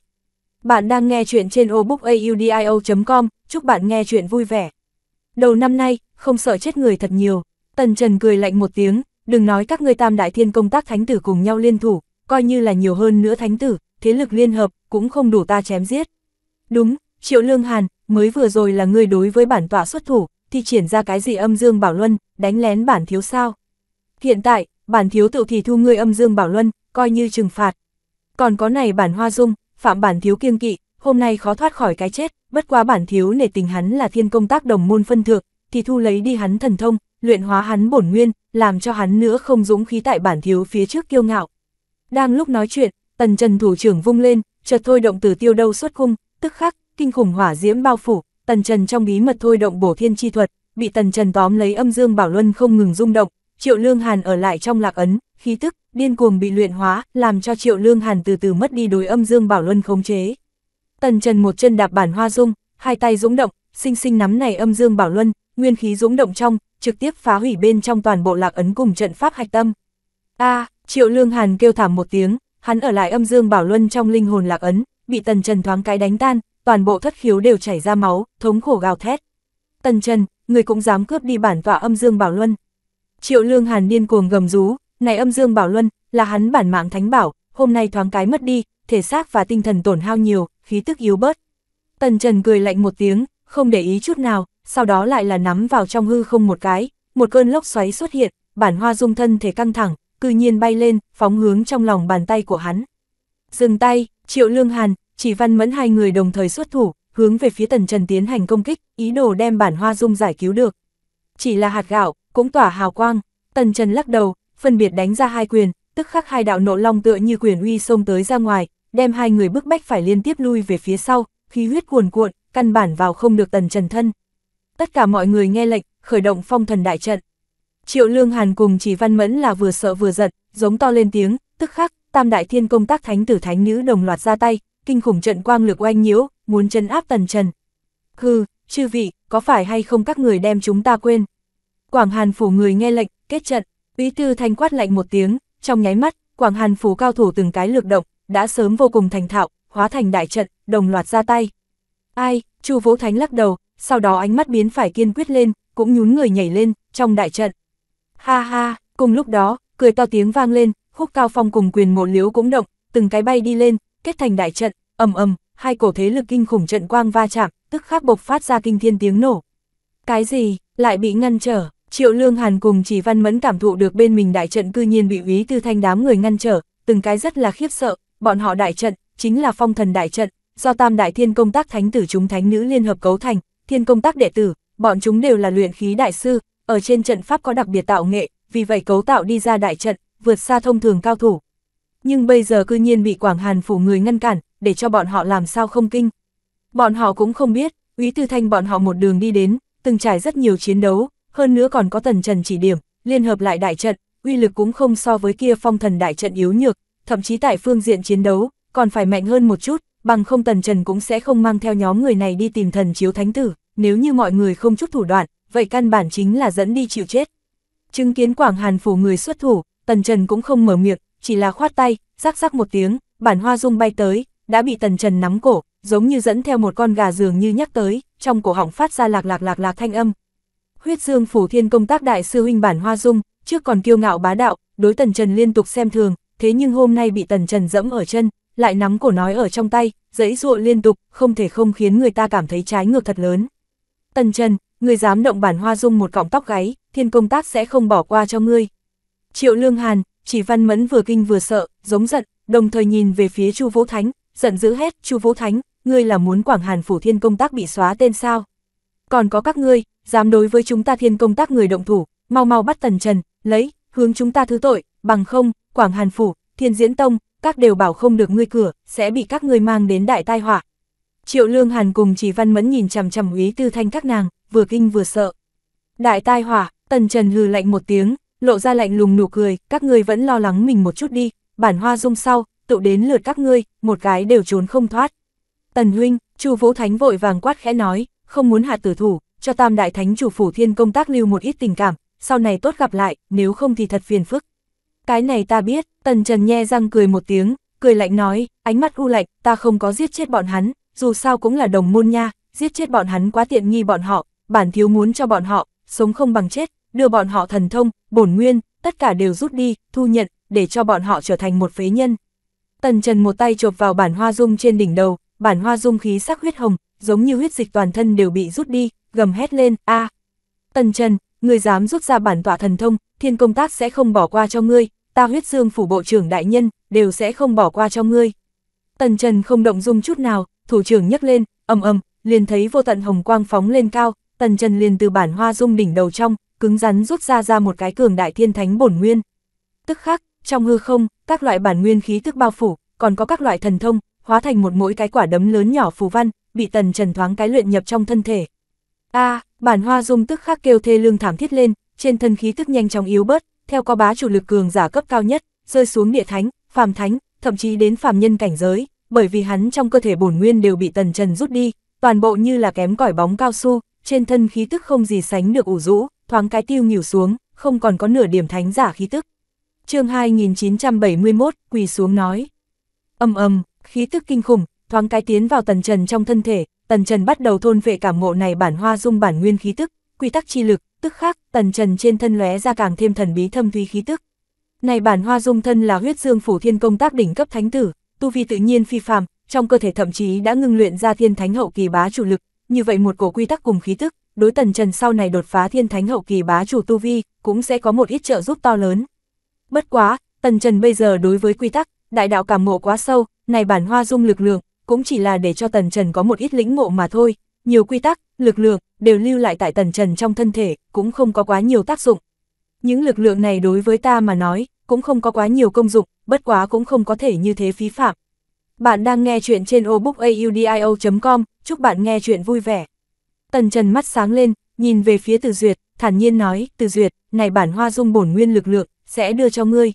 Bạn đang nghe chuyện trên obookaudio.com, chúc bạn nghe chuyện vui vẻ. Đầu năm nay, không sợ chết người thật nhiều, Tần Trần cười lạnh một tiếng, đừng nói các ngươi tam đại thiên công tác thánh tử cùng nhau liên thủ, coi như là nhiều hơn nữa thánh tử, thế lực liên hợp, cũng không đủ ta chém giết. Đúng, Triệu Lương Hàn, mới vừa rồi là người đối với bản tọa xuất thủ, thì triển ra cái gì âm dương bảo luân, đánh lén bản thiếu sao. Hiện tại, bản thiếu tự thì thu ngươi âm dương bảo luân, coi như trừng phạt. Còn có này bản hoa dung, phạm bản thiếu kiêng kỵ, hôm nay khó thoát khỏi cái chết, bất quá bản thiếu nể tình hắn là thiên công tác đồng môn phân thượng, thì thu lấy đi hắn thần thông, luyện hóa hắn bổn nguyên, làm cho hắn nữa không dũng khí tại bản thiếu phía trước kiêu ngạo. Đang lúc nói chuyện, tần trần thủ trưởng vung lên, chợt thôi động từ tiêu đâu xuất cung, tức khắc, kinh khủng hỏa diễm bao phủ, tần trần trong bí mật thôi động bổ thiên chi thuật, bị tần trần tóm lấy âm dương bảo luân không ngừng rung động, Triệu Lương Hàn ở lại trong lạc ấn, khí tức, điên cuồng bị luyện hóa, làm cho Triệu Lương Hàn từ từ mất đi đối âm dương bảo luân khống chế. Tần Trần một chân đạp bản hoa dung, hai tay dũng động, sinh sinh nắm này âm dương bảo luân, nguyên khí dũng động trong, trực tiếp phá hủy bên trong toàn bộ lạc ấn cùng trận pháp hạch tâm. A, Triệu Lương Hàn kêu thảm một tiếng, hắn ở lại âm dương bảo luân trong linh hồn lạc ấn, bị Tần Trần thoáng cái đánh tan, toàn bộ thất khiếu đều chảy ra máu, thống khổ gào thét. Tần Trần, người cũng dám cướp đi bản tọa âm dương bảo luân. Triệu Lương Hàn điên cuồng gầm rú, này âm dương bảo luân, là hắn bản mạng thánh bảo, hôm nay thoáng cái mất đi, thể xác và tinh thần tổn hao nhiều, khí tức yếu bớt. Tần Trần cười lạnh một tiếng, không để ý chút nào, sau đó lại là nắm vào trong hư không một cái, một cơn lốc xoáy xuất hiện, bản hoa dung thân thể căng thẳng, cư nhiên bay lên, phóng hướng trong lòng bàn tay của hắn. Dừng tay, Triệu Lương Hàn, chỉ văn mẫn hai người đồng thời xuất thủ, hướng về phía Tần Trần tiến hành công kích, ý đồ đem bản hoa dung giải cứu được. Chỉ là hạt gạo, cũng tỏa hào quang, tần trần lắc đầu, phân biệt đánh ra hai quyền, tức khắc hai đạo nộ long tựa như quyền uy xông tới ra ngoài, đem hai người bức bách phải liên tiếp lui về phía sau, khí huyết cuồn cuộn, căn bản vào không được tần trần thân. Tất cả mọi người nghe lệnh, khởi động phong thần đại trận. Triệu Lương Hàn cùng chỉ văn mẫn là vừa sợ vừa giận, giống to lên tiếng, tức khắc, tam đại thiên công tác thánh tử thánh nữ đồng loạt ra tay, kinh khủng trận quang lực oanh nhiễu, muốn chân áp tần trần. Hừ, chư vị, có phải hay không các người đem chúng ta quên? Quảng Hàn phủ người nghe lệnh, kết trận, Bí Tư Thanh quát lạnh một tiếng, trong nháy mắt, Quảng Hàn phủ cao thủ từng cái lược động, đã sớm vô cùng thành thạo, hóa thành đại trận, đồng loạt ra tay. Ai, Chu Vũ Thánh lắc đầu, sau đó ánh mắt biến phải kiên quyết lên, cũng nhún người nhảy lên, trong đại trận. Ha ha, cùng lúc đó, cười to tiếng vang lên, khúc cao phong cùng quyền mộ liếu cũng động, từng cái bay đi lên, kết thành đại trận, ầm ầm, hai cổ thế lực kinh khủng trận quang va chạm, tức khắc bộc phát ra kinh thiên tiếng nổ. Cái gì, lại bị ngăn trở, Triệu Lương Hàn cùng chỉ văn mẫn cảm thụ được bên mình đại trận cư nhiên bị úy tư thanh đám người ngăn trở, từng cái rất là khiếp sợ, bọn họ đại trận, chính là phong thần đại trận, do tam đại thiên công tác thánh tử chúng thánh nữ liên hợp cấu thành, thiên công tác đệ tử, bọn chúng đều là luyện khí đại sư, ở trên trận pháp có đặc biệt tạo nghệ, vì vậy cấu tạo đi ra đại trận, vượt xa thông thường cao thủ. Nhưng bây giờ cư nhiên bị Quảng Hàn phủ người ngăn cản, để cho bọn họ làm sao không kinh. Bọn họ cũng không biết, úy tư thanh bọn họ một đường đi đến, từng trải rất nhiều chiến đấu, hơn nữa còn có tần trần chỉ điểm, liên hợp lại đại trận, uy lực cũng không so với kia phong thần đại trận yếu nhược, thậm chí tại phương diện chiến đấu, còn phải mạnh hơn một chút, bằng không tần trần cũng sẽ không mang theo nhóm người này đi tìm thần chiếu thánh tử, nếu như mọi người không chút thủ đoạn, vậy căn bản chính là dẫn đi chịu chết. Chứng kiến Quảng Hàn phủ người xuất thủ, tần trần cũng không mở miệng, chỉ là khoát tay, rắc rắc một tiếng, bản hoa dung bay tới, đã bị tần trần nắm cổ, giống như dẫn theo một con gà dường như nhắc tới, trong cổ họng phát ra lạc lạc lạc lạc thanh âm, huyết dương phủ thiên công tác đại sư huynh bản hoa dung, trước còn kiêu ngạo bá đạo, đối tần trần liên tục xem thường, thế nhưng hôm nay bị tần trần dẫm ở chân, lại nắm cổ nói ở trong tay, dẫy dụa liên tục, không thể không khiến người ta cảm thấy trái ngược thật lớn. Tần trần, người dám động bản hoa dung một cọng tóc gáy, thiên công tác sẽ không bỏ qua cho ngươi. Triệu lương hàn, chỉ văn mẫn vừa kinh vừa sợ, giống giận, đồng thời nhìn về phía chu vũ thánh, giận dữ hết chu vũ thánh, ngươi là muốn quảng hàn phủ thiên công tác bị xóa tên sao? Còn có các ngươi, dám đối với chúng ta thiên công tác người động thủ, mau mau bắt tần trần, lấy, hướng chúng ta thứ tội, bằng không, Quảng Hàn Phủ, Thiên Diễn Tông, các đều bảo không được ngươi cửa, sẽ bị các ngươi mang đến đại tai họa. Triệu Lương Hàn cùng chỉ văn mẫn nhìn chằm chằm úy tư thanh các nàng, vừa kinh vừa sợ. Đại tai họa, tần trần hừ lạnh một tiếng, lộ ra lạnh lùng nụ cười, các ngươi vẫn lo lắng mình một chút đi, bản hoa dung sau, tụ đến lượt các ngươi, một cái đều trốn không thoát. Tần huynh, Chu Vũ Thánh vội vàng quát khẽ nói, không muốn hạ tử thủ, cho tam đại thánh chủ phủ thiên công tác lưu một ít tình cảm, sau này tốt gặp lại, nếu không thì thật phiền phức. Cái này ta biết, tần trần nhe răng cười một tiếng, cười lạnh nói, ánh mắt u lạnh, ta không có giết chết bọn hắn, dù sao cũng là đồng môn nha, giết chết bọn hắn quá tiện nghi bọn họ, bản thiếu muốn cho bọn họ, sống không bằng chết, đưa bọn họ thần thông, bổn nguyên, tất cả đều rút đi, thu nhận, để cho bọn họ trở thành một phế nhân. Tần Trần một tay chộp vào bản hoa dung trên đỉnh đầu, bản hoa dung khí sắc huyết hồng, giống như huyết dịch toàn thân đều bị rút đi, gầm hét lên, a Tần Trần, người dám rút ra bản tỏa thần thông, thiên công tác sẽ không bỏ qua cho ngươi, ta huyết dương phủ bộ trưởng đại nhân, đều sẽ không bỏ qua cho ngươi. Tần Trần không động dung chút nào, thủ trưởng nhấc lên, ầm ầm, liền thấy vô tận hồng quang phóng lên cao, Tần Trần liền từ bản hoa dung đỉnh đầu trong, cứng rắn rút ra ra một cái cường đại thiên thánh bổn nguyên. Tức khắc, trong hư không, các loại bản nguyên khí tức bao phủ, còn có các loại thần thông, hóa thành một mỗi cái quả đấm lớn nhỏ phù văn, bị Tần Trần thoáng cái luyện nhập trong thân thể, a à, bản hoa dung tức khắc kêu thê lương thảm thiết lên, trên thân khí tức nhanh chóng yếu bớt, theo có bá chủ lực cường giả cấp cao nhất, rơi xuống địa thánh, phàm thánh, thậm chí đến phàm nhân cảnh giới, bởi vì hắn trong cơ thể bổn nguyên đều bị tần trần rút đi, toàn bộ như là kém cỏi bóng cao su, trên thân khí tức không gì sánh được ủ rũ, thoáng cái tiêu nghỉu xuống, không còn có nửa điểm thánh giả khí tức. Chương 2971, quỳ xuống nói. Ầm ầm, khí tức kinh khủng, thoáng cái tiến vào tần trần trong thân thể, Tần Trần bắt đầu thôn vệ cảm ngộ này bản hoa dung bản nguyên khí tức, quy tắc chi lực, tức khác, Tần Trần trên thân lóe ra càng thêm thần bí thâm thúy khí tức. Này bản hoa dung thân là huyết dương phủ thiên công tác đỉnh cấp thánh tử, tu vi tự nhiên phi phàm, trong cơ thể thậm chí đã ngưng luyện ra thiên thánh hậu kỳ bá chủ lực, như vậy một cổ quy tắc cùng khí tức, đối Tần Trần sau này đột phá thiên thánh hậu kỳ bá chủ tu vi, cũng sẽ có một ít trợ giúp to lớn. Bất quá, Tần Trần bây giờ đối với quy tắc, đại đạo cảm ngộ quá sâu, này bản hoa dung lực lượng, cũng chỉ là để cho Tần Trần có một ít lĩnh ngộ mà thôi, nhiều quy tắc, lực lượng, đều lưu lại tại Tần Trần trong thân thể, cũng không có quá nhiều tác dụng. Những lực lượng này đối với ta mà nói, cũng không có quá nhiều công dụng, bất quá cũng không có thể như thế phí phạm. Bạn đang nghe chuyện trên obookaudio.com, chúc bạn nghe chuyện vui vẻ. Tần Trần mắt sáng lên, nhìn về phía Từ Duyệt, thản nhiên nói, Từ Duyệt, này bản hoa dung bổn nguyên lực lượng, sẽ đưa cho ngươi.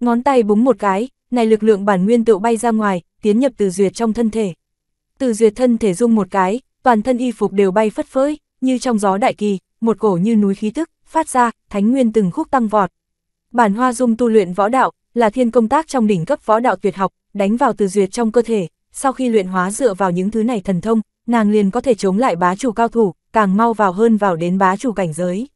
Ngón tay búng một cái, này lực lượng bản nguyên tựu bay ra ngoài, tiến nhập từ duyệt trong thân thể. Từ duyệt thân thể rung một cái, toàn thân y phục đều bay phất phới, như trong gió đại kỳ, một cổ như núi khí tức, phát ra, thánh nguyên từng khúc tăng vọt. Bản hoa dung tu luyện võ đạo, là thiên công tác trong đỉnh cấp võ đạo tuyệt học, đánh vào từ duyệt trong cơ thể, sau khi luyện hóa dựa vào những thứ này thần thông, nàng liền có thể chống lại bá chủ cao thủ, càng mau vào hơn vào đến bá chủ cảnh giới.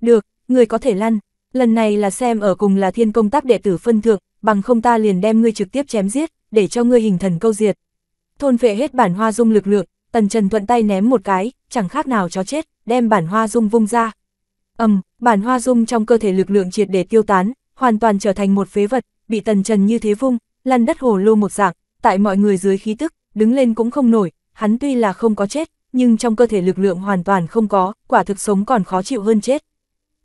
Được, người có thể lăn, lần này là xem ở cùng là thiên công tác đệ tử phân thượng, bằng không ta liền đem ngươi trực tiếp chém giết, để cho ngươi hình thần câu diệt. Thôn vệ hết bản hoa dung lực lượng, tần trần thuận tay ném một cái, chẳng khác nào chó chết, đem bản hoa dung vung ra. ầm, um, bản hoa dung trong cơ thể lực lượng triệt để tiêu tán, hoàn toàn trở thành một phế vật, bị tần trần như thế vung, lăn đất hồ lô một dạng, tại mọi người dưới khí tức, đứng lên cũng không nổi, hắn tuy là không có chết, nhưng trong cơ thể lực lượng hoàn toàn không có, quả thực sống còn khó chịu hơn chết.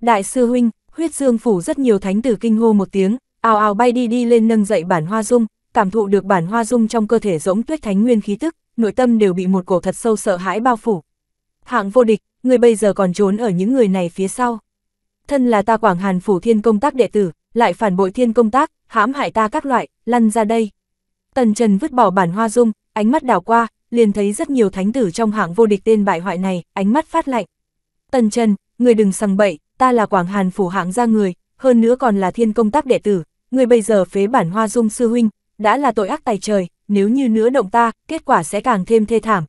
Đại sư huynh, huyết dương phủ rất nhiều thánh tử kinh hô một tiếng, ào ào bay đi đi lên nâng dậy bản hoa dung, cảm thụ được bản hoa dung trong cơ thể rỗng tuyết thánh nguyên khí tức, nội tâm đều bị một cổ thật sâu sợ hãi bao phủ. Hạng vô địch, người bây giờ còn trốn ở những người này phía sau. Thân là ta Quảng Hàn Phủ Thiên Công Tác đệ tử, lại phản bội Thiên Công Tác, hãm hại ta các loại, lăn ra đây. Tần Trần vứt bỏ bản hoa dung, ánh mắt đảo qua, liền thấy rất nhiều thánh tử trong hạng vô địch tên bại hoại này, ánh mắt phát lạnh. Tần Trần, người đừng sằng bậy, ta là Quảng Hàn Phủ hạng gia người, hơn nữa còn là Thiên Công Tác đệ tử, người bây giờ phế bản hoa dung sư huynh, đã là tội ác tài trời, nếu như nữa động ta, kết quả sẽ càng thêm thê thảm.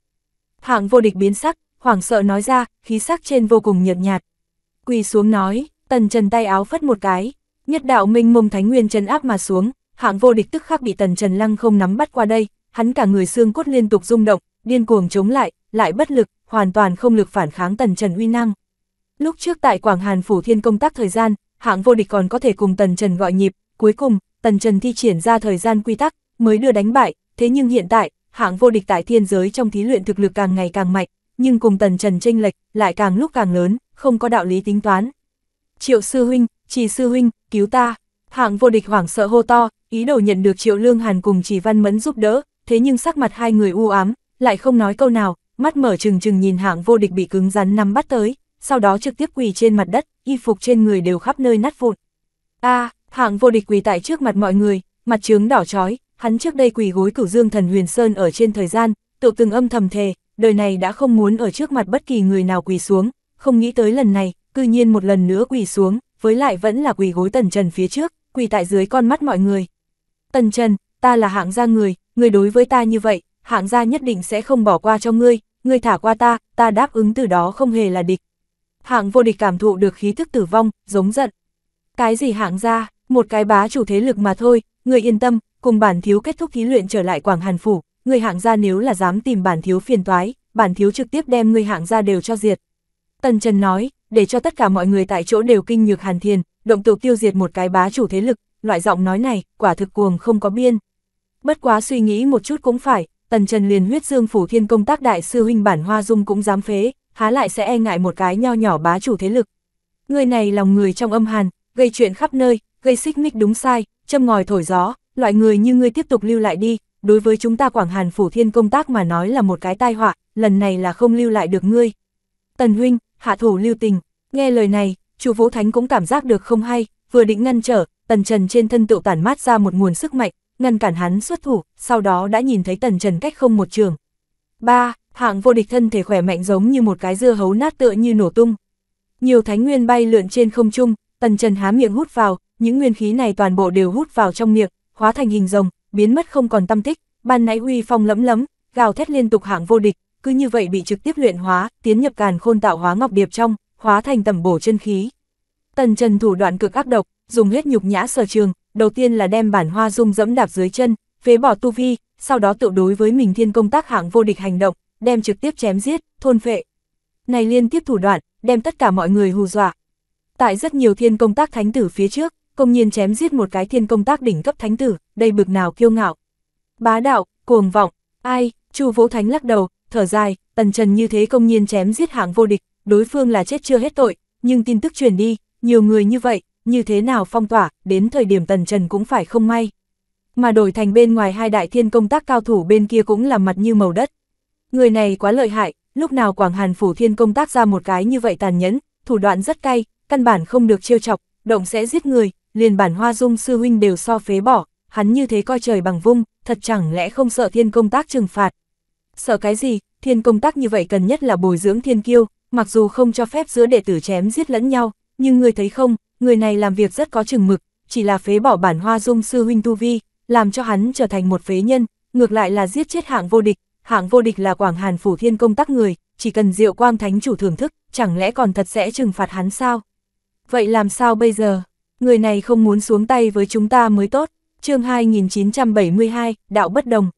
Hạng vô địch biến sắc, hoảng sợ nói ra, khí sắc trên vô cùng nhợt nhạt. Quỳ xuống nói, tần trần tay áo phất một cái, nhất đạo minh mông thánh nguyên chân áp mà xuống, hạng vô địch tức khắc bị tần trần lăng không nắm bắt qua đây, hắn cả người xương cốt liên tục rung động, điên cuồng chống lại, lại bất lực, hoàn toàn không lực phản kháng tần trần uy năng. Lúc trước tại Quảng Hàn Phủ Thiên công tác thời gian, hạng vô địch còn có thể cùng tần trần gọi nhịp, cuối cùng, Tần Trần thi triển ra thời gian quy tắc, mới đưa đánh bại, thế nhưng hiện tại, hạng vô địch tại thiên giới trong thí luyện thực lực càng ngày càng mạnh, nhưng cùng Tần Trần tranh lệch lại càng lúc càng lớn, không có đạo lý tính toán. Triệu sư huynh, trì sư huynh, cứu ta, hạng vô địch hoảng sợ hô to, ý đồ nhận được Triệu Lương Hàn cùng Trì Văn Mẫn giúp đỡ, thế nhưng sắc mặt hai người u ám, lại không nói câu nào, mắt mở trừng trừng nhìn hạng vô địch bị cứng rắn nắm bắt tới, sau đó trực tiếp quỳ trên mặt đất, y phục trên người đều khắp nơi nát vụn. A, hạng vô địch quỳ tại trước mặt mọi người, mặt trướng đỏ chói, hắn trước đây quỳ gối cửu dương thần huyền sơn ở trên thời gian, tự từng âm thầm thề, đời này đã không muốn ở trước mặt bất kỳ người nào quỳ xuống, không nghĩ tới lần này, cư nhiên một lần nữa quỳ xuống, với lại vẫn là quỳ gối tần trần phía trước, quỳ tại dưới con mắt mọi người. Tần trần, ta là hạng gia người, người đối với ta như vậy, hạng gia nhất định sẽ không bỏ qua cho ngươi, ngươi thả qua ta, ta đáp ứng từ đó không hề là địch. Hạng vô địch cảm thụ được khí thức tử vong, giống giận. Cái gì hạng gia? Một cái bá chủ thế lực mà thôi, người yên tâm, cùng bản thiếu kết thúc thí luyện trở lại Quảng Hàn Phủ, người hạng gia nếu là dám tìm bản thiếu phiền toái, bản thiếu trực tiếp đem người hạng gia đều cho diệt. Tần Trần nói, để cho tất cả mọi người tại chỗ đều kinh nhược Hàn Thiền, động tụ tiêu diệt một cái bá chủ thế lực, loại giọng nói này, quả thực cuồng không có biên. Bất quá suy nghĩ một chút cũng phải, Tần Trần liền huyết dương phủ thiên công tác đại sư huynh bản hoa dung cũng dám phế, há lại sẽ e ngại một cái nho nhỏ bá chủ thế lực. Người này lòng người trong âm hàn, gây chuyện khắp nơi, gây xích mích đúng sai, châm ngòi thổi gió, loại người như ngươi tiếp tục lưu lại đi, đối với chúng ta Quảng Hàn Phủ Thiên công tác mà nói là một cái tai họa, lần này là không lưu lại được ngươi. Tần huynh, hạ thủ lưu tình, nghe lời này, chú Vũ Thánh cũng cảm giác được không hay, vừa định ngăn trở, Tần Trần trên thân tựu tản mát ra một nguồn sức mạnh, ngăn cản hắn xuất thủ, sau đó đã nhìn thấy Tần Trần cách không một trường. 3. Hạng vô địch thân thể khỏe mạnh giống như một cái dưa hấu nát tựa như nổ tung. Nhiều thánh nguyên bay lượn trên không trung, Tần Trần há miệng hút vào, những nguyên khí này toàn bộ đều hút vào trong miệng, hóa thành hình rồng, biến mất không còn tâm tích, ban nãy huy phong lẫm lẫm, gào thét liên tục hạng vô địch, cứ như vậy bị trực tiếp luyện hóa, tiến nhập càn khôn tạo hóa ngọc điệp trong, hóa thành tầm bổ chân khí. Tần Trần thủ đoạn cực ác độc, dùng huyết nhục nhã sở trường, đầu tiên là đem bản hoa dung dẫm đạp dưới chân, phế bỏ tu vi, sau đó tự đối với mình thiên công tác hạng vô địch hành động, đem trực tiếp chém giết, thôn phệ. Này liên tiếp thủ đoạn, đem tất cả mọi người hù dọa. Tại rất nhiều thiên công tác thánh tử phía trước, công nhiên chém giết một cái thiên công tác đỉnh cấp thánh tử, đây bực nào kiêu ngạo. Bá đạo, cuồng vọng, ai, Chu Vũ Thánh lắc đầu, thở dài, tần trần như thế công nhiên chém giết hạng vô địch, đối phương là chết chưa hết tội, nhưng tin tức truyền đi, nhiều người như vậy, như thế nào phong tỏa, đến thời điểm tần trần cũng phải không may. Mà đổi thành bên ngoài hai đại thiên công tác cao thủ bên kia cũng là mặt như màu đất. Người này quá lợi hại, lúc nào Quảng Hàn Phủ thiên công tác ra một cái như vậy tàn nhẫn, thủ đoạn rất cay, căn bản không được trêu chọc, động sẽ giết người, liền bản hoa dung sư huynh đều so phế bỏ, hắn như thế coi trời bằng vung, thật chẳng lẽ không sợ thiên công tác trừng phạt. Sợ cái gì, thiên công tác như vậy cần nhất là bồi dưỡng thiên kiêu, mặc dù không cho phép giữa đệ tử chém giết lẫn nhau, nhưng người thấy không, người này làm việc rất có chừng mực, chỉ là phế bỏ bản hoa dung sư huynh tu vi, làm cho hắn trở thành một phế nhân, ngược lại là giết chết hạng vô địch, hạng vô địch là quảng hàn phủ thiên công tác người, chỉ cần diệu quang thánh chủ thưởng thức, chẳng lẽ còn thật sẽ trừng phạt hắn sao? Vậy làm sao bây giờ? người này không muốn xuống tay với chúng ta mới tốt, chương 2972, đạo bất đồng.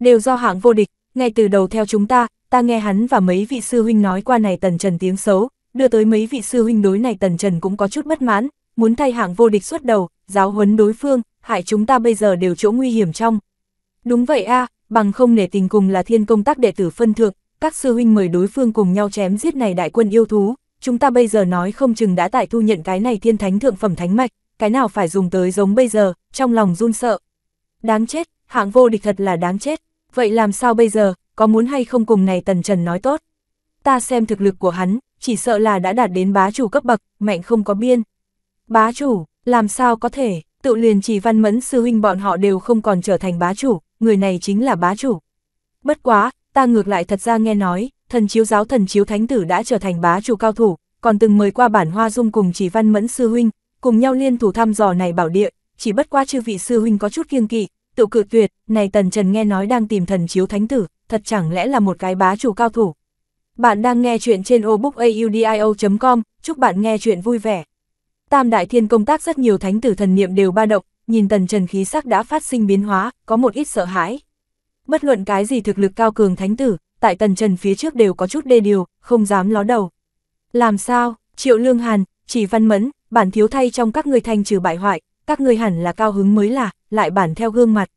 Đều do hạng vô địch, ngay từ đầu theo chúng ta, ta nghe hắn và mấy vị sư huynh nói qua này tần trần tiếng xấu, đưa tới mấy vị sư huynh đối này tần trần cũng có chút bất mãn, muốn thay hạng vô địch xuất đầu, giáo huấn đối phương, hại chúng ta bây giờ đều chỗ nguy hiểm trong. Đúng vậy a à, bằng không nể tình cùng là thiên công tác đệ tử phân thượng, các sư huynh mời đối phương cùng nhau chém giết này đại quân yêu thú, chúng ta bây giờ nói không chừng đã tải thu nhận cái này thiên thánh thượng phẩm thánh mạch, cái nào phải dùng tới giống bây giờ, trong lòng run sợ. Đáng chết, hạng vô địch thật là đáng chết, vậy làm sao bây giờ, có muốn hay không cùng này Tần Trần nói tốt. Ta xem thực lực của hắn, chỉ sợ là đã đạt đến bá chủ cấp bậc, mạnh không có biên. Bá chủ, làm sao có thể, tự liền chỉ văn mẫn sư huynh bọn họ đều không còn trở thành bá chủ, người này chính là bá chủ. Bất quá, ta ngược lại thật ra nghe nói, thần chiếu giáo thần chiếu thánh tử đã trở thành bá chủ cao thủ, còn từng mời qua bản hoa dung cùng chỉ văn mẫn sư huynh, cùng nhau liên thủ thăm dò này bảo địa, chỉ bất qua chư vị sư huynh có chút kiêng kỵ, tự cự tuyệt, này tần trần nghe nói đang tìm thần chiếu thánh tử, thật chẳng lẽ là một cái bá chủ cao thủ. Bạn đang nghe chuyện trên obookaudio.com, chúc bạn nghe chuyện vui vẻ. Tam đại thiên công tác rất nhiều thánh tử thần niệm đều ba động, nhìn tần trần khí sắc đã phát sinh biến hóa, có một ít sợ hãi. Bất luận cái gì thực lực cao cường thánh tử, tại tần trần phía trước đều có chút đê điều, không dám ló đầu. Làm sao, triệu lương hàn, chỉ văn mẫn, bản thiếu thay trong các người thanh trừ bại hoại, các người hẳn là cao hứng mới là, lại bản theo gương mặt.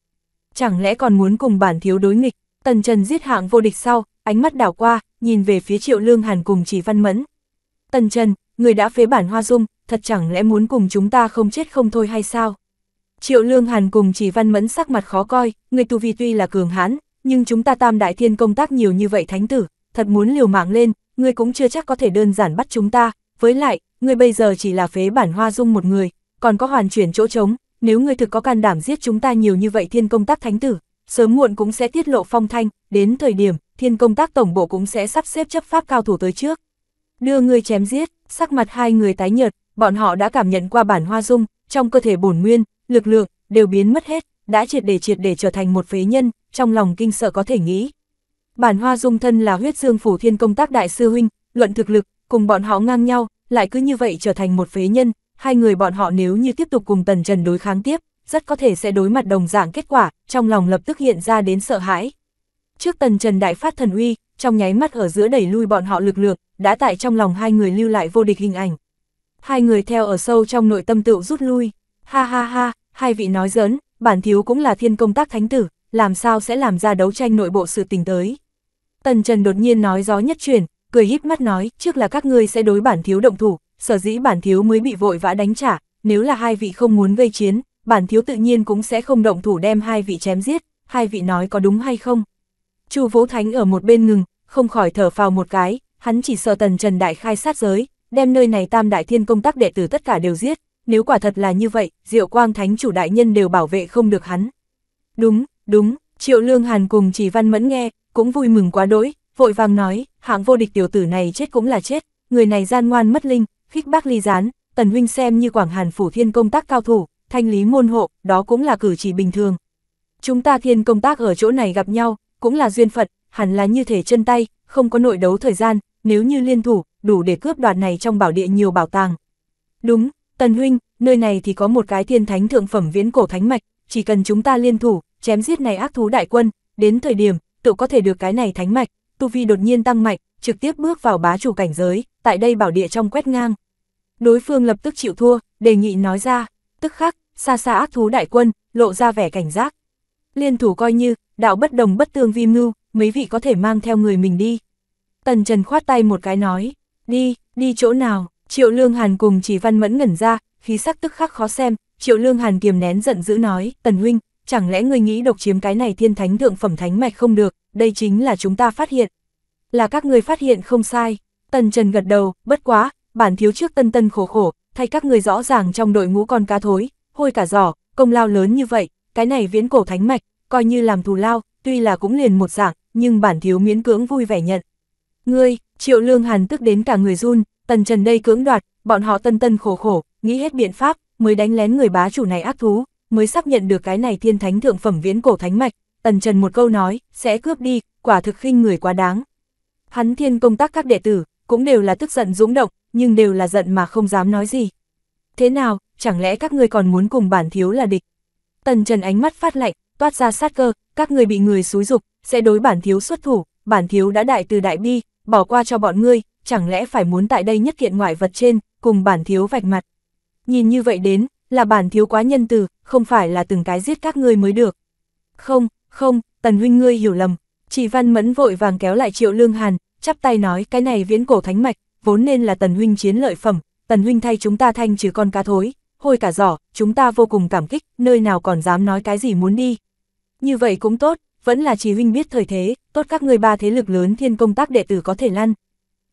Chẳng lẽ còn muốn cùng bản thiếu đối nghịch, tần trần giết hạng vô địch sau, ánh mắt đảo qua, nhìn về phía triệu lương hàn cùng chỉ văn mẫn. Tần trần, người đã phế bản hoa dung, thật chẳng lẽ muốn cùng chúng ta không chết không thôi hay sao? Triệu Lương Hàn cùng Chỉ Văn Mẫn sắc mặt khó coi, người tu vi tuy là cường hãn, nhưng chúng ta tam đại thiên công tác nhiều như vậy thánh tử, thật muốn liều mạng lên, ngươi cũng chưa chắc có thể đơn giản bắt chúng ta, với lại, ngươi bây giờ chỉ là phế bản hoa dung một người, còn có hoàn chuyển chỗ trống, nếu ngươi thực có can đảm giết chúng ta nhiều như vậy thiên công tác thánh tử, sớm muộn cũng sẽ tiết lộ phong thanh, đến thời điểm, thiên công tác tổng bộ cũng sẽ sắp xếp chấp pháp cao thủ tới trước. Đưa ngươi chém giết, sắc mặt hai người tái nhợt, bọn họ đã cảm nhận qua bản hoa dung, trong cơ thể bổn nguyên, lực lượng, đều biến mất hết, đã triệt để triệt để trở thành một phế nhân, trong lòng kinh sợ có thể nghĩ. Bản hoa dung thân là huyết dương phủ thiên công tác đại sư huynh, luận thực lực, cùng bọn họ ngang nhau, lại cứ như vậy trở thành một phế nhân, hai người bọn họ nếu như tiếp tục cùng tần trần đối kháng tiếp, rất có thể sẽ đối mặt đồng dạng kết quả, trong lòng lập tức hiện ra đến sợ hãi. Trước tần trần đại phát thần uy, trong nháy mắt ở giữa đẩy lui bọn họ lực lượng, đã tại trong lòng hai người lưu lại vô địch hình ảnh. Hai người theo ở sâu trong nội tâm tự rút lui, ha ha ha, hai vị nói giỡn, bản thiếu cũng là thiên công tác thánh tử, làm sao sẽ làm ra đấu tranh nội bộ sự tình tới. Tần Trần đột nhiên nói gió nhất truyền, cười híp mắt nói, trước là các ngươi sẽ đối bản thiếu động thủ, sở dĩ bản thiếu mới bị vội vã đánh trả, nếu là hai vị không muốn gây chiến, bản thiếu tự nhiên cũng sẽ không động thủ đem hai vị chém giết, hai vị nói có đúng hay không. Chu Vũ Thánh ở một bên ngừng, không khỏi thở phào một cái, hắn chỉ sợ Tần Trần đại khai sát giới, đem nơi này Tam Đại Thiên Công Tác đệ tử tất cả đều giết, nếu quả thật là như vậy, Diệu Quang Thánh chủ đại nhân đều bảo vệ không được hắn. Đúng, đúng, Triệu Lương Hàn cùng Chỉ Văn Mẫn nghe, cũng vui mừng quá đỗi, vội vàng nói, hạng vô địch tiểu tử này chết cũng là chết, người này gian ngoan mất linh, khích bác ly gián, Tần Huynh xem như Quảng Hàn phủ thiên công tác cao thủ, thanh lý môn hộ, đó cũng là cử chỉ bình thường. Chúng ta thiên công tác ở chỗ này gặp nhau, cũng là duyên phận, hẳn là như thể chân tay, không có nội đấu thời gian, nếu như liên thủ, đủ để cướp đoạt này trong bảo địa nhiều bảo tàng. Đúng, Tần huynh, nơi này thì có một cái thiên thánh thượng phẩm viễn cổ thánh mạch, chỉ cần chúng ta liên thủ, chém giết này ác thú đại quân, đến thời điểm, tự có thể được cái này thánh mạch, tu vi đột nhiên tăng mạnh, trực tiếp bước vào bá chủ cảnh giới, tại đây bảo địa trong quét ngang. Đối phương lập tức chịu thua, đề nghị nói ra, tức khắc, xa xa ác thú đại quân, lộ ra vẻ cảnh giác. Liên thủ coi như, đạo bất đồng bất tương vi mưu, mấy vị có thể mang theo người mình đi. Tần Trần khoát tay một cái nói, đi, đi chỗ nào, Triệu Lương Hàn cùng chỉ văn mẫn ngẩn ra, khí sắc tức khắc khó xem, Triệu Lương Hàn kiềm nén giận dữ nói, Tần Huynh, chẳng lẽ người nghĩ độc chiếm cái này thiên thánh thượng phẩm thánh mạch không được, đây chính là chúng ta phát hiện. Là các người phát hiện không sai, Tần Trần gật đầu, bất quá, bản thiếu trước tân tân khổ khổ, thay các người rõ ràng trong đội ngũ con cá thối, hôi cả giỏ, công lao lớn như vậy, cái này viễn cổ thánh mạch, coi như làm thù lao, tuy là cũng liền một dạng, nhưng bản thiếu miễn cưỡng vui vẻ nhận. Ngươi, Triệu Lương Hàn tức đến cả người run, Tần Trần đây cưỡng đoạt, bọn họ tân tân khổ khổ, nghĩ hết biện pháp, mới đánh lén người bá chủ này ác thú, mới xác nhận được cái này thiên thánh thượng phẩm viễn cổ thánh mạch, Tần Trần một câu nói, sẽ cướp đi, quả thực khinh người quá đáng. Hắn thiên công tác các đệ tử, cũng đều là tức giận dũng động, nhưng đều là giận mà không dám nói gì. Thế nào, chẳng lẽ các ngươi còn muốn cùng bản thiếu là địch? Tần Trần ánh mắt phát lạnh, toát ra sát cơ, các người bị người xúi dục, sẽ đối bản thiếu xuất thủ, bản thiếu đã đại từ đại bi, bỏ qua cho bọn ngươi, chẳng lẽ phải muốn tại đây nhất kiện ngoại vật trên, cùng bản thiếu vạch mặt. Nhìn như vậy đến, là bản thiếu quá nhân từ, không phải là từng cái giết các ngươi mới được. Không, không, tần huynh ngươi hiểu lầm, chỉ văn mẫn vội vàng kéo lại triệu lương hàn, chắp tay nói cái này viễn cổ thánh mạch, vốn nên là tần huynh chiến lợi phẩm, tần huynh thay chúng ta thanh trừ con cá thối, hôi cả giỏ, chúng ta vô cùng cảm kích, nơi nào còn dám nói cái gì muốn đi. Như vậy cũng tốt, vẫn là chỉ huynh biết thời thế, tốt các người ba thế lực lớn thiên công tác đệ tử có thể lăn.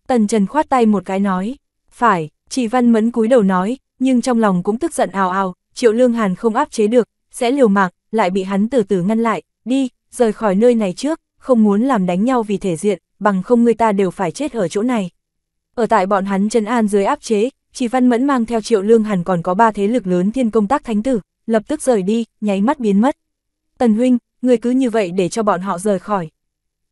Tần Trần khoát tay một cái nói, phải, chỉ văn mẫn cúi đầu nói, nhưng trong lòng cũng tức giận ào ào, triệu lương hàn không áp chế được, sẽ liều mạng, lại bị hắn từ từ ngăn lại, đi, rời khỏi nơi này trước, không muốn làm đánh nhau vì thể diện, bằng không người ta đều phải chết ở chỗ này. Ở tại bọn hắn Trần An dưới áp chế, chỉ văn mẫn mang theo triệu lương hàn còn có ba thế lực lớn thiên công tác thánh tử, lập tức rời đi, nháy mắt biến mất. Tần huynh, người cứ như vậy để cho bọn họ rời khỏi.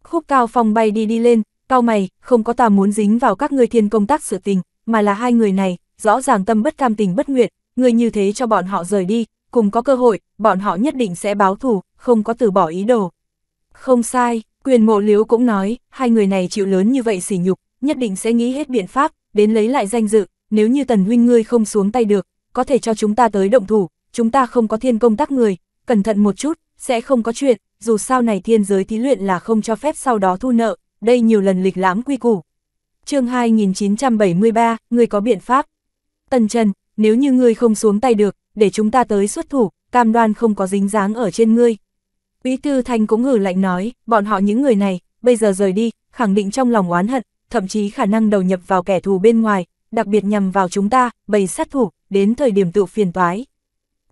Khúc Cao Phong bay đi đi lên, cao mày, không có ta muốn dính vào các ngươi thiên công tác sự tình, mà là hai người này, rõ ràng tâm bất cam tình bất nguyện, người như thế cho bọn họ rời đi, cùng có cơ hội, bọn họ nhất định sẽ báo thù, không có từ bỏ ý đồ. Không sai, quyền mộ liếu cũng nói, hai người này chịu lớn như vậy sỉ nhục, nhất định sẽ nghĩ hết biện pháp, đến lấy lại danh dự, nếu như tần huynh ngươi không xuống tay được, có thể cho chúng ta tới động thủ, chúng ta không có thiên công tác người, cẩn thận một chút, sẽ không có chuyện, dù sao này thiên giới thí luyện là không cho phép sau đó thu nợ, đây nhiều lần lịch lãm quy củ. chương 2973, người có biện pháp. Tần Trần, nếu như ngươi không xuống tay được, để chúng ta tới xuất thủ, cam đoan không có dính dáng ở trên ngươi. Quý Tư Thanh cũng ngử lạnh nói, bọn họ những người này, bây giờ rời đi, khẳng định trong lòng oán hận, thậm chí khả năng đầu nhập vào kẻ thù bên ngoài, đặc biệt nhằm vào chúng ta, bày sát thủ, đến thời điểm tự phiền toái.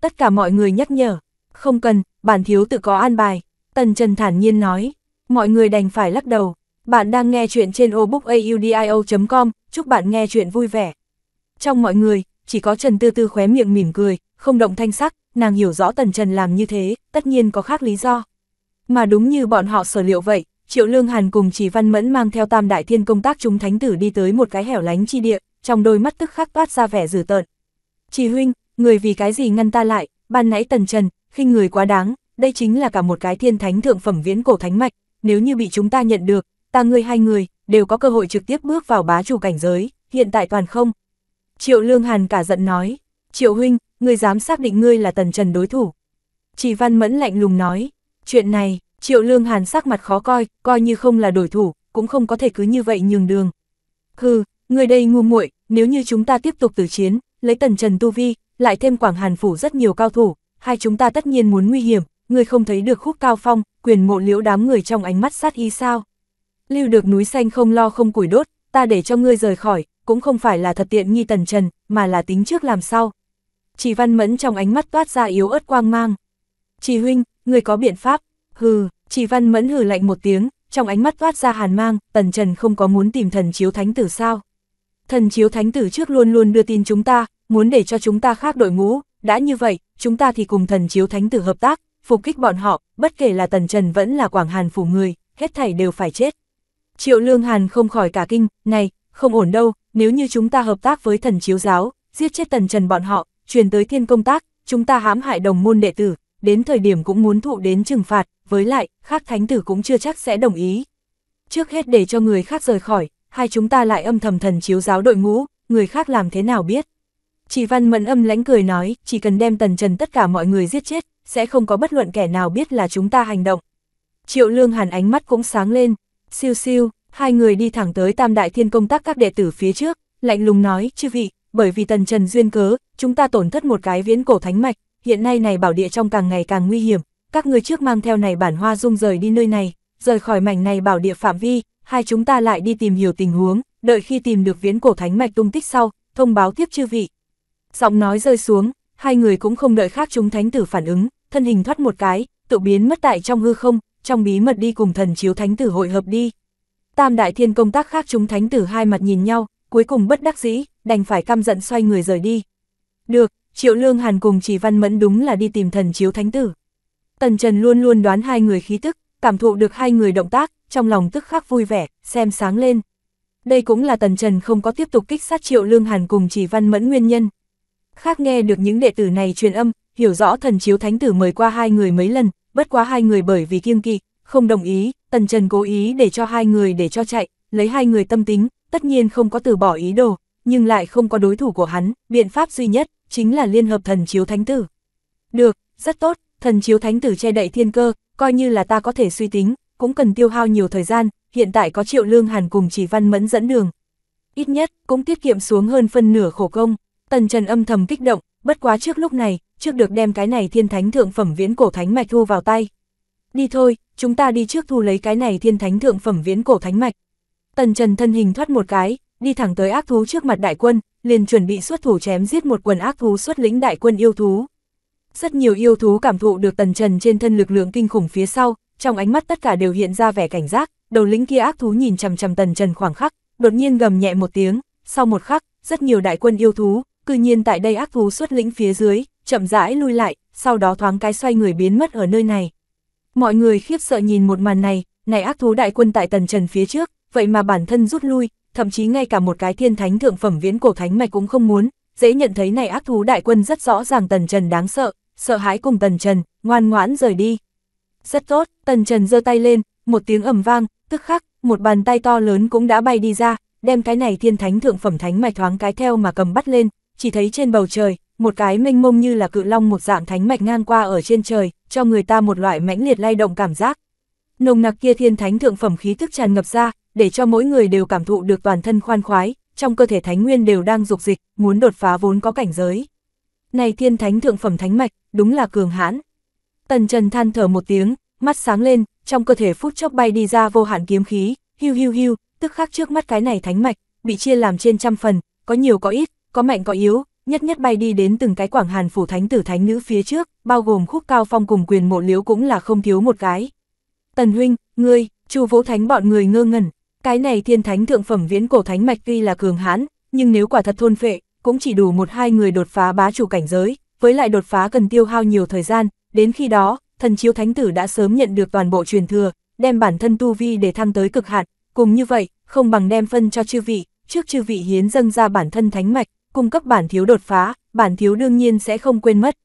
Tất cả mọi người nhắc nhở, không cần, bản thiếu tự có an bài, Tần Trần thản nhiên nói, mọi người đành phải lắc đầu. Bạn đang nghe chuyện trên obookaudio.com, chúc bạn nghe chuyện vui vẻ. Trong mọi người, chỉ có Trần Tư Tư khóe miệng mỉm cười, không động thanh sắc, nàng hiểu rõ Tần Trần làm như thế, tất nhiên có khác lý do. Mà đúng như bọn họ sở liệu vậy, Triệu Lương Hàn cùng Chỉ Văn Mẫn mang theo Tam Đại Thiên công tác chúng thánh tử đi tới một cái hẻo lánh chi địa, trong đôi mắt tức khắc toát ra vẻ dữ tợn. Chỉ huynh, người vì cái gì ngăn ta lại, ban nãy Tần Trần, khinh người quá đáng, đây chính là cả một cái thiên thánh thượng phẩm viễn cổ thánh mạch, nếu như bị chúng ta nhận được, ta ngươi hai người, đều có cơ hội trực tiếp bước vào bá chủ cảnh giới, hiện tại toàn không. Triệu Lương Hàn cả giận nói, Triệu Huynh, ngươi dám xác định ngươi là tần trần đối thủ. Chỉ Văn Mẫn lạnh lùng nói, chuyện này, Triệu Lương Hàn sắc mặt khó coi, coi như không là đối thủ, cũng không có thể cứ như vậy nhường đường. Hừ, người đây ngu muội, nếu như chúng ta tiếp tục tử chiến, lấy tần trần tu vi, lại thêm Quảng Hàn phủ rất nhiều cao thủ, hai chúng ta tất nhiên muốn nguy hiểm, người không thấy được khúc cao phong, quyền mộ liễu đám người trong ánh mắt sát ý sao. Lưu được núi xanh không lo không củi đốt, ta để cho ngươi rời khỏi, cũng không phải là thật tiện nghi tần trần, mà là tính trước làm sau. Chỉ văn mẫn trong ánh mắt toát ra yếu ớt quang mang. Chỉ huynh, người có biện pháp, hừ, chỉ văn mẫn hừ lạnh một tiếng, trong ánh mắt toát ra hàn mang, tần trần không có muốn tìm thần chiếu thánh tử sao. Thần chiếu thánh tử trước luôn luôn đưa tin chúng ta, muốn để cho chúng ta khác đội ngũ, đã như vậy, chúng ta thì cùng thần chiếu thánh tử hợp tác, phục kích bọn họ, bất kể là Tần Trần vẫn là Quảng Hàn phủ người, hết thảy đều phải chết. Triệu Lương Hàn không khỏi cả kinh, này, không ổn đâu, nếu như chúng ta hợp tác với thần chiếu giáo, giết chết Tần Trần bọn họ, truyền tới thiên công tác, chúng ta hãm hại đồng môn đệ tử, đến thời điểm cũng muốn thụ đến trừng phạt, với lại, khác thánh tử cũng chưa chắc sẽ đồng ý. Trước hết để cho người khác rời khỏi, hai chúng ta lại âm thầm thần chiếu giáo đội ngũ, người khác làm thế nào biết. Chỉ văn mẫn âm lánh cười nói, chỉ cần đem tần trần tất cả mọi người giết chết, sẽ không có bất luận kẻ nào biết là chúng ta hành động. Triệu lương hàn ánh mắt cũng sáng lên, siêu siêu, hai người đi thẳng tới tam đại thiên công tác các đệ tử phía trước, lạnh lùng nói, chư vị, bởi vì tần trần duyên cớ, chúng ta tổn thất một cái viễn cổ thánh mạch, hiện nay này bảo địa trong càng ngày càng nguy hiểm, các người trước mang theo này bản hoa dung rời đi nơi này, rời khỏi mảnh này bảo địa phạm vi, hai chúng ta lại đi tìm hiểu tình huống, đợi khi tìm được viễn cổ thánh mạch tung tích sau, thông báo tiếp chư vị, Giọng nói rơi xuống, hai người cũng không đợi khác chúng thánh tử phản ứng, thân hình thoát một cái, tự biến mất tại trong hư không, trong bí mật đi cùng thần chiếu thánh tử hội hợp đi. Tam đại thiên công tác khác chúng thánh tử hai mặt nhìn nhau, cuối cùng bất đắc dĩ, đành phải căm giận xoay người rời đi. Được, Triệu Lương Hàn cùng Chỉ Văn Mẫn đúng là đi tìm thần chiếu thánh tử. Tần Trần luôn luôn đoán hai người khí tức, cảm thụ được hai người động tác, trong lòng tức khắc vui vẻ, xem sáng lên. Đây cũng là Tần Trần không có tiếp tục kích sát Triệu Lương Hàn cùng Chỉ Văn Mẫn nguyên nhân, khác nghe được những đệ tử này truyền âm, hiểu rõ thần chiếu thánh tử mời qua hai người mấy lần, bất quá hai người bởi vì kiêng kỵ, không đồng ý, tần trần cố ý để cho hai người để cho chạy, lấy hai người tâm tính, tất nhiên không có từ bỏ ý đồ, nhưng lại không có đối thủ của hắn, biện pháp duy nhất, chính là liên hợp thần chiếu thánh tử. Được, rất tốt, thần chiếu thánh tử che đậy thiên cơ, coi như là ta có thể suy tính, cũng cần tiêu hao nhiều thời gian, hiện tại có triệu lương hàn cùng chỉ văn mẫn dẫn đường. Ít nhất, cũng tiết kiệm xuống hơn phân nửa khổ công. Tần Trần âm thầm kích động, bất quá trước lúc này, trước được đem cái này thiên thánh thượng phẩm viễn cổ thánh mạch thu vào tay. Đi thôi, chúng ta đi trước thu lấy cái này thiên thánh thượng phẩm viễn cổ thánh mạch. Tần Trần thân hình thoát một cái, đi thẳng tới ác thú trước mặt đại quân, liền chuẩn bị xuất thủ chém giết một quần ác thú xuất lĩnh đại quân yêu thú. Rất nhiều yêu thú cảm thụ được Tần Trần trên thân lực lượng kinh khủng phía sau, trong ánh mắt tất cả đều hiện ra vẻ cảnh giác, đầu lính kia ác thú nhìn chằm chằm Tần Trần khoảng khắc, đột nhiên gầm nhẹ một tiếng, sau một khắc, rất nhiều đại quân yêu thú, cư nhiên tại đây ác thú xuất lĩnh phía dưới, chậm rãi lui lại, sau đó thoáng cái xoay người biến mất ở nơi này. Mọi người khiếp sợ nhìn một màn này, này ác thú đại quân tại tần trần phía trước, vậy mà bản thân rút lui, thậm chí ngay cả một cái thiên thánh thượng phẩm viễn cổ thánh mạch cũng không muốn, dễ nhận thấy này ác thú đại quân rất rõ ràng tần trần đáng sợ, sợ hãi cùng tần trần, ngoan ngoãn rời đi. Rất tốt, tần trần giơ tay lên, một tiếng ầm vang, tức khắc, một bàn tay to lớn cũng đã bay đi ra, đem cái này thiên thánh thượng phẩm thánh mạch thoáng cái theo mà cầm bắt lên, chỉ thấy trên bầu trời, một cái mênh mông như là cự long một dạng thánh mạch ngang qua ở trên trời, cho người ta một loại mãnh liệt lay động cảm giác. Nồng nặc kia thiên thánh thượng phẩm khí thức tràn ngập ra, để cho mỗi người đều cảm thụ được toàn thân khoan khoái, trong cơ thể thánh nguyên đều đang dục dịch, muốn đột phá vốn có cảnh giới. Này thiên thánh thượng phẩm thánh mạch, đúng là cường hãn. Tần Trần than thở một tiếng, mắt sáng lên, trong cơ thể phút chốc bay đi ra vô hạn kiếm khí, hưu hưu hưu, tức khắc trước mắt cái này thánh mạch, bị chia làm trên trăm phần, có nhiều có ít, có mạnh có yếu, nhất nhất bay đi đến từng cái quảng hàn phủ thánh tử thánh nữ phía trước, bao gồm khúc cao phong cùng quyền mộ liếu cũng là không thiếu một cái. Tần huynh, ngươi, chu vũ thánh bọn người ngơ ngẩn, cái này thiên thánh thượng phẩm viễn cổ thánh mạch tuy là cường hãn, nhưng nếu quả thật thôn phệ, cũng chỉ đủ một hai người đột phá bá chủ cảnh giới, với lại đột phá cần tiêu hao nhiều thời gian, đến khi đó, thần chiếu thánh tử đã sớm nhận được toàn bộ truyền thừa, đem bản thân tu vi để thăng tới cực hạn, cùng như vậy, không bằng đem phân cho chư vị, trước chư vị hiến dâng ra bản thân thánh mạch, cung cấp bản thiếu đột phá, bản thiếu đương nhiên sẽ không quên mất.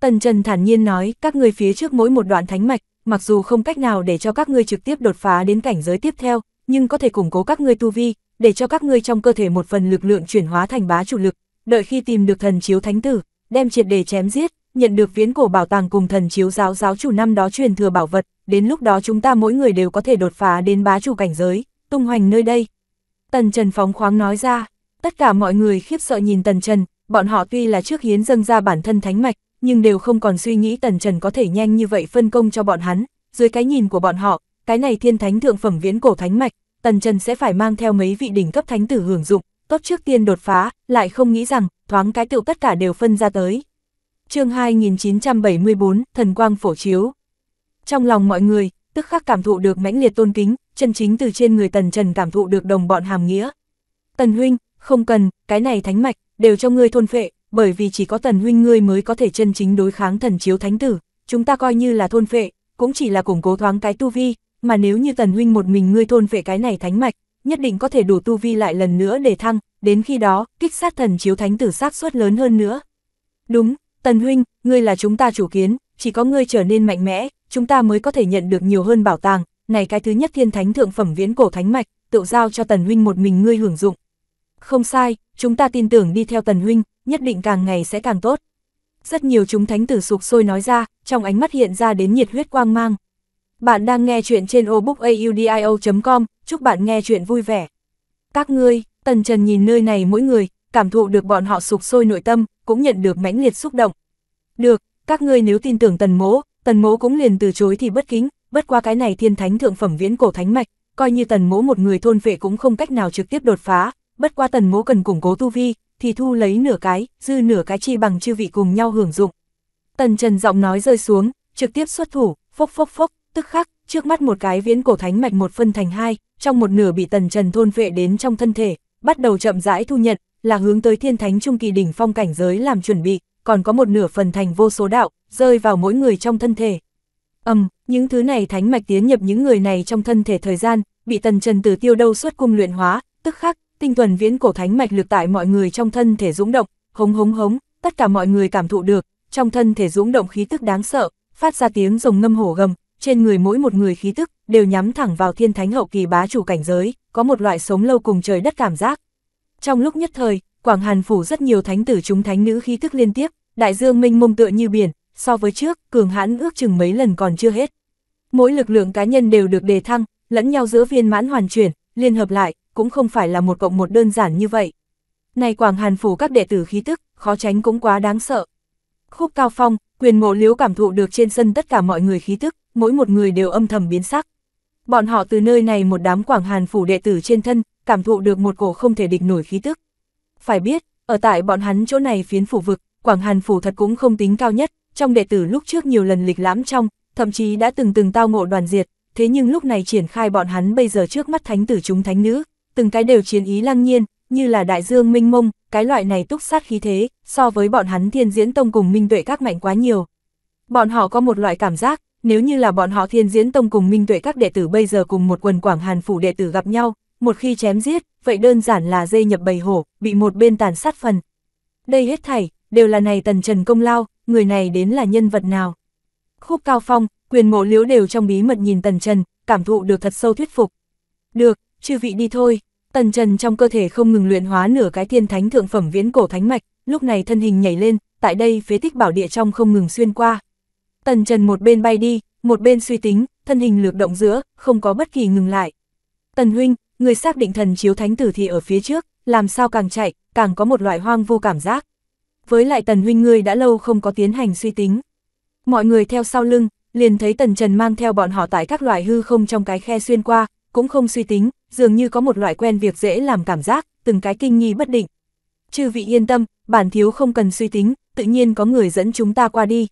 Tần Trần thản nhiên nói, các người phía trước mỗi một đoạn thánh mạch, mặc dù không cách nào để cho các ngươi trực tiếp đột phá đến cảnh giới tiếp theo, nhưng có thể củng cố các ngươi tu vi, để cho các ngươi trong cơ thể một phần lực lượng chuyển hóa thành bá chủ lực, đợi khi tìm được thần chiếu thánh tử, đem triệt để chém giết, nhận được viễn cổ bảo tàng cùng thần chiếu giáo giáo chủ năm đó truyền thừa bảo vật, đến lúc đó chúng ta mỗi người đều có thể đột phá đến bá chủ cảnh giới, tung hoành nơi đây. Tần Trần phóng khoáng nói ra, Tất cả mọi người khiếp sợ nhìn Tần Trần, bọn họ tuy là trước hiến dâng ra bản thân thánh mạch, nhưng đều không còn suy nghĩ Tần Trần có thể nhanh như vậy phân công cho bọn hắn. Dưới cái nhìn của bọn họ, cái này thiên thánh thượng phẩm viễn cổ thánh mạch, Tần Trần sẽ phải mang theo mấy vị đỉnh cấp thánh tử hưởng dụng, tốt trước tiên đột phá, lại không nghĩ rằng, thoáng cái tựu tất cả đều phân ra tới. chương 2974, Thần Quang Phổ Chiếu Trong lòng mọi người, tức khắc cảm thụ được mãnh liệt tôn kính, chân chính từ trên người Tần Trần cảm thụ được đồng bọn hàm nghĩa. Tần Huynh, không cần, cái này thánh mạch, đều cho ngươi thôn phệ, bởi vì chỉ có tần huynh ngươi mới có thể chân chính đối kháng thần chiếu thánh tử, chúng ta coi như là thôn phệ, cũng chỉ là củng cố thoáng cái tu vi, mà nếu như tần huynh một mình ngươi thôn phệ cái này thánh mạch, nhất định có thể đủ tu vi lại lần nữa để thăng, đến khi đó, kích sát thần chiếu thánh tử xác suất lớn hơn nữa. Đúng, tần huynh, ngươi là chúng ta chủ kiến, chỉ có ngươi trở nên mạnh mẽ, chúng ta mới có thể nhận được nhiều hơn bảo tàng, này cái thứ nhất thiên thánh thượng phẩm viễn cổ thánh mạch, tự giao cho tần huynh một mình ngươi hưởng dụng. Không sai, chúng ta tin tưởng đi theo Tần Huynh, nhất định càng ngày sẽ càng tốt. Rất nhiều chúng thánh tử sụp sôi nói ra, trong ánh mắt hiện ra đến nhiệt huyết quang mang. Bạn đang nghe chuyện trên obookaudio.com, chúc bạn nghe chuyện vui vẻ. Các ngươi, Tần Trần nhìn nơi này mỗi người, cảm thụ được bọn họ sụp sôi nội tâm, cũng nhận được mãnh liệt xúc động. Được, các ngươi nếu tin tưởng Tần Mỗ, Tần Mỗ cũng liền từ chối thì bất kính, bất qua cái này thiên thánh thượng phẩm viễn cổ thánh mạch, coi như Tần Mỗ một người thôn vệ cũng không cách nào trực tiếp đột phá, bất qua tần ngũ cần củng cố tu vi, thì thu lấy nửa cái, dư nửa cái chi bằng chư vị cùng nhau hưởng dụng. Tần Trần giọng nói rơi xuống, trực tiếp xuất thủ, phốc phốc phốc, tức khắc, trước mắt một cái viễn cổ thánh mạch một phân thành hai, trong một nửa bị Tần Trần thôn vệ đến trong thân thể, bắt đầu chậm rãi thu nhận, là hướng tới thiên thánh trung kỳ đỉnh phong cảnh giới làm chuẩn bị, còn có một nửa phần thành vô số đạo, rơi vào mỗi người trong thân thể. Ầm, những thứ này thánh mạch tiến nhập những người này trong thân thể thời gian, bị Tần Trần từ tiêu đâu xuất cung luyện hóa, tức khắc, tinh thuần viễn cổ thánh mạch lực tại mọi người trong thân thể dũng động, hống hống hống, tất cả mọi người cảm thụ được, trong thân thể dũng động khí tức đáng sợ, phát ra tiếng rồng ngâm hổ gầm, trên người mỗi một người khí tức đều nhắm thẳng vào thiên thánh hậu kỳ bá chủ cảnh giới, có một loại sống lâu cùng trời đất cảm giác. Trong lúc nhất thời, Quảng Hàn phủ rất nhiều thánh tử chúng thánh nữ khí tức liên tiếp, đại dương minh mông tựa như biển, so với trước, cường hãn ước chừng mấy lần còn chưa hết. Mỗi lực lượng cá nhân đều được đề thăng, lẫn nhau giữa viên mãn hoàn chuyển, liên hợp lại, cũng không phải là một cộng một đơn giản như vậy. Này Quảng Hàn Phủ các đệ tử khí tức, khó tránh cũng quá đáng sợ. Khúc Cao Phong, quyền mộ liếu cảm thụ được trên sân tất cả mọi người khí tức, mỗi một người đều âm thầm biến sắc. Bọn họ từ nơi này một đám Quảng Hàn Phủ đệ tử trên thân, cảm thụ được một cổ không thể địch nổi khí tức. Phải biết, ở tại bọn hắn chỗ này phiến phủ vực, Quảng Hàn Phủ thật cũng không tính cao nhất, trong đệ tử lúc trước nhiều lần lịch lãm trong, thậm chí đã từng từng tao ngộ đoàn diệt, thế nhưng lúc này triển khai bọn hắn bây giờ trước mắt thánh tử chúng thánh nữ, từng cái đều chiến ý lăng nhiên, như là đại dương minh mông, cái loại này túc sát khí thế, so với bọn hắn thiên diễn tông cùng minh tuệ các mạnh quá nhiều. Bọn họ có một loại cảm giác, nếu như là bọn họ thiên diễn tông cùng minh tuệ các đệ tử bây giờ cùng một quần quảng hàn phủ đệ tử gặp nhau, một khi chém giết, vậy đơn giản là dây nhập bầy hổ, bị một bên tàn sát phần. Đây hết thảy, đều là này tần trần công lao, người này đến là nhân vật nào. Khúc Cao Phong, quyền mộ liễu đều trong bí mật nhìn tần trần, cảm thụ được thật sâu thuyết phục. Được, chư vị đi thôi. Tần Trần trong cơ thể không ngừng luyện hóa nửa cái thiên thánh thượng phẩm viễn cổ thánh mạch, lúc này thân hình nhảy lên, tại đây phế tích bảo địa trong không ngừng xuyên qua. Tần Trần một bên bay đi, một bên suy tính, thân hình lược động giữa, không có bất kỳ ngừng lại. Tần huynh, người xác định thần chiếu thánh tử thì ở phía trước, làm sao càng chạy, càng có một loại hoang vô cảm giác. Với lại tần huynh ngươi đã lâu không có tiến hành suy tính. Mọi người theo sau lưng, liền thấy tần trần mang theo bọn họ tại các loại hư không trong cái khe xuyên qua, cũng không suy tính, dường như có một loại quen việc dễ làm cảm giác, từng cái kinh nghi bất định. Chư vị yên tâm, bản thiếu không cần suy tính, tự nhiên có người dẫn chúng ta qua đi.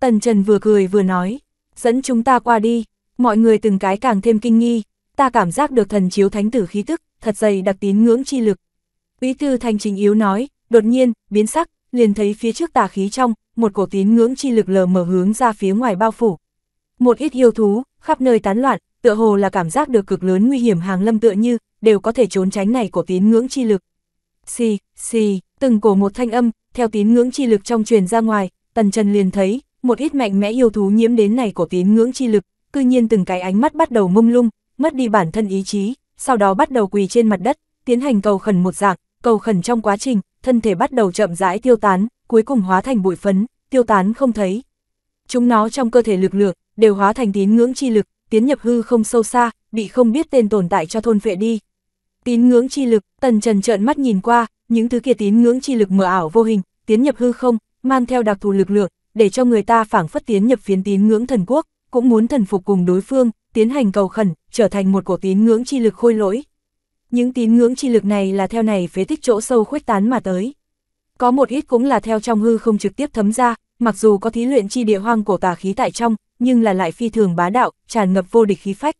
Tần Trần vừa cười vừa nói, dẫn chúng ta qua đi, mọi người từng cái càng thêm kinh nghi, ta cảm giác được thần chiếu thánh tử khí tức, thật dày đặc tín ngưỡng chi lực. Úy tư thành trình yếu nói, đột nhiên, biến sắc, liền thấy phía trước tà khí trong, một cổ tín ngưỡng chi lực lờ mở hướng ra phía ngoài bao phủ. Một ít yêu thú, khắp nơi tán loạn, tựa hồ là cảm giác được cực lớn nguy hiểm hàng lâm tựa như, đều có thể trốn tránh này của tín ngưỡng chi lực. Xì, xì, từng cổ một thanh âm, theo tín ngưỡng chi lực trong truyền ra ngoài, tần trần liền thấy, một ít mạnh mẽ yêu thú nhiễm đến này của tín ngưỡng chi lực, cư nhiên từng cái ánh mắt bắt đầu mông lung, mất đi bản thân ý chí, sau đó bắt đầu quỳ trên mặt đất, tiến hành cầu khẩn một dạng, cầu khẩn trong quá trình, thân thể bắt đầu chậm rãi tiêu tán, cuối cùng hóa thành bụi phấn, tiêu tán không thấy. Chúng nó trong cơ thể lực lượng, đều hóa thành tín ngưỡng chi lực, tiến nhập hư không sâu xa, bị không biết tên tồn tại cho thôn vệ đi. Tín ngưỡng chi lực, tần trần trợn mắt nhìn qua, những thứ kia tín ngưỡng chi lực mờ ảo vô hình, tiến nhập hư không, mang theo đặc thù lực lượng, để cho người ta phản phất tiến nhập phiến tín ngưỡng thần quốc, cũng muốn thần phục cùng đối phương, tiến hành cầu khẩn, trở thành một cổ tín ngưỡng chi lực khôi lỗi. Những tín ngưỡng chi lực này là theo này phế tích chỗ sâu khuếch tán mà tới. Có một ít cũng là theo trong hư không trực tiếp thấm ra, mặc dù có thí luyện chi địa hoang cổ tà khí tại trong, nhưng là lại phi thường bá đạo, tràn ngập vô địch khí phách.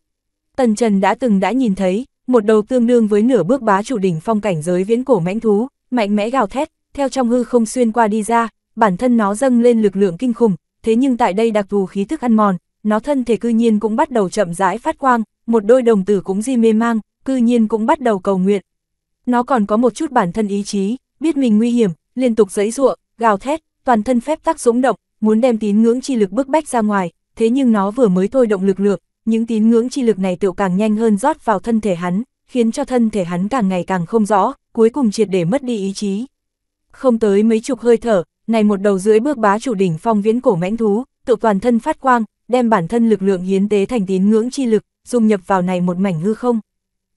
Tần Trần đã từng đã nhìn thấy, một đầu tương đương với nửa bước bá chủ đỉnh phong cảnh giới viễn cổ mãnh thú, mạnh mẽ gào thét, theo trong hư không xuyên qua đi ra, bản thân nó dâng lên lực lượng kinh khủng, thế nhưng tại đây đặc thù khí thức ăn mòn, nó thân thể cư nhiên cũng bắt đầu chậm rãi phát quang, một đôi đồng tử cũng di mê mang, cư nhiên cũng bắt đầu cầu nguyện. Nó còn có một chút bản thân ý chí, biết mình nguy hiểm, liên tục giãy giụa, gào thét, toàn thân phép tắc dũng động, muốn đem tín ngưỡng chi lực bức bách ra ngoài, thế nhưng nó vừa mới thôi động lực lượng, những tín ngưỡng chi lực này tựu càng nhanh hơn rót vào thân thể hắn, khiến cho thân thể hắn càng ngày càng không rõ, cuối cùng triệt để mất đi ý chí. Không tới mấy chục hơi thở, này một đầu dưới bước bá chủ đỉnh phong viễn cổ mãnh thú, tự toàn thân phát quang, đem bản thân lực lượng hiến tế thành tín ngưỡng chi lực, dung nhập vào này một mảnh hư không.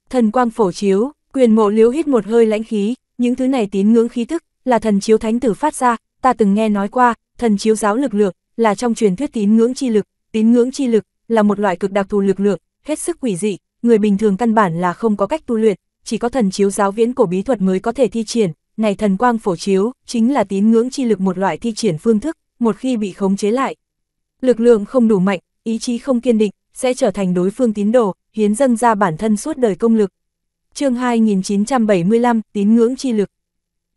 Thần quang phổ chiếu, quyền mộ liếu hít một hơi lãnh khí, những thứ này tín ngưỡng khí thức, là thần chiếu thánh tử phát ra, ta từng nghe nói qua, thần chiếu giáo lực lượng, là trong truyền thuyết tín ngưỡng chi lực, tín ngưỡng chi lực là một loại cực đặc thù lực lượng, hết sức quỷ dị, người bình thường căn bản là không có cách tu luyện, chỉ có thần chiếu giáo viễn cổ bí thuật mới có thể thi triển, này thần quang phổ chiếu chính là tín ngưỡng chi lực một loại thi triển phương thức, một khi bị khống chế lại. Lực lượng không đủ mạnh, ý chí không kiên định, sẽ trở thành đối phương tín đồ, hiến dâng ra bản thân suốt đời công lực. chương 2975, tín ngưỡng chi lực.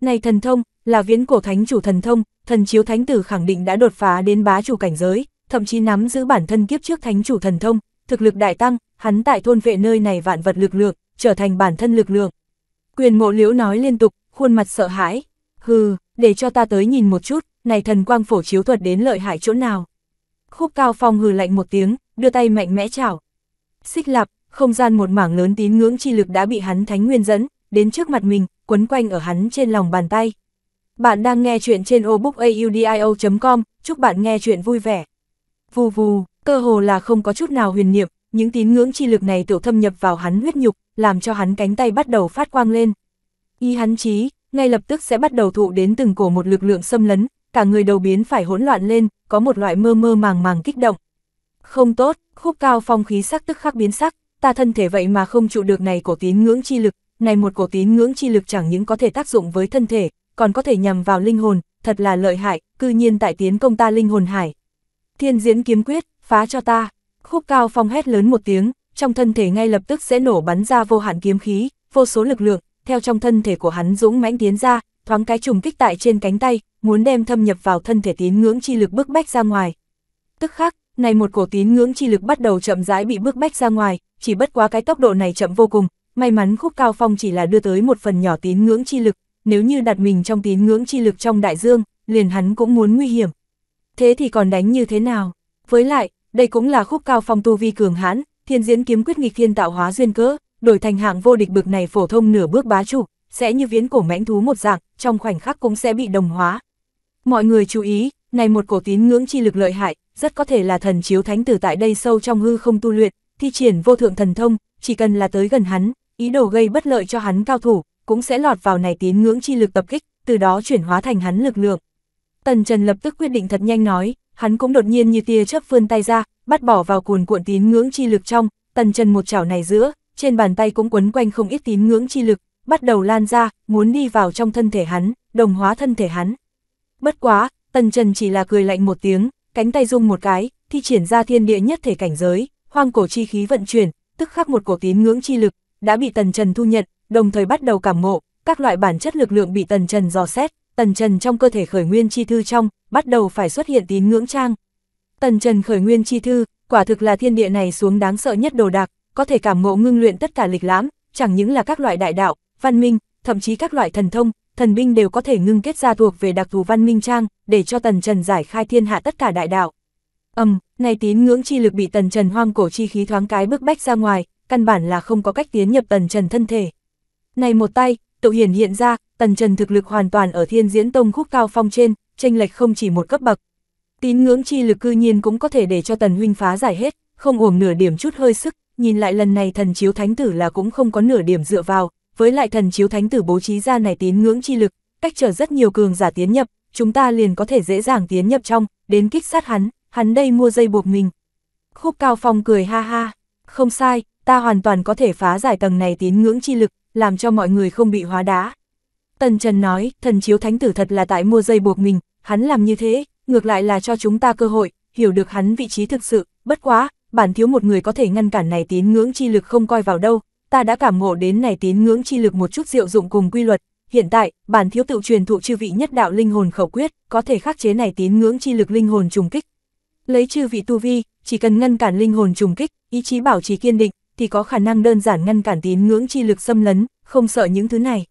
Này thần thông, là viễn cổ thánh chủ thần thông, thần chiếu thánh tử khẳng định đã đột phá đến bá chủ cảnh giới, thậm chí nắm giữ bản thân kiếp trước thánh chủ thần thông, thực lực đại tăng, hắn tại thôn vệ nơi này vạn vật lực lượng, trở thành bản thân lực lượng. Quyền mộ liễu nói liên tục, khuôn mặt sợ hãi, hừ, để cho ta tới nhìn một chút, này thần quang phổ chiếu thuật đến lợi hại chỗ nào. Khúc cao phong hừ lạnh một tiếng, đưa tay mạnh mẽ chảo. Xích lập không gian một mảng lớn tín ngưỡng chi lực đã bị hắn thánh nguyên dẫn, đến trước mặt mình, quấn quanh ở hắn trên lòng bàn tay. Bạn đang nghe chuyện trên obookaudio.com, chúc bạn nghe chuyện vui vẻ. Vù vù, cơ hồ là không có chút nào huyền niệm, những tín ngưỡng chi lực này tiểu thâm nhập vào hắn huyết nhục, làm cho hắn cánh tay bắt đầu phát quang lên. Y hắn chí, ngay lập tức sẽ bắt đầu thụ đến từng cổ một lực lượng xâm lấn, cả người đầu biến phải hỗn loạn lên, có một loại mơ mơ màng màng kích động. Không tốt, khúc cao phong khí sắc tức khắc biến sắc, ta thân thể vậy mà không trụ được này cổ tín ngưỡng chi lực, này một cổ tín ngưỡng chi lực chẳng những có thể tác dụng với thân thể, còn có thể nhằm vào linh hồn, thật là lợi hại, cư nhiên tại tiến công ta linh hồn hải. Thiên diễn kiếm quyết, phá cho ta. Khúc Cao Phong hét lớn một tiếng, trong thân thể ngay lập tức sẽ nổ bắn ra vô hạn kiếm khí, vô số lực lượng, theo trong thân thể của hắn dũng mãnh tiến ra, thoáng cái trùng kích tại trên cánh tay, muốn đem thâm nhập vào thân thể tín ngưỡng chi lực bức bách ra ngoài. Tức khắc, này một cổ tín ngưỡng chi lực bắt đầu chậm rãi bị bức bách ra ngoài, chỉ bất quá cái tốc độ này chậm vô cùng, may mắn Khúc Cao Phong chỉ là đưa tới một phần nhỏ tín ngưỡng chi lực, nếu như đặt mình trong tín ngưỡng chi lực trong đại dương, liền hắn cũng muốn nguy hiểm. Thế thì còn đánh như thế nào? Với lại, đây cũng là khúc cao phong tu vi cường hãn, thiên diễn kiếm quyết nghịch thiên tạo hóa duyên cỡ, đổi thành hạng vô địch bực này phổ thông nửa bước bá chủ, sẽ như viễn cổ mãnh thú một dạng, trong khoảnh khắc cũng sẽ bị đồng hóa. Mọi người chú ý, này một cổ tín ngưỡng chi lực lợi hại, rất có thể là thần chiếu thánh tử tại đây sâu trong hư không tu luyện, thi triển vô thượng thần thông, chỉ cần là tới gần hắn, ý đồ gây bất lợi cho hắn cao thủ, cũng sẽ lọt vào này tín ngưỡng chi lực tập kích, từ đó chuyển hóa thành hắn lực lượng. Tần Trần lập tức quyết định thật nhanh nói, hắn cũng đột nhiên như tia chớp vươn tay ra, bắt bỏ vào cuồn cuộn tín ngưỡng chi lực trong, Tần Trần một chảo này giữa, trên bàn tay cũng quấn quanh không ít tín ngưỡng chi lực, bắt đầu lan ra, muốn đi vào trong thân thể hắn, đồng hóa thân thể hắn. Bất quá, Tần Trần chỉ là cười lạnh một tiếng, cánh tay rung một cái, thi triển ra thiên địa nhất thể cảnh giới, hoang cổ chi khí vận chuyển, tức khắc một cổ tín ngưỡng chi lực, đã bị Tần Trần thu nhận, đồng thời bắt đầu cảm ngộ, các loại bản chất lực lượng bị tần trần dò xét, tần trần trong cơ thể khởi nguyên chi thư trong, bắt đầu phải xuất hiện tín ngưỡng trang. Tần trần khởi nguyên chi thư, quả thực là thiên địa này xuống đáng sợ nhất đồ đạc, có thể cảm ngộ ngưng luyện tất cả lịch lãm, chẳng những là các loại đại đạo, văn minh, thậm chí các loại thần thông, thần binh đều có thể ngưng kết ra thuộc về đặc thù văn minh trang, để cho Tần Trần giải khai thiên hạ tất cả đại đạo. Ầm, um, này tín ngưỡng chi lực bị Tần Trần hoang cổ chi khí thoáng cái bức bách ra ngoài, căn bản là không có cách tiến nhập Tần Trần thân thể. Này một tay, tự hiển hiện ra, tần trần thực lực hoàn toàn ở thiên diễn tông khúc cao phong trên, tranh lệch không chỉ một cấp bậc. Tín ngưỡng chi lực cư nhiên cũng có thể để cho tần huynh phá giải hết, không uổng nửa điểm chút hơi sức, nhìn lại lần này thần chiếu thánh tử là cũng không có nửa điểm dựa vào, với lại thần chiếu thánh tử bố trí ra này tín ngưỡng chi lực, cách trở rất nhiều cường giả tiến nhập, chúng ta liền có thể dễ dàng tiến nhập trong, đến kích sát hắn, hắn đây mua dây buộc mình. Khúc Cao Phong cười ha ha, không sai, ta hoàn toàn có thể phá giải tầng này tín ngưỡng chi lực, làm cho mọi người không bị hóa đá. Tần Trần nói, thần chiếu thánh tử thật là tại mua dây buộc mình, hắn làm như thế, ngược lại là cho chúng ta cơ hội, hiểu được hắn vị trí thực sự, bất quá, bản thiếu một người có thể ngăn cản này tín ngưỡng chi lực không coi vào đâu, ta đã cảm ngộ đến này tín ngưỡng chi lực một chút diệu dụng cùng quy luật, hiện tại, bản thiếu tự truyền thụ chư vị nhất đạo linh hồn khẩu quyết, có thể khắc chế này tín ngưỡng chi lực linh hồn trùng kích. Lấy chư vị tu vi, chỉ cần ngăn cản linh hồn trùng kích, ý chí bảo trì kiên định, thì có khả năng đơn giản ngăn cản tín ngưỡng chi lực xâm lấn, không sợ những thứ này.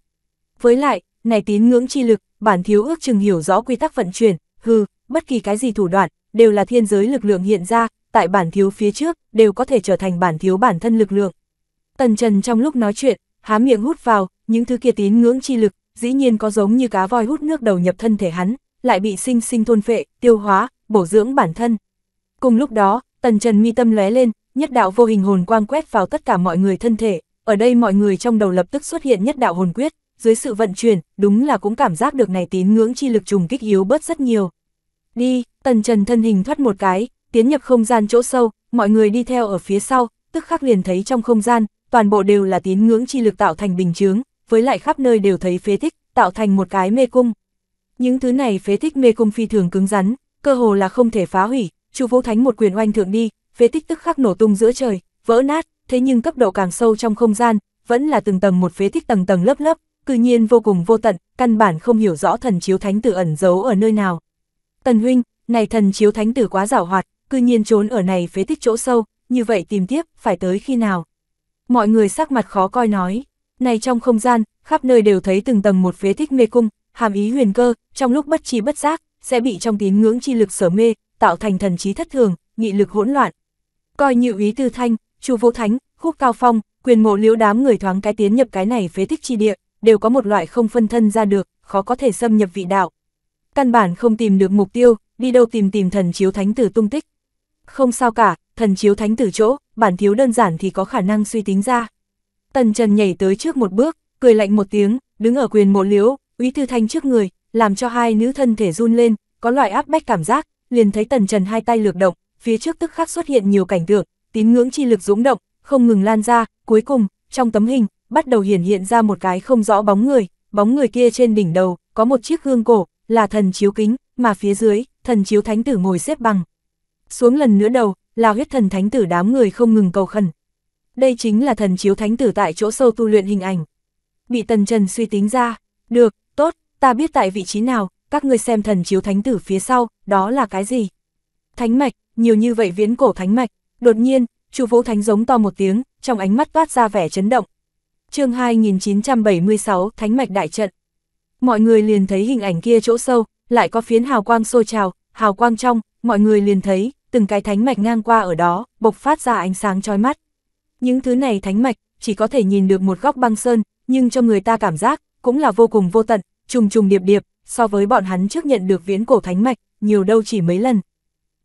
Với lại, này tín ngưỡng chi lực, bản thiếu ước chừng hiểu rõ quy tắc vận chuyển, hư, bất kỳ cái gì thủ đoạn, đều là thiên giới lực lượng hiện ra, tại bản thiếu phía trước, đều có thể trở thành bản thiếu bản thân lực lượng. Tần Trần trong lúc nói chuyện, há miệng hút vào, những thứ kia tín ngưỡng chi lực, dĩ nhiên có giống như cá voi hút nước đầu nhập thân thể hắn, lại bị sinh sinh thôn phệ, tiêu hóa, bổ dưỡng bản thân. Cùng lúc đó, Tần Trần mi tâm lóe lên, nhất đạo vô hình hồn quang quét vào tất cả mọi người thân thể, ở đây mọi người trong đầu lập tức xuất hiện nhất đạo hồn quyết, dưới sự vận chuyển, đúng là cũng cảm giác được này tín ngưỡng chi lực trùng kích yếu bớt rất nhiều. Đi, tần trần thân hình thoát một cái, tiến nhập không gian chỗ sâu, mọi người đi theo ở phía sau, tức khắc liền thấy trong không gian, toàn bộ đều là tín ngưỡng chi lực tạo thành bình chướng, với lại khắp nơi đều thấy phế tích, tạo thành một cái mê cung. Những thứ này phế tích mê cung phi thường cứng rắn, cơ hồ là không thể phá hủy, chủ Vũ Thánh một quyền oanh thượng đi, Phế tích tức khắc nổ tung giữa trời, vỡ nát, thế nhưng cấp độ càng sâu trong không gian, vẫn là từng tầng một phế tích tầng tầng lớp lớp, cư nhiên vô cùng vô tận, căn bản không hiểu rõ thần chiếu thánh tử ẩn giấu ở nơi nào. Tần huynh, này thần chiếu thánh tử quá giảo hoạt, cư nhiên trốn ở này phế tích chỗ sâu, như vậy tìm tiếp, phải tới khi nào? Mọi người sắc mặt khó coi nói, này trong không gian, khắp nơi đều thấy từng tầng một phế tích mê cung, hàm ý huyền cơ, trong lúc bất trí bất giác, sẽ bị trong tín ngưỡng chi lực sở mê, tạo thành thần trí thất thường, nghị lực hỗn loạn, coi như ý tư thanh, chu vũ thánh, khúc cao phong, quyền mộ liễu đám người thoáng cái tiến nhập cái này phế tích chi địa, đều có một loại không phân thân ra được, khó có thể xâm nhập vị đạo. Căn bản không tìm được mục tiêu, đi đâu tìm tìm thần chiếu thánh tử tung tích. Không sao cả, thần chiếu thánh tử chỗ, bản thiếu đơn giản thì có khả năng suy tính ra. Tần Trần nhảy tới trước một bước, cười lạnh một tiếng, đứng ở quyền mộ liễu, úy tư thanh trước người, làm cho hai nữ thân thể run lên, có loại áp bách cảm giác, liền thấy Tần Trần hai tay lược động, phía trước tức khắc xuất hiện nhiều cảnh tượng, tín ngưỡng chi lực dũng động, không ngừng lan ra, cuối cùng, trong tấm hình, bắt đầu hiển hiện ra một cái không rõ bóng người, bóng người kia trên đỉnh đầu, có một chiếc gương cổ, là thần chiếu kính, mà phía dưới, thần chiếu thánh tử ngồi xếp bằng. Xuống lần nữa đầu, là huyết thần thánh tử đám người không ngừng cầu khẩn. Đây chính là thần chiếu thánh tử tại chỗ sâu tu luyện hình ảnh. Bị tần trần suy tính ra, được, tốt, ta biết tại vị trí nào, các ngươi xem thần chiếu thánh tử phía sau, đó là cái gì? Thánh mạch, nhiều như vậy viễn cổ thánh mạch, đột nhiên, Chu Vũ Thánh giống to một tiếng, trong ánh mắt toát ra vẻ chấn động. Chương 2976, Thánh mạch đại trận. Mọi người liền thấy hình ảnh kia chỗ sâu, lại có phiến hào quang sôi trào, hào quang trong, mọi người liền thấy từng cái thánh mạch ngang qua ở đó, bộc phát ra ánh sáng chói mắt. Những thứ này thánh mạch chỉ có thể nhìn được một góc băng sơn, nhưng cho người ta cảm giác cũng là vô cùng vô tận, trùng trùng điệp điệp, so với bọn hắn trước nhận được viễn cổ thánh mạch, nhiều đâu chỉ mấy lần,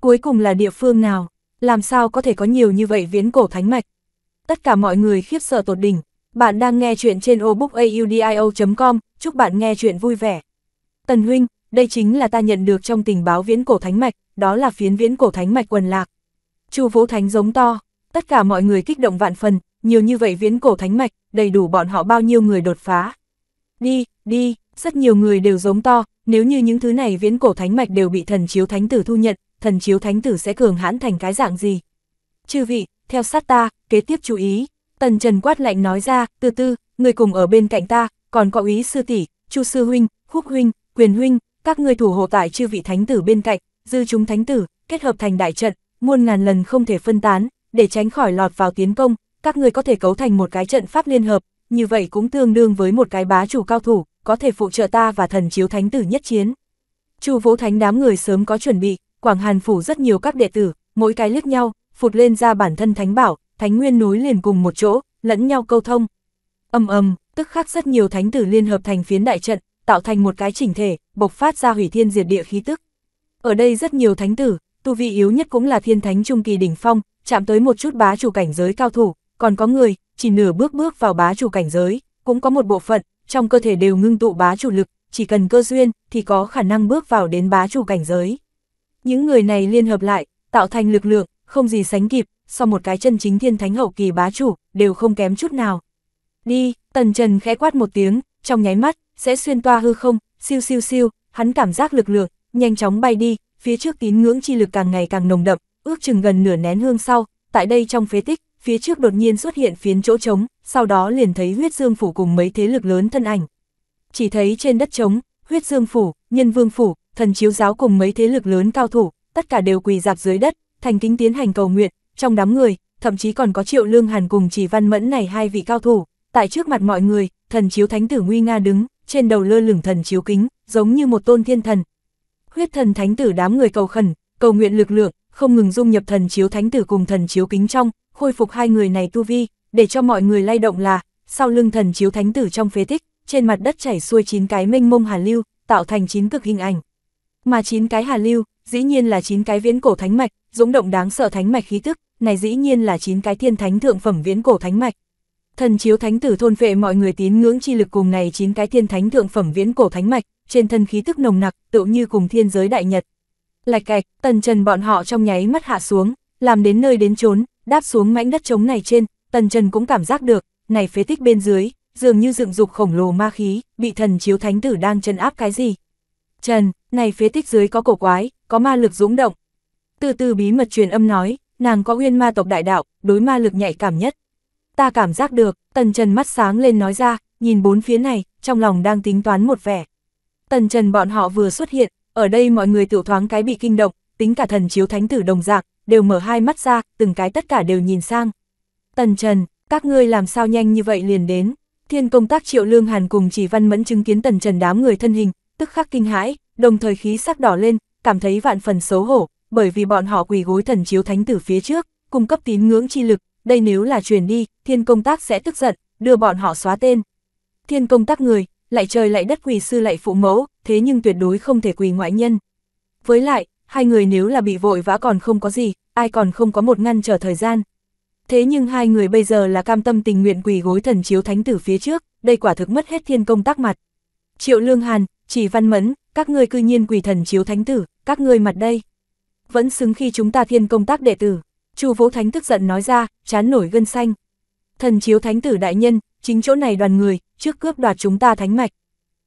Cuối cùng là địa phương nào? Làm sao có thể có nhiều như vậy viễn cổ thánh mạch? Tất cả mọi người khiếp sợ tột đỉnh. Bạn đang nghe chuyện trên obookaudio.com, chúc bạn nghe chuyện vui vẻ. Tần huynh, đây chính là ta nhận được trong tình báo viễn cổ thánh mạch, đó là phiến viễn cổ thánh mạch quần lạc. Chu Vũ Thánh giống to, tất cả mọi người kích động vạn phần, nhiều như vậy viễn cổ thánh mạch, đầy đủ bọn họ bao nhiêu người đột phá. Đi, đi, rất nhiều người đều giống to, nếu như những thứ này viễn cổ thánh mạch đều bị thần chiếu thánh tử thu nhận, thần chiếu thánh tử sẽ cường hãn thành cái dạng gì. Chư vị, theo sát ta, kế tiếp chú ý. Tần Trần quát lạnh nói ra, từ tư, người cùng ở bên cạnh ta, còn có ý sư tỷ, chu sư huynh, khúc huynh, quyền huynh, các ngươi thủ hộ tại chư vị thánh tử bên cạnh, dư chúng thánh tử, kết hợp thành đại trận, muôn ngàn lần không thể phân tán, để tránh khỏi lọt vào tiến công, các ngươi có thể cấu thành một cái trận pháp liên hợp, như vậy cũng tương đương với một cái bá chủ cao thủ, có thể phụ trợ ta và thần chiếu thánh tử nhất chiến. Chu Vũ Thánh đám người sớm có chuẩn bị, Quảng Hàn Phủ rất nhiều các đệ tử, mỗi cái liếc nhau, phụt lên ra bản thân thánh bảo, thánh nguyên núi liền cùng một chỗ, lẫn nhau câu thông. Âm ầm, tức khắc rất nhiều thánh tử liên hợp thành phiến đại trận, tạo thành một cái chỉnh thể, bộc phát ra hủy thiên diệt địa khí tức. Ở đây rất nhiều thánh tử, tu vi yếu nhất cũng là thiên thánh trung kỳ đỉnh phong, chạm tới một chút bá chủ cảnh giới cao thủ, còn có người chỉ nửa bước bước vào bá chủ cảnh giới, cũng có một bộ phận trong cơ thể đều ngưng tụ bá chủ lực, chỉ cần cơ duyên thì có khả năng bước vào đến bá chủ cảnh giới. Những người này liên hợp lại, tạo thành lực lượng, không gì sánh kịp, so một cái chân chính thiên thánh hậu kỳ bá chủ, đều không kém chút nào. Đi, tần trần khẽ quát một tiếng, trong nháy mắt, sẽ xuyên toa hư không, siêu siêu siêu, hắn cảm giác lực lượng, nhanh chóng bay đi, phía trước tín ngưỡng chi lực càng ngày càng nồng đậm, ước chừng gần nửa nén hương sau, tại đây trong phế tích, phía trước đột nhiên xuất hiện phiến chỗ trống, sau đó liền thấy huyết dương phủ cùng mấy thế lực lớn thân ảnh. Chỉ thấy trên đất trống, huyết dương phủ, nhân vương phủ, thần chiếu giáo cùng mấy thế lực lớn cao thủ, tất cả đều quỳ dạp dưới đất, thành kính tiến hành cầu nguyện, trong đám người, thậm chí còn có Triệu Lương Hàn cùng Chỉ Văn Mẫn này hai vị cao thủ, tại trước mặt mọi người, thần chiếu thánh tử nguy nga đứng, trên đầu lơ lửng thần chiếu kính, giống như một tôn thiên thần. Huyết thần thánh tử đám người cầu khẩn, cầu nguyện lực lượng, không ngừng dung nhập thần chiếu thánh tử cùng thần chiếu kính trong, khôi phục hai người này tu vi, để cho mọi người lay động là, sau lưng thần chiếu thánh tử trong phế tích, trên mặt đất chảy xuôi chín cái mênh mông hàn lưu, tạo thành chín cực hình ảnh. Mà chín cái hà Lưu, dĩ nhiên là chín cái viễn cổ thánh mạch, dũng động đáng sợ thánh mạch khí tức, này dĩ nhiên là chín cái thiên thánh thượng phẩm viễn cổ thánh mạch. Thần chiếu thánh tử thôn phệ mọi người tín ngưỡng chi lực cùng này chín cái thiên thánh thượng phẩm viễn cổ thánh mạch, trên thân khí tức nồng nặc, tựu như cùng thiên giới đại nhật. Lạch cạch, tần trần bọn họ trong nháy mắt hạ xuống, làm đến nơi đến chốn, đáp xuống mảnh đất trống này trên, tần trần cũng cảm giác được, này phế tích bên dưới, dường như dựng dục khổng lồ ma khí, bị thần chiếu thánh tử đang chân áp cái gì, Trần, này phía tích dưới có cổ quái, có ma lực dũng động. Từ từ bí mật truyền âm nói, nàng có nguyên ma tộc đại đạo, đối ma lực nhạy cảm nhất. Ta cảm giác được, Tần Trần mắt sáng lên nói ra, nhìn bốn phía này, trong lòng đang tính toán một vẻ. Tần Trần bọn họ vừa xuất hiện, ở đây mọi người tiểu thoáng cái bị kinh động, tính cả thần chiếu thánh tử đồng dạng, đều mở hai mắt ra, từng cái tất cả đều nhìn sang. Tần Trần, các ngươi làm sao nhanh như vậy liền đến? Thiên công tác Triệu Lương Hàn cùng chỉ văn mẫn chứng kiến Tần Trần đám người thân hình, tức khắc kinh hãi, đồng thời khí sắc đỏ lên, cảm thấy vạn phần xấu hổ, bởi vì bọn họ quỳ gối thần chiếu thánh tử phía trước, cung cấp tín ngưỡng chi lực, đây nếu là truyền đi, thiên công tác sẽ tức giận, đưa bọn họ xóa tên. Thiên công tác người, lại trời lại đất quỳ sư lại phụ mẫu, thế nhưng tuyệt đối không thể quỳ ngoại nhân. Với lại, hai người nếu là bị vội vã còn không có gì, ai còn không có một ngăn trở thời gian. Thế nhưng hai người bây giờ là cam tâm tình nguyện quỳ gối thần chiếu thánh tử phía trước, đây quả thực mất hết thiên công tác mặt. Triệu Lương Hàn, chỉ văn mẫn, các ngươi cư nhiên quỷ thần chiếu thánh tử, các ngươi mặt đây. Vẫn xứng khi chúng ta thiên công tác đệ tử, chu vũ thánh tức giận nói ra, chán nổi gân xanh. Thần chiếu thánh tử đại nhân, chính chỗ này đoàn người, trước cướp đoạt chúng ta thánh mạch.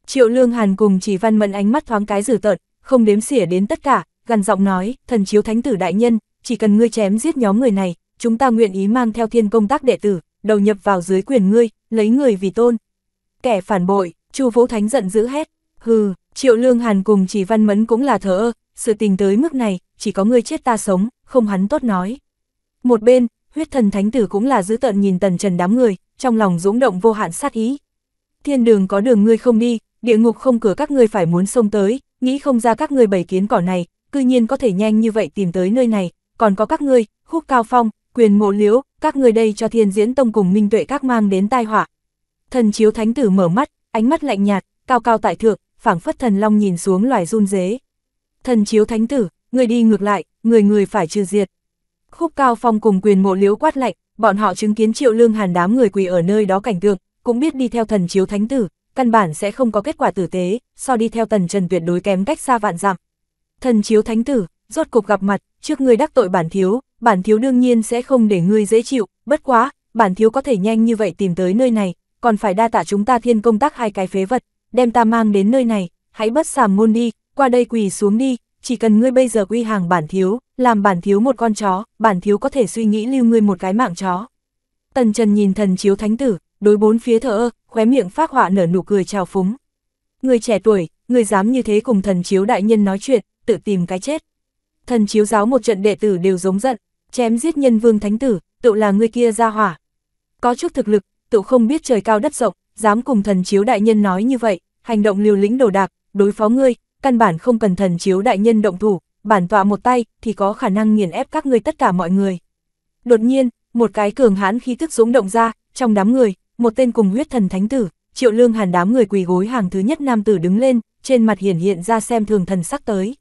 Triệu Lương Hàn cùng chỉ văn mẫn ánh mắt thoáng cái dữ tợn, không đếm xỉa đến tất cả, gần giọng nói, thần chiếu thánh tử đại nhân, chỉ cần ngươi chém giết nhóm người này, chúng ta nguyện ý mang theo thiên công tác đệ tử, đầu nhập vào dưới quyền ngươi, lấy người vì tôn. Kẻ phản bội, Chu Vũ Thánh giận dữ hét, Hừ, Triệu Lương Hàn cùng chỉ văn mẫn cũng là thở ơ, sự tình tới mức này, chỉ có người chết ta sống, không hắn tốt nói. Một bên, huyết thần thánh tử cũng là giữ tận nhìn tần trần đám người, trong lòng dũng động vô hạn sát ý. Thiên đường có đường ngươi không đi, địa ngục không cửa các ngươi phải muốn xông tới, nghĩ không ra các ngươi bày kiến cỏ này, cư nhiên có thể nhanh như vậy tìm tới nơi này, còn có các ngươi, khúc cao phong, quyền mộ liễu, các ngươi đây cho thiên diễn tông cùng minh tuệ các mang đến tai họa. Thần chiếu thánh tử mở mắt, ánh mắt lạnh nhạt, cao cao tại thượng, phảng phất thần long nhìn xuống loài run dế. Thần chiếu thánh tử, người đi ngược lại, người người phải trừ diệt. Khúc Cao Phong cùng quyền mộ liễu quát lạnh, bọn họ chứng kiến triệu lương hàn đám người quỳ ở nơi đó cảnh tượng, cũng biết đi theo thần chiếu thánh tử, căn bản sẽ không có kết quả tử tế, so đi theo tần trần tuyệt đối kém cách xa vạn dặm. Thần chiếu thánh tử, rốt cục gặp mặt, trước người đắc tội bản thiếu, bản thiếu đương nhiên sẽ không để ngươi dễ chịu, bất quá, bản thiếu có thể nhanh như vậy tìm tới nơi này, còn phải đa tạ chúng ta thiên công tác hai cái phế vật, đem ta mang đến nơi này, hãy bất xàm môn đi, qua đây quỳ xuống đi, chỉ cần ngươi bây giờ quy hàng bản thiếu, làm bản thiếu một con chó, bản thiếu có thể suy nghĩ lưu ngươi một cái mạng chó. Tần Trần nhìn thần chiếu thánh tử, đối bốn phía thở ơ, khóe miệng phát họa nở nụ cười trào phúng. Người trẻ tuổi, người dám như thế cùng thần chiếu đại nhân nói chuyện, tự tìm cái chết. Thần chiếu giáo một trận đệ tử đều giống giận, chém giết nhân vương thánh tử, tự là người kia ra hỏa. Có chút thực lực, tự không biết trời cao đất rộng, dám cùng thần chiếu đại nhân nói như vậy, hành động liều lĩnh đồ đạc, đối phó ngươi, căn bản không cần thần chiếu đại nhân động thủ, bản tọa một tay thì có khả năng nghiền ép các ngươi tất cả mọi người. Đột nhiên, một cái cường hãn khí thức dũng động ra, trong đám người, một tên cùng huyết thần thánh tử, triệu lương hàn đám người quỳ gối hàng thứ nhất nam tử đứng lên, trên mặt hiển hiện ra xem thường thần sắc tới.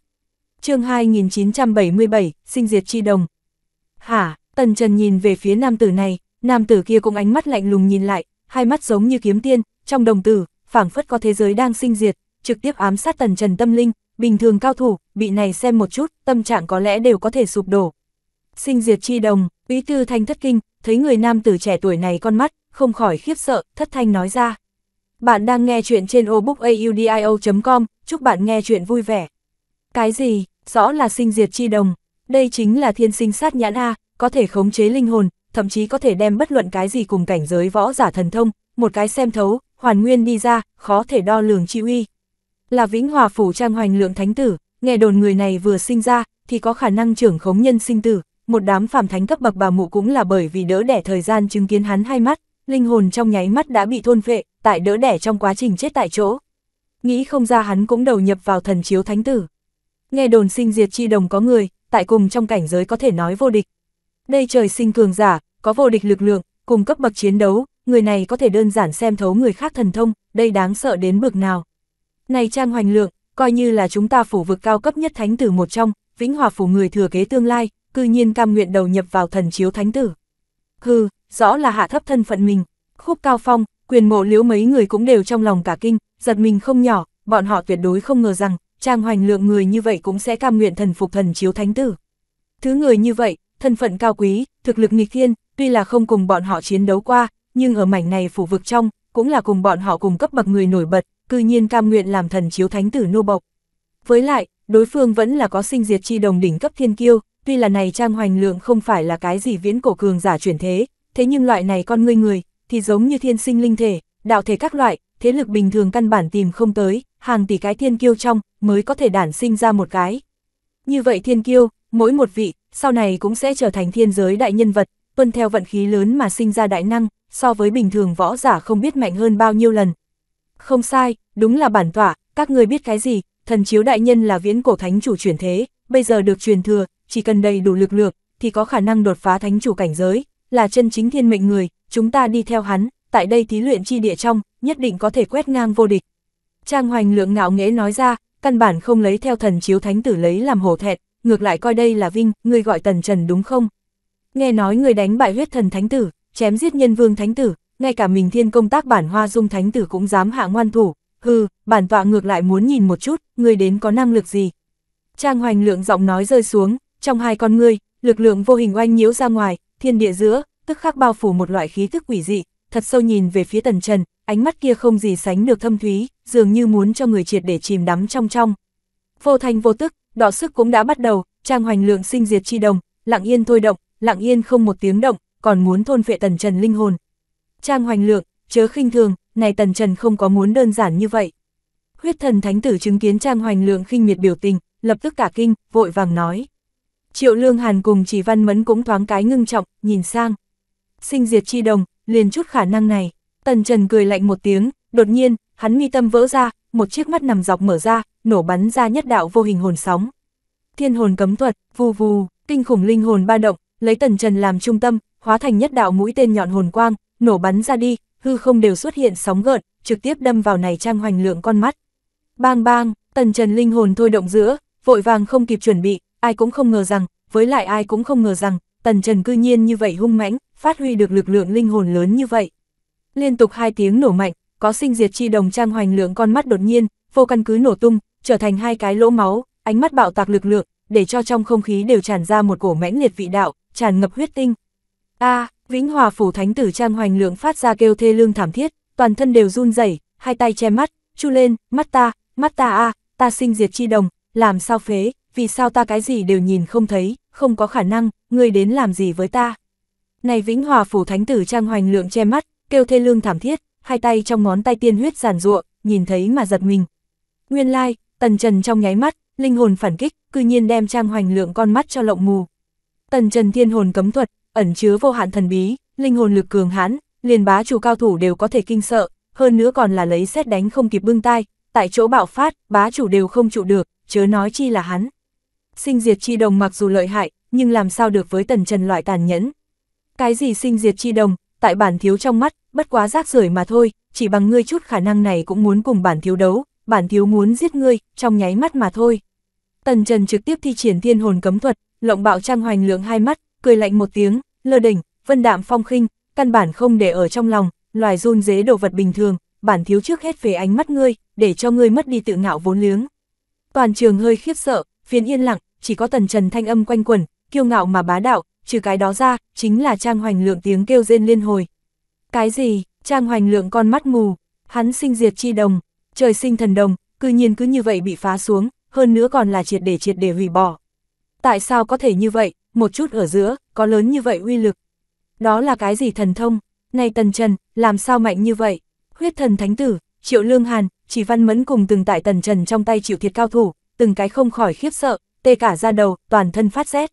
chương 2977, sinh diệt chi đồng. Hả, tần trần nhìn về phía nam tử này, nam tử kia cũng ánh mắt lạnh lùng nhìn lại, hai mắt giống như kiếm tiên, trong đồng tử, phảng phất có thế giới đang sinh diệt, trực tiếp ám sát tần trần tâm linh, bình thường cao thủ, bị này xem một chút, tâm trạng có lẽ đều có thể sụp đổ. Sinh diệt chi đồng, Bí Tư Thanh thất kinh, thấy người nam tử trẻ tuổi này con mắt, không khỏi khiếp sợ, thất thanh nói ra. Bạn đang nghe chuyện trên obookaudio.com, chúc bạn nghe chuyện vui vẻ. Cái gì, rõ là sinh diệt chi đồng, đây chính là thiên sinh sát nhãn A, có thể khống chế linh hồn, thậm chí có thể đem bất luận cái gì cùng cảnh giới võ giả thần thông, một cái xem thấu, hoàn nguyên đi ra, khó thể đo lường chi uy. Là Vĩnh Hòa phủ trang hoành lượng thánh tử, nghe đồn người này vừa sinh ra thì có khả năng trưởng khống nhân sinh tử, một đám phàm thánh cấp bậc bà mụ cũng là bởi vì đỡ đẻ thời gian chứng kiến hắn hai mắt, linh hồn trong nháy mắt đã bị thôn phệ, tại đỡ đẻ trong quá trình chết tại chỗ. Nghĩ không ra hắn cũng đầu nhập vào thần chiếu thánh tử. Nghe đồn sinh diệt chi đồng có người, tại cùng trong cảnh giới có thể nói vô địch, đây trời sinh cường giả, có vô địch lực lượng, cùng cấp bậc chiến đấu, người này có thể đơn giản xem thấu người khác thần thông, đây đáng sợ đến bực nào. Này Trang Hoành Lượng, coi như là chúng ta phủ vực cao cấp nhất thánh tử một trong, vĩnh hòa phủ người thừa kế tương lai, cư nhiên cam nguyện đầu nhập vào thần chiếu thánh tử. Hừ, rõ là hạ thấp thân phận mình, khúc cao phong, quyền mộ liếu mấy người cũng đều trong lòng cả kinh, giật mình không nhỏ, bọn họ tuyệt đối không ngờ rằng, Trang Hoành Lượng người như vậy cũng sẽ cam nguyện thần phục thần chiếu thánh tử. Thứ người như vậy, thân phận cao quý, thực lực nghịch thiên, tuy là không cùng bọn họ chiến đấu qua, nhưng ở mảnh này phủ vực trong, cũng là cùng bọn họ cùng cấp bậc người nổi bật, cư nhiên cam nguyện làm thần chiếu thánh tử nô bộc. Với lại, đối phương vẫn là có sinh diệt chi đồng đỉnh cấp thiên kiêu, tuy là này Trang Hoành Lượng không phải là cái gì viễn cổ cường giả chuyển thế, thế nhưng loại này con người người, thì giống như thiên sinh linh thể, đạo thể các loại, thế lực bình thường căn bản tìm không tới, hàng tỷ cái thiên kiêu trong mới có thể đản sinh ra một cái. Như vậy thiên kiêu, mỗi một vị sau này cũng sẽ trở thành thiên giới đại nhân vật, tuân theo vận khí lớn mà sinh ra đại năng, so với bình thường võ giả không biết mạnh hơn bao nhiêu lần. Không sai, đúng là bản tỏa, các người biết cái gì, thần chiếu đại nhân là viễn cổ thánh chủ chuyển thế, bây giờ được truyền thừa, chỉ cần đầy đủ lực lượng, thì có khả năng đột phá thánh chủ cảnh giới, là chân chính thiên mệnh người, chúng ta đi theo hắn, tại đây thí luyện chi địa trong, nhất định có thể quét ngang vô địch. Trang Hoành Lượng ngạo nghễ nói ra, căn bản không lấy theo thần chiếu thánh tử lấy làm hổ thẹn, ngược lại coi đây là vinh, ngươi gọi Tần Trần đúng không? Nghe nói người đánh bại huyết thần thánh tử, chém giết nhân vương thánh tử, ngay cả mình thiên công tác bản hoa dung thánh tử cũng dám hạ ngoan thủ, hừ, bản tọa ngược lại muốn nhìn một chút, ngươi đến có năng lực gì? Trang hoành lượng giọng nói rơi xuống, trong hai con ngươi, lực lượng vô hình oanh nhiễu ra ngoài, thiên địa giữa, tức khắc bao phủ một loại khí thức quỷ dị, thật sâu nhìn về phía tần trần, ánh mắt kia không gì sánh được thâm thúy, dường như muốn cho người triệt để chìm đắm trong trong. Vô thành vô tức, đọ sức cũng đã bắt đầu, trang hoành lượng sinh diệt chi đồng, lặng yên thôi động, lặng yên không một tiếng động, còn muốn thôn phệ tần trần linh hồn. Trang hoành lượng, chớ khinh thường, này tần trần không có muốn đơn giản như vậy. Huyết thần thánh tử chứng kiến trang hoành lượng khinh miệt biểu tình, lập tức cả kinh, vội vàng nói. Triệu lương hàn cùng chỉ văn mẫn cũng thoáng cái ngưng trọng, nhìn sang. Sinh diệt chi đồng, liền chút khả năng này. Tần trần cười lạnh một tiếng, đột nhiên, hắn mi tâm vỡ ra, một chiếc mắt nằm dọc mở ra, nổ bắn ra nhất đạo vô hình hồn sóng. Thiên hồn cấm thuật, vù vù, kinh khủng linh hồn ba động, lấy tần trần làm trung tâm, hóa thành nhất đạo mũi tên nhọn hồn quang, nổ bắn ra đi, hư không đều xuất hiện sóng gợn, trực tiếp đâm vào này trang hoành lượng con mắt. Bang bang, tần trần linh hồn thôi động giữa, vội vàng không kịp chuẩn bị, ai cũng không ngờ rằng, với lại ai cũng không ngờ rằng, tần trần cư nhiên như vậy hung mãnh, phát huy được lực lượng linh hồn lớn như vậy. Liên tục hai tiếng nổ mạnh, có sinh diệt chi đồng trang hoành lượng con mắt đột nhiên, vô căn cứ nổ tung, trở thành hai cái lỗ máu, ánh mắt bạo tạc lực lượng, để cho trong không khí đều tràn ra một cổ mãnh liệt vị đạo, tràn ngập huyết tinh. A, Vĩnh Hòa phủ thánh tử Trang Hoành Lượng phát ra kêu thê lương thảm thiết, toàn thân đều run rẩy, hai tay che mắt, chu lên, mắt ta, mắt ta a, ta sinh diệt chi đồng, làm sao phế, vì sao ta cái gì đều nhìn không thấy, không có khả năng, ngươi đến làm gì với ta? Này Vĩnh Hòa phủ thánh tử Trang Hoành Lượng che mắt, kêu thê lương thảm thiết, hai tay trong ngón tay tiên huyết giàn giụa, nhìn thấy mà giật mình. Nguyên lai, like, Tần Trần trong nháy mắt, linh hồn phản kích, cư nhiên đem Trang Hoành Lượng con mắt cho lộng mù. Tần Trần thiên hồn cấm thuật, ẩn chứa vô hạn thần bí, linh hồn lực cường hãn, liền bá chủ cao thủ đều có thể kinh sợ, hơn nữa còn là lấy xét đánh không kịp bưng tai, tại chỗ bạo phát, bá chủ đều không trụ được, chớ nói chi là hắn. Sinh diệt chi đồng mặc dù lợi hại, nhưng làm sao được với Tần Trần loại tàn nhẫn. Cái gì sinh diệt chi đồng, tại bản thiếu trong mắt, bất quá rác rưởi mà thôi, chỉ bằng ngươi chút khả năng này cũng muốn cùng bản thiếu đấu, bản thiếu muốn giết ngươi, trong nháy mắt mà thôi. Tần Trần trực tiếp thi triển thiên hồn cấm thuật, lộng bạo trang hoành lượng hai mắt, cười lạnh một tiếng, lơ đỉnh, vân đạm phong khinh, căn bản không để ở trong lòng, loài run dế đồ vật bình thường, bản thiếu trước hết về ánh mắt ngươi, để cho ngươi mất đi tự ngạo vốn liếng. Toàn trường hơi khiếp sợ, phiến yên lặng, chỉ có tần trần thanh âm quanh quẩn, kiêu ngạo mà bá đạo, trừ cái đó ra, chính là trang hoành lượng tiếng kêu rên liên hồi. Cái gì, trang hoành lượng con mắt mù, hắn sinh diệt chi đồng, trời sinh thần đồng, cư nhiên cứ như vậy bị phá xuống, hơn nữa còn là triệt để triệt để hủy bỏ. Tại sao có thể như vậy, một chút ở giữa, có lớn như vậy uy lực? Đó là cái gì thần thông? Này Tần Trần, làm sao mạnh như vậy? Huyết thần thánh tử, Triệu Lương Hàn, Chỉ Văn Mẫn cùng từng tại Tần Trần trong tay chịu thiệt cao thủ, từng cái không khỏi khiếp sợ, tê cả ra đầu, toàn thân phát rét.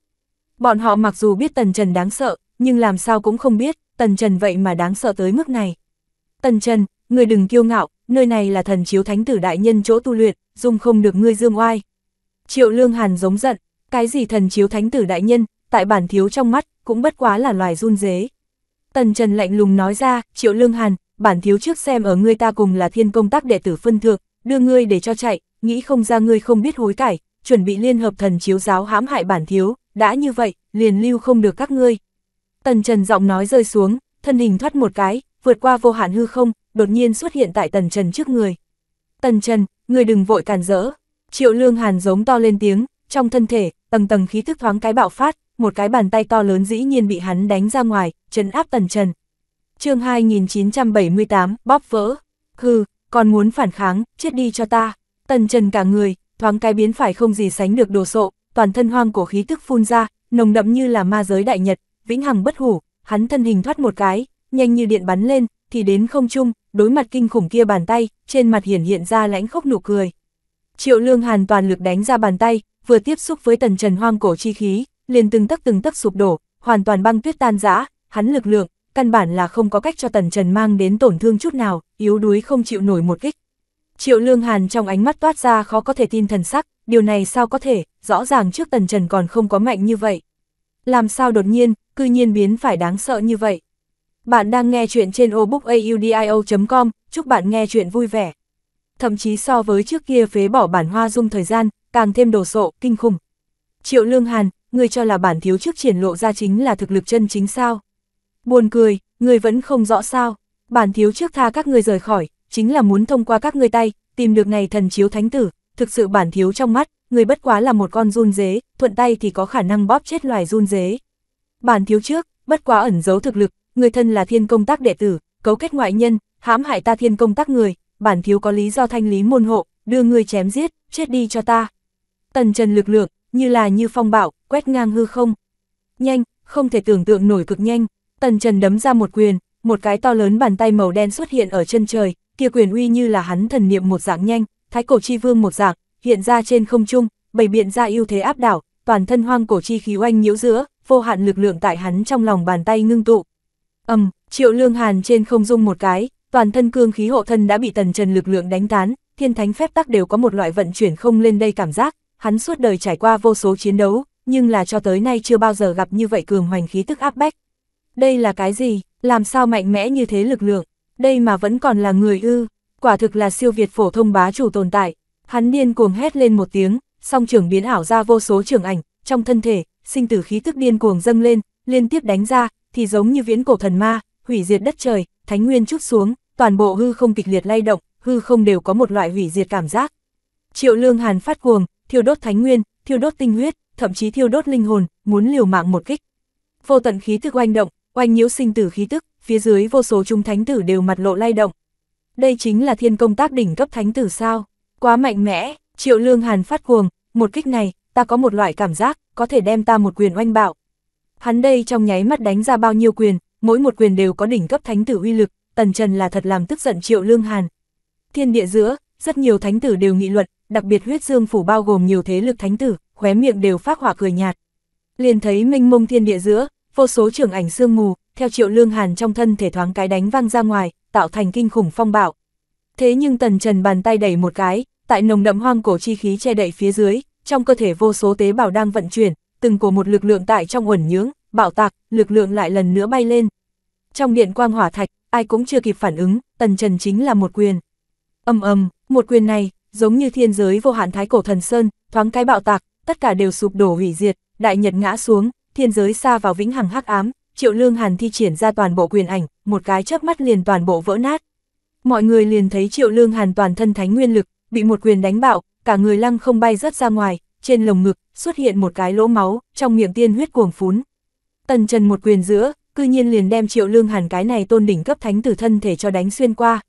Bọn họ mặc dù biết Tần Trần đáng sợ, nhưng làm sao cũng không biết, Tần Trần vậy mà đáng sợ tới mức này. Tần Trần, người đừng kiêu ngạo, nơi này là thần chiếu thánh tử đại nhân chỗ tu luyện, dung không được ngươi dương oai. Triệu Lương Hàn giống giận, cái gì thần chiếu thánh tử đại nhân, tại bản thiếu trong mắt, cũng bất quá là loài run dế. Tần Trần lạnh lùng nói ra, Triệu Lương Hàn, bản thiếu trước xem ở ngươi ta cùng là thiên công tác đệ tử phân thượng, đưa ngươi để cho chạy, nghĩ không ra ngươi không biết hối cải, chuẩn bị liên hợp thần chiếu giáo hãm hại bản thiếu, đã như vậy, liền lưu không được các ngươi. Tần Trần giọng nói rơi xuống, thân hình thoát một cái, vượt qua vô hạn hư không, đột nhiên xuất hiện tại Tần Trần trước người. Tần Trần, người đừng vội càn rỡ. Triệu Lương Hàn giống to lên tiếng, trong thân thể, tầng tầng khí thức thoáng cái bạo phát, một cái bàn tay to lớn dĩ nhiên bị hắn đánh ra ngoài, trấn áp Tần Trần. chương 2978, bóp vỡ. Hừ, còn muốn phản kháng, chết đi cho ta. Tần Trần cả người, thoáng cái biến phải không gì sánh được đồ sộ, toàn thân hoang cổ khí tức phun ra, nồng đậm như là ma giới đại nhật, vĩnh hằng bất hủ, hắn thân hình thoát một cái, nhanh như điện bắn lên, thì đến không trung, đối mặt kinh khủng kia bàn tay, trên mặt hiển hiện ra lãnh khốc nụ cười. Triệu Lương Hàn toàn lực đánh ra bàn tay, vừa tiếp xúc với tần trần hoang cổ chi khí, liền từng tấc từng tấc sụp đổ, hoàn toàn băng tuyết tan rã, hắn lực lượng, căn bản là không có cách cho tần trần mang đến tổn thương chút nào, yếu đuối không chịu nổi một kích. Triệu Lương Hàn trong ánh mắt toát ra khó có thể tin thần sắc, điều này sao có thể, rõ ràng trước tần trần còn không có mạnh như vậy. Làm sao đột nhiên, cư nhiên biến phải đáng sợ như vậy. Bạn đang nghe chuyện trên obookaudio.com, chúc bạn nghe chuyện vui vẻ. Thậm chí so với trước kia phế bỏ bản hoa dung thời gian, càng thêm đồ sộ, kinh khủng. Triệu Lương Hàn, người cho là bản thiếu trước triển lộ ra chính là thực lực chân chính sao. Buồn cười, người vẫn không rõ sao, bản thiếu trước tha các người rời khỏi, chính là muốn thông qua các người tay, tìm được này thần chiếu thánh tử, thực sự bản thiếu trong mắt, người bất quá là một con run dế, thuận tay thì có khả năng bóp chết loài run dế. Bản thiếu trước, bất quá ẩn giấu thực lực, người thân là thiên công tác đệ tử, cấu kết ngoại nhân, hãm hại ta thiên công tác người, bản thiếu có lý do thanh lý môn hộ, đưa người chém giết, chết đi cho ta. Tần trần lực lượng, như là như phong bạo, quét ngang hư không. Nhanh, không thể tưởng tượng nổi cực nhanh, tần trần đấm ra một quyền, một cái to lớn bàn tay màu đen xuất hiện ở chân trời, kia quyền uy như là hắn thần niệm một dạng nhanh, thái cổ chi vương một dạng, hiện ra trên không trung, bày biện ra ưu thế áp đảo, toàn thân hoang cổ chi khí oanh nhiễu giữa, vô hạn lực lượng tại hắn trong lòng bàn tay ngưng tụ ầm, triệu lương hàn trên không dung một cái, toàn thân cương khí hộ thân đã bị tần trần lực lượng đánh tán, thiên thánh phép tắc đều có một loại vận chuyển không lên đây cảm giác, hắn suốt đời trải qua vô số chiến đấu, nhưng là cho tới nay chưa bao giờ gặp như vậy cường hoành khí tức áp bách. Đây là cái gì, làm sao mạnh mẽ như thế lực lượng, đây mà vẫn còn là người ư, quả thực là siêu việt phổ thông bá chủ tồn tại, hắn điên cuồng hét lên một tiếng, song trưởng biến ảo ra vô số trưởng ảnh, trong thân thể, sinh tử khí tức điên cuồng dâng lên, liên tiếp đánh ra, thì giống như viễn cổ thần ma, hủy diệt đất trời, thánh nguyên chút xuống, toàn bộ hư không kịch liệt lay động, hư không đều có một loại hủy diệt cảm giác. Triệu Lương Hàn phát cuồng, thiêu đốt thánh nguyên, thiêu đốt tinh huyết, thậm chí thiêu đốt linh hồn, muốn liều mạng một kích. Vô tận khí tức oanh động, oanh nhiễu sinh tử khí tức, phía dưới vô số trung thánh tử đều mặt lộ lay động. Đây chính là thiên công tác đỉnh cấp thánh tử sao? Quá mạnh mẽ, Triệu Lương Hàn phát cuồng, một kích này, ta có một loại cảm giác, có thể đem ta một quyền oanh bạo. Hắn đây trong nháy mắt đánh ra bao nhiêu quyền, mỗi một quyền đều có đỉnh cấp thánh tử uy lực, Tần Trần là thật làm tức giận Triệu Lương Hàn. Thiên địa giữa, rất nhiều thánh tử đều nghị luận, đặc biệt huyết dương phủ bao gồm nhiều thế lực thánh tử, khóe miệng đều phát hỏa cười nhạt. Liền thấy minh mông thiên địa giữa, vô số trưởng ảnh sương mù, theo Triệu Lương Hàn trong thân thể thoáng cái đánh vang ra ngoài, tạo thành kinh khủng phong bạo. Thế nhưng Tần Trần bàn tay đẩy một cái, tại nồng đậm hoang cổ chi khí che đậy phía dưới, trong cơ thể vô số tế bào đang vận chuyển, từng của một lực lượng tại trong uẩn nhưỡng, bạo tạc, lực lượng lại lần nữa bay lên. Trong điện quang hỏa thạch, ai cũng chưa kịp phản ứng, tần trần chính là một quyền. Âm âm, một quyền này, giống như thiên giới vô hạn thái cổ thần sơn, thoáng cái bạo tạc, tất cả đều sụp đổ hủy diệt, đại nhật ngã xuống, thiên giới xa vào vĩnh hằng hắc ám, Triệu Lương Hàn thi triển ra toàn bộ quyền ảnh, một cái chớp mắt liền toàn bộ vỡ nát. Mọi người liền thấy Triệu Lương Hàn toàn thân thánh nguyên lực, bị một quyền đánh bạo, cả người lăng không bay rất ra ngoài, trên lồng ngực, xuất hiện một cái lỗ máu, trong miệng tiên huyết cuồng phún. Tần Trần một quyền giữa, cư nhiên liền đem Triệu Lương Hàn cái này tôn đỉnh cấp thánh tử thân thể cho đánh xuyên qua.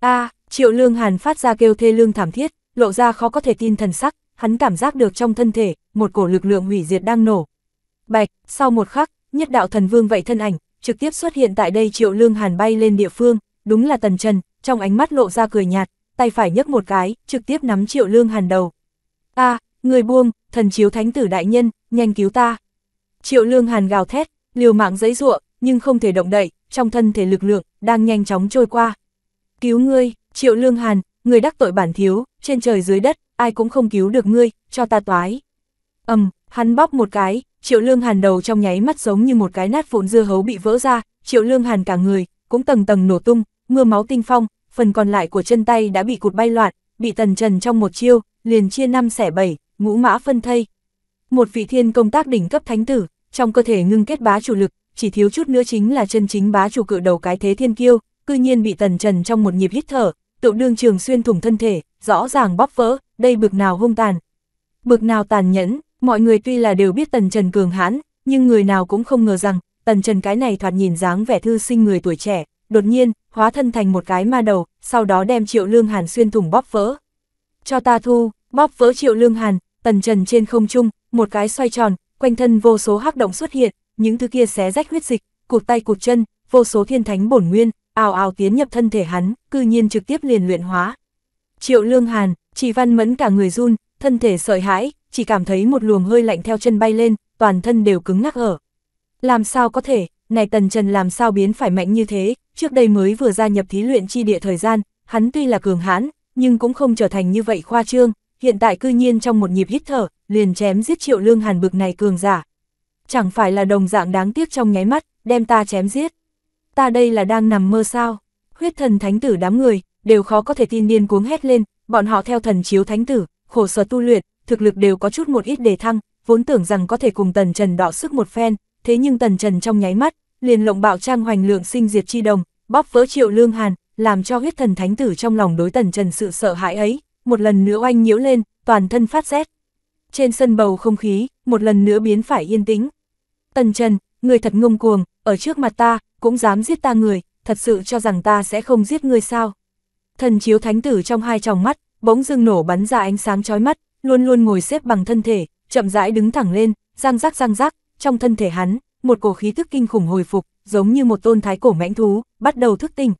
A, Triệu Lương Hàn phát ra kêu thê lương thảm thiết, lộ ra khó có thể tin thần sắc, hắn cảm giác được trong thân thể, một cổ lực lượng hủy diệt đang nổ. Bạch, sau một khắc, nhất đạo thần vương vậy thân ảnh, trực tiếp xuất hiện tại đây Triệu Lương Hàn bay lên địa phương, đúng là Tần Trần, trong ánh mắt lộ ra cười nhạt, tay phải nhấc một cái, trực tiếp nắm Triệu Lương Hàn đầu. A, Người buông, thần chiếu thánh tử đại nhân, nhanh cứu ta. Triệu lương hàn gào thét, liều mạng giấy ruộng, nhưng không thể động đậy, trong thân thể lực lượng, đang nhanh chóng trôi qua. Cứu ngươi, triệu lương hàn, người đắc tội bản thiếu, trên trời dưới đất, ai cũng không cứu được ngươi, cho ta toái. ầm, hắn bóp một cái, triệu lương hàn đầu trong nháy mắt giống như một cái nát vụn dưa hấu bị vỡ ra, triệu lương hàn cả người, cũng tầng tầng nổ tung, mưa máu tinh phong, phần còn lại của chân tay đã bị cụt bay loạn, bị tần trần trong một chiêu, liền chia năm xẻ bảy, ngũ mã phân thây. Một vị thiên công tác đỉnh cấp thánh tử, trong cơ thể ngưng kết bá chủ lực, chỉ thiếu chút nữa chính là chân chính bá chủ cự đầu cái thế thiên kiêu, cư nhiên bị tần trần trong một nhịp hít thở, tựu đương trường xuyên thủng thân thể, rõ ràng bóp vỡ, đây bực nào hung tàn. Bực nào tàn nhẫn, mọi người tuy là đều biết tần trần cường hãn, nhưng người nào cũng không ngờ rằng, tần trần cái này thoạt nhìn dáng vẻ thư sinh người tuổi trẻ, đột nhiên, hóa thân thành một cái ma đầu, sau đó đem triệu lương hàn xuyên thủng bóp vỡ. Cho ta thu, bóp vỡ triệu lương hàn, tần trần trên không trung, một cái xoay tròn, quanh thân vô số hắc động xuất hiện, những thứ kia xé rách huyết dịch, cụt tay cụt chân, vô số thiên thánh bổn nguyên, ào ào tiến nhập thân thể hắn, cư nhiên trực tiếp liền luyện hóa. Triệu Lương Hàn, chỉ văn mẫn cả người run, thân thể sợi hãi, chỉ cảm thấy một luồng hơi lạnh theo chân bay lên, toàn thân đều cứng ngắc ở. Làm sao có thể, này tần trần làm sao biến phải mạnh như thế, trước đây mới vừa gia nhập thí luyện chi địa thời gian, hắn tuy là cường hãn, nhưng cũng không trở thành như vậy khoa trương, hiện tại cư nhiên trong một nhịp hít thở, liền chém giết triệu lương hàn bực này cường giả. Chẳng phải là đồng dạng đáng tiếc trong nháy mắt, đem ta chém giết. Ta đây là đang nằm mơ sao, huyết thần thánh tử đám người, đều khó có thể tin điên cuống hét lên, bọn họ theo thần chiếu thánh tử, khổ sở tu luyện, thực lực đều có chút một ít đề thăng, vốn tưởng rằng có thể cùng tần trần đọ sức một phen, thế nhưng tần trần trong nháy mắt, liền lộng bạo trang hoành lượng sinh diệt chi đồng, bóp vỡ triệu lương hàn, làm cho huyết thần thánh tử trong lòng đối tần trần sự sợ hãi ấy, một lần nữa oanh nhiễu lên, toàn thân phát rét. Trên sân bầu không khí, một lần nữa biến phải yên tĩnh. Tần Trần, người thật ngông cuồng, ở trước mặt ta, cũng dám giết ta người, thật sự cho rằng ta sẽ không giết người sao. Thần chiếu thánh tử trong hai tròng mắt, bỗng dưng nổ bắn ra ánh sáng chói mắt, luôn luôn ngồi xếp bằng thân thể, chậm rãi đứng thẳng lên, răng rắc răng rắc, trong thân thể hắn, một cổ khí tức kinh khủng hồi phục, giống như một tôn thái cổ mãnh thú, bắt đầu thức tỉnh.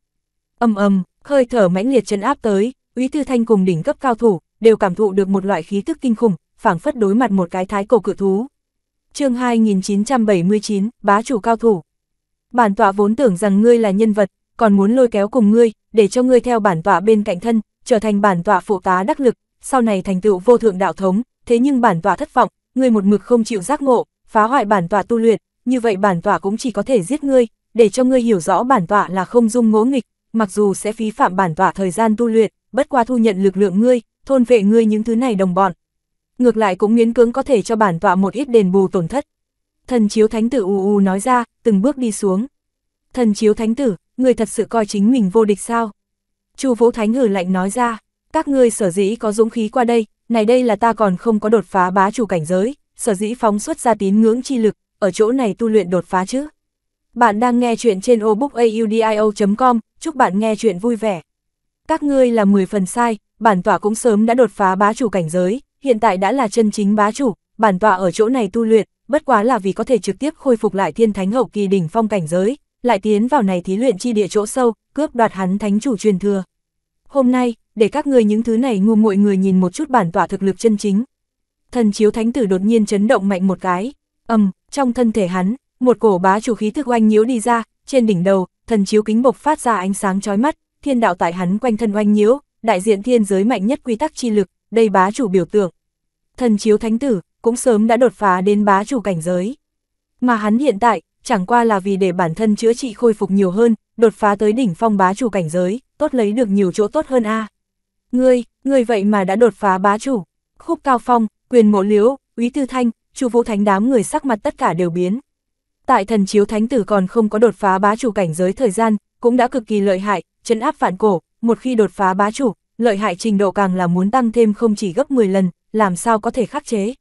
Âm ầm, hơi thở mãnh liệt chân áp tới, Úy Tư Thanh cùng đỉnh cấp cao thủ, đều cảm thụ được một loại khí tức kinh khủng, phảng phất đối mặt một cái thái cổ cự thú. chương 2979, bá chủ cao thủ. Bản tọa vốn tưởng rằng ngươi là nhân vật, còn muốn lôi kéo cùng ngươi, để cho ngươi theo bản tọa bên cạnh thân, trở thành bản tọa phụ tá đắc lực, sau này thành tựu vô thượng đạo thống, thế nhưng bản tọa thất vọng, ngươi một mực không chịu giác ngộ, phá hoại bản tọa tu luyện, như vậy bản tọa cũng chỉ có thể giết ngươi, để cho ngươi hiểu rõ bản tọa là không dung ngỗ nghịch, mặc dù sẽ phí phạm bản tọa thời gian tu luyện, bất qua thu nhận lực lượng ngươi, thôn vệ ngươi những thứ này đồng bọn. Ngược lại cũng miễn cưỡng có thể cho bản tọa một ít đền bù tổn thất. Thần chiếu thánh tử u u nói ra, từng bước đi xuống. Thần chiếu thánh tử, người thật sự coi chính mình vô địch sao? Chu Vũ Thánh hử lạnh nói ra, các ngươi sở dĩ có dũng khí qua đây, này đây là ta còn không có đột phá bá chủ cảnh giới, sở dĩ phóng xuất ra tín ngưỡng chi lực, ở chỗ này tu luyện đột phá chứ. Bạn đang nghe chuyện trên obookaudio.com, chúc bạn nghe chuyện vui vẻ các ngươi là 10 phần sai, bản tọa cũng sớm đã đột phá bá chủ cảnh giới, hiện tại đã là chân chính bá chủ, bản tọa ở chỗ này tu luyện, bất quá là vì có thể trực tiếp khôi phục lại thiên thánh hậu kỳ đỉnh phong cảnh giới, lại tiến vào này thí luyện chi địa chỗ sâu, cướp đoạt hắn thánh chủ truyền thừa. Hôm nay, để các ngươi những thứ này ngu muội người nhìn một chút bản tọa thực lực chân chính. Thần chiếu thánh tử đột nhiên chấn động mạnh một cái, ầm, trong thân thể hắn, một cổ bá chủ khí thực oanh nhiễu đi ra, trên đỉnh đầu, thần chiếu kính bộc phát ra ánh sáng chói mắt, thiên đạo tại hắn quanh thân oanh nhiễu, đại diện thiên giới mạnh nhất quy tắc chi lực, đây bá chủ biểu tượng. Thần chiếu thánh tử, cũng sớm đã đột phá đến bá chủ cảnh giới. Mà hắn hiện tại, chẳng qua là vì để bản thân chữa trị khôi phục nhiều hơn, đột phá tới đỉnh phong bá chủ cảnh giới, tốt lấy được nhiều chỗ tốt hơn a. Ngươi, ngươi vậy mà đã đột phá bá chủ. Khúc Cao Phong, Quyền Mộ Liễu, Úy Tư Thanh, Chu Vũ Thánh đám người sắc mặt tất cả đều biến. Tại thần chiếu thánh tử còn không có đột phá bá chủ cảnh giới thời gian, cũng đã cực kỳ lợi hại, chấn áp phản cổ, một khi đột phá bá chủ, lợi hại trình độ càng là muốn tăng thêm không chỉ gấp 10 lần, làm sao có thể khắc chế.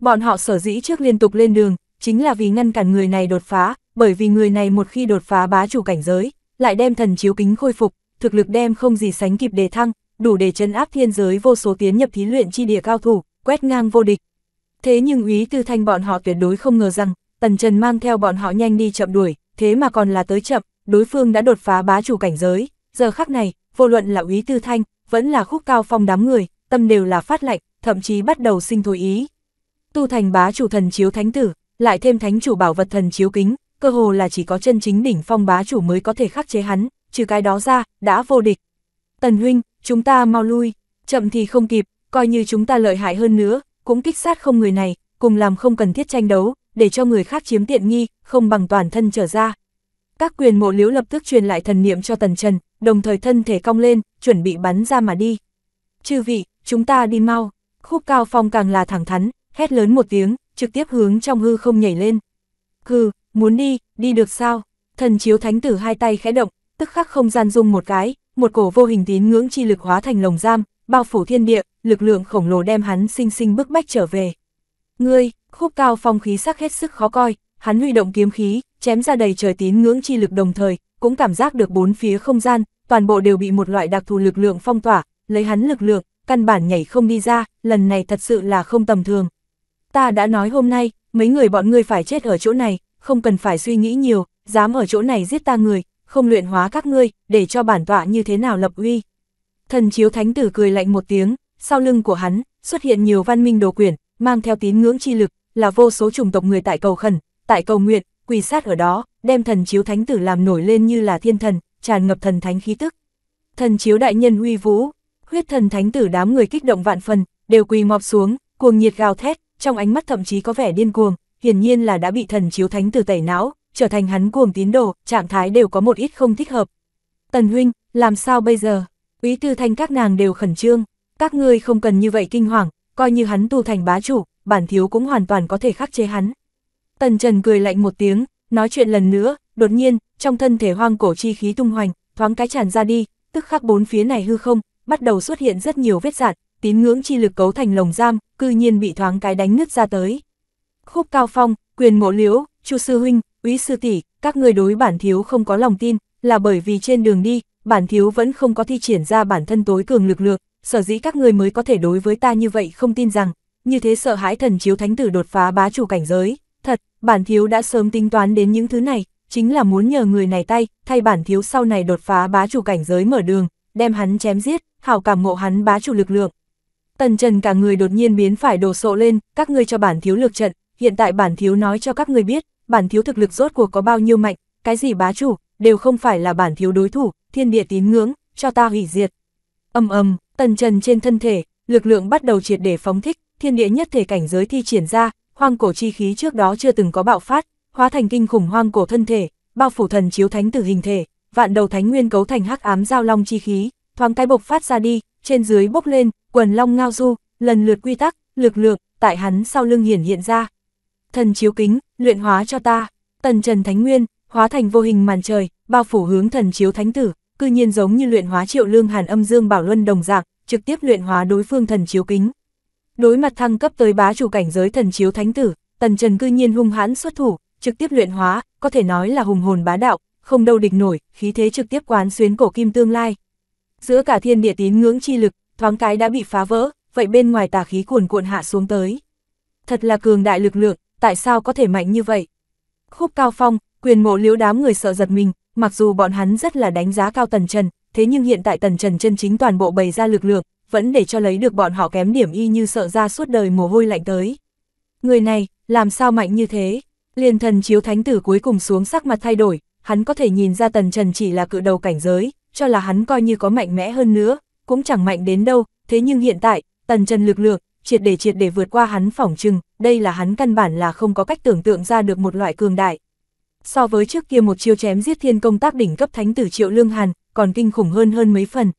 Bọn họ sở dĩ trước liên tục lên đường, chính là vì ngăn cản người này đột phá, bởi vì người này một khi đột phá bá chủ cảnh giới, lại đem thần chiếu kính khôi phục, thực lực đem không gì sánh kịp đề thăng, đủ để chấn áp thiên giới vô số tiến nhập thí luyện chi địa cao thủ, quét ngang vô địch. Thế nhưng úy tư thanh bọn họ tuyệt đối không ngờ rằng, tần trần mang theo bọn họ nhanh đi chậm đuổi, thế mà còn là tới chậm, đối phương đã đột phá bá chủ cảnh giới, giờ khắc này, vô luận là úy tư thanh, vẫn là khúc cao phong đám người, tâm đều là phát lạnh, thậm chí bắt đầu sinh thối ý. Tu thành bá chủ thần chiếu thánh tử, lại thêm thánh chủ bảo vật thần chiếu kính, cơ hồ là chỉ có chân chính đỉnh phong bá chủ mới có thể khắc chế hắn, trừ cái đó ra, đã vô địch. Tần huynh, chúng ta mau lui, chậm thì không kịp, coi như chúng ta lợi hại hơn nữa, cũng kích sát không người này, cùng làm không cần thiết tranh đấu, để cho người khác chiếm tiện nghi, không bằng toàn thân trở ra, các quyền mộ liễu lập tức truyền lại thần niệm cho Tần Trần, đồng thời thân thể cong lên, chuẩn bị bắn ra mà đi. Chư vị, chúng ta đi mau. Khúc Cao Phong càng là thẳng thắn, hét lớn một tiếng, trực tiếp hướng trong hư không nhảy lên. Hừ, muốn đi, đi được sao? Thần chiếu thánh tử hai tay khẽ động, tức khắc không gian rung một cái, một cổ vô hình tín ngưỡng chi lực hóa thành lồng giam, bao phủ thiên địa, lực lượng khổng lồ đem hắn sinh sinh bức bách trở về. Ngươi, khúc cao phong khí sắc hết sức khó coi, hắn huy động kiếm khí, chém ra đầy trời tín ngưỡng chi lực đồng thời, cũng cảm giác được bốn phía không gian, toàn bộ đều bị một loại đặc thù lực lượng phong tỏa, lấy hắn lực lượng, căn bản nhảy không đi ra, lần này thật sự là không tầm thường. Ta đã nói hôm nay, mấy người bọn ngươi phải chết ở chỗ này, không cần phải suy nghĩ nhiều, dám ở chỗ này giết ta người, không luyện hóa các ngươi, để cho bản tọa như thế nào lập uy. Thần chiếu thánh tử cười lạnh một tiếng, sau lưng của hắn, xuất hiện nhiều văn minh đồ quyển, mang theo tín ngưỡng chi lực, là vô số chủng tộc người tại cầu khẩn, tại cầu nguyện, quỳ sát ở đó, đem thần chiếu thánh tử làm nổi lên như là thiên thần, tràn ngập thần thánh khí tức. Thần chiếu đại nhân uy vũ, huyết thần thánh tử đám người kích động vạn phần, đều quỳ mọp xuống, cuồng nhiệt gào thét, trong ánh mắt thậm chí có vẻ điên cuồng, hiển nhiên là đã bị thần chiếu thánh tử tẩy não, trở thành hắn cuồng tín đồ, trạng thái đều có một ít không thích hợp. Tần huynh, làm sao bây giờ? Úy tư thanh các nàng đều khẩn trương, các ngươi không cần như vậy kinh hoàng, coi như hắn tu thành bá chủ, bản thiếu cũng hoàn toàn có thể khắc chế hắn. Tần Trần cười lạnh một tiếng, nói chuyện lần nữa, đột nhiên, trong thân thể hoang cổ chi khí tung hoành, thoáng cái tràn ra đi, tức khắc bốn phía này hư không, bắt đầu xuất hiện rất nhiều vết dạn, tín ngưỡng chi lực cấu thành lồng giam, cư nhiên bị thoáng cái đánh nứt ra tới. Khúc Cao Phong, Quyền Ngộ Liễu, Chu Sư Huynh, Úy Sư Tỷ, các người đối bản thiếu không có lòng tin, là bởi vì trên đường đi, bản thiếu vẫn không có thi triển ra bản thân tối cường lực lượng, sở dĩ các người mới có thể đối với ta như vậy không tin rằng, như thế sợ hãi thần chiếu thánh tử đột phá bá chủ cảnh giới, bản thiếu đã sớm tính toán đến những thứ này, chính là muốn nhờ người này tay, thay bản thiếu sau này đột phá bá chủ cảnh giới mở đường, đem hắn chém giết, hảo cảm ngộ hắn bá chủ lực lượng. Tần Trần cả người đột nhiên biến phải đổ sộ lên, các ngươi cho bản thiếu lược trận, hiện tại bản thiếu nói cho các ngươi biết, bản thiếu thực lực rốt cuộc có bao nhiêu mạnh, cái gì bá chủ, đều không phải là bản thiếu đối thủ, thiên địa tín ngưỡng, cho ta hủy diệt. Âm ầm, Tần Trần trên thân thể, lực lượng bắt đầu triệt để phóng thích, thiên địa nhất thể cảnh giới thi triển ra, hoang cổ chi khí trước đó chưa từng có bạo phát, hóa thành kinh khủng hoang cổ thân thể, bao phủ thần chiếu thánh tử hình thể, vạn đầu thánh nguyên cấu thành hắc ám giao long chi khí, thoáng cái bộc phát ra đi, trên dưới bốc lên, quần long ngao du, lần lượt quy tắc, lực lượng, tại hắn sau lưng hiển hiện ra. Thần chiếu kính, luyện hóa cho ta, tần trần thánh nguyên, hóa thành vô hình màn trời, bao phủ hướng thần chiếu thánh tử, cư nhiên giống như luyện hóa triệu lương hàn âm dương bảo luân đồng dạng, trực tiếp luyện hóa đối phương thần chiếu kính. Đối mặt thăng cấp tới bá chủ cảnh giới thần chiếu thánh tử, Tần Trần cư nhiên hung hãn xuất thủ, trực tiếp luyện hóa, có thể nói là hùng hồn bá đạo, không đâu địch nổi, khí thế trực tiếp quán xuyến cổ kim tương lai. Giữa cả thiên địa tín ngưỡng chi lực, thoáng cái đã bị phá vỡ, vậy bên ngoài tà khí cuồn cuộn hạ xuống tới. Thật là cường đại lực lượng, tại sao có thể mạnh như vậy? Khúc Cao Phong, quyền mộ liếu đám người sợ giật mình, mặc dù bọn hắn rất là đánh giá cao Tần Trần, thế nhưng hiện tại Tần Trần chân chính toàn bộ bày ra lực lượng, vẫn để cho lấy được bọn họ kém điểm y như sợ ra suốt đời mồ hôi lạnh tới. Người này, làm sao mạnh như thế? Liền thần chiếu thánh tử cuối cùng xuống sắc mặt thay đổi, hắn có thể nhìn ra tần trần chỉ là cự đầu cảnh giới, cho là hắn coi như có mạnh mẽ hơn nữa, cũng chẳng mạnh đến đâu, thế nhưng hiện tại, tần trần lực lượng, triệt để triệt để vượt qua hắn phỏng chừng, đây là hắn căn bản là không có cách tưởng tượng ra được một loại cường đại. So với trước kia một chiêu chém giết thiên công tác đỉnh cấp thánh tử triệu lương hàn, còn kinh khủng hơn hơn mấy phần,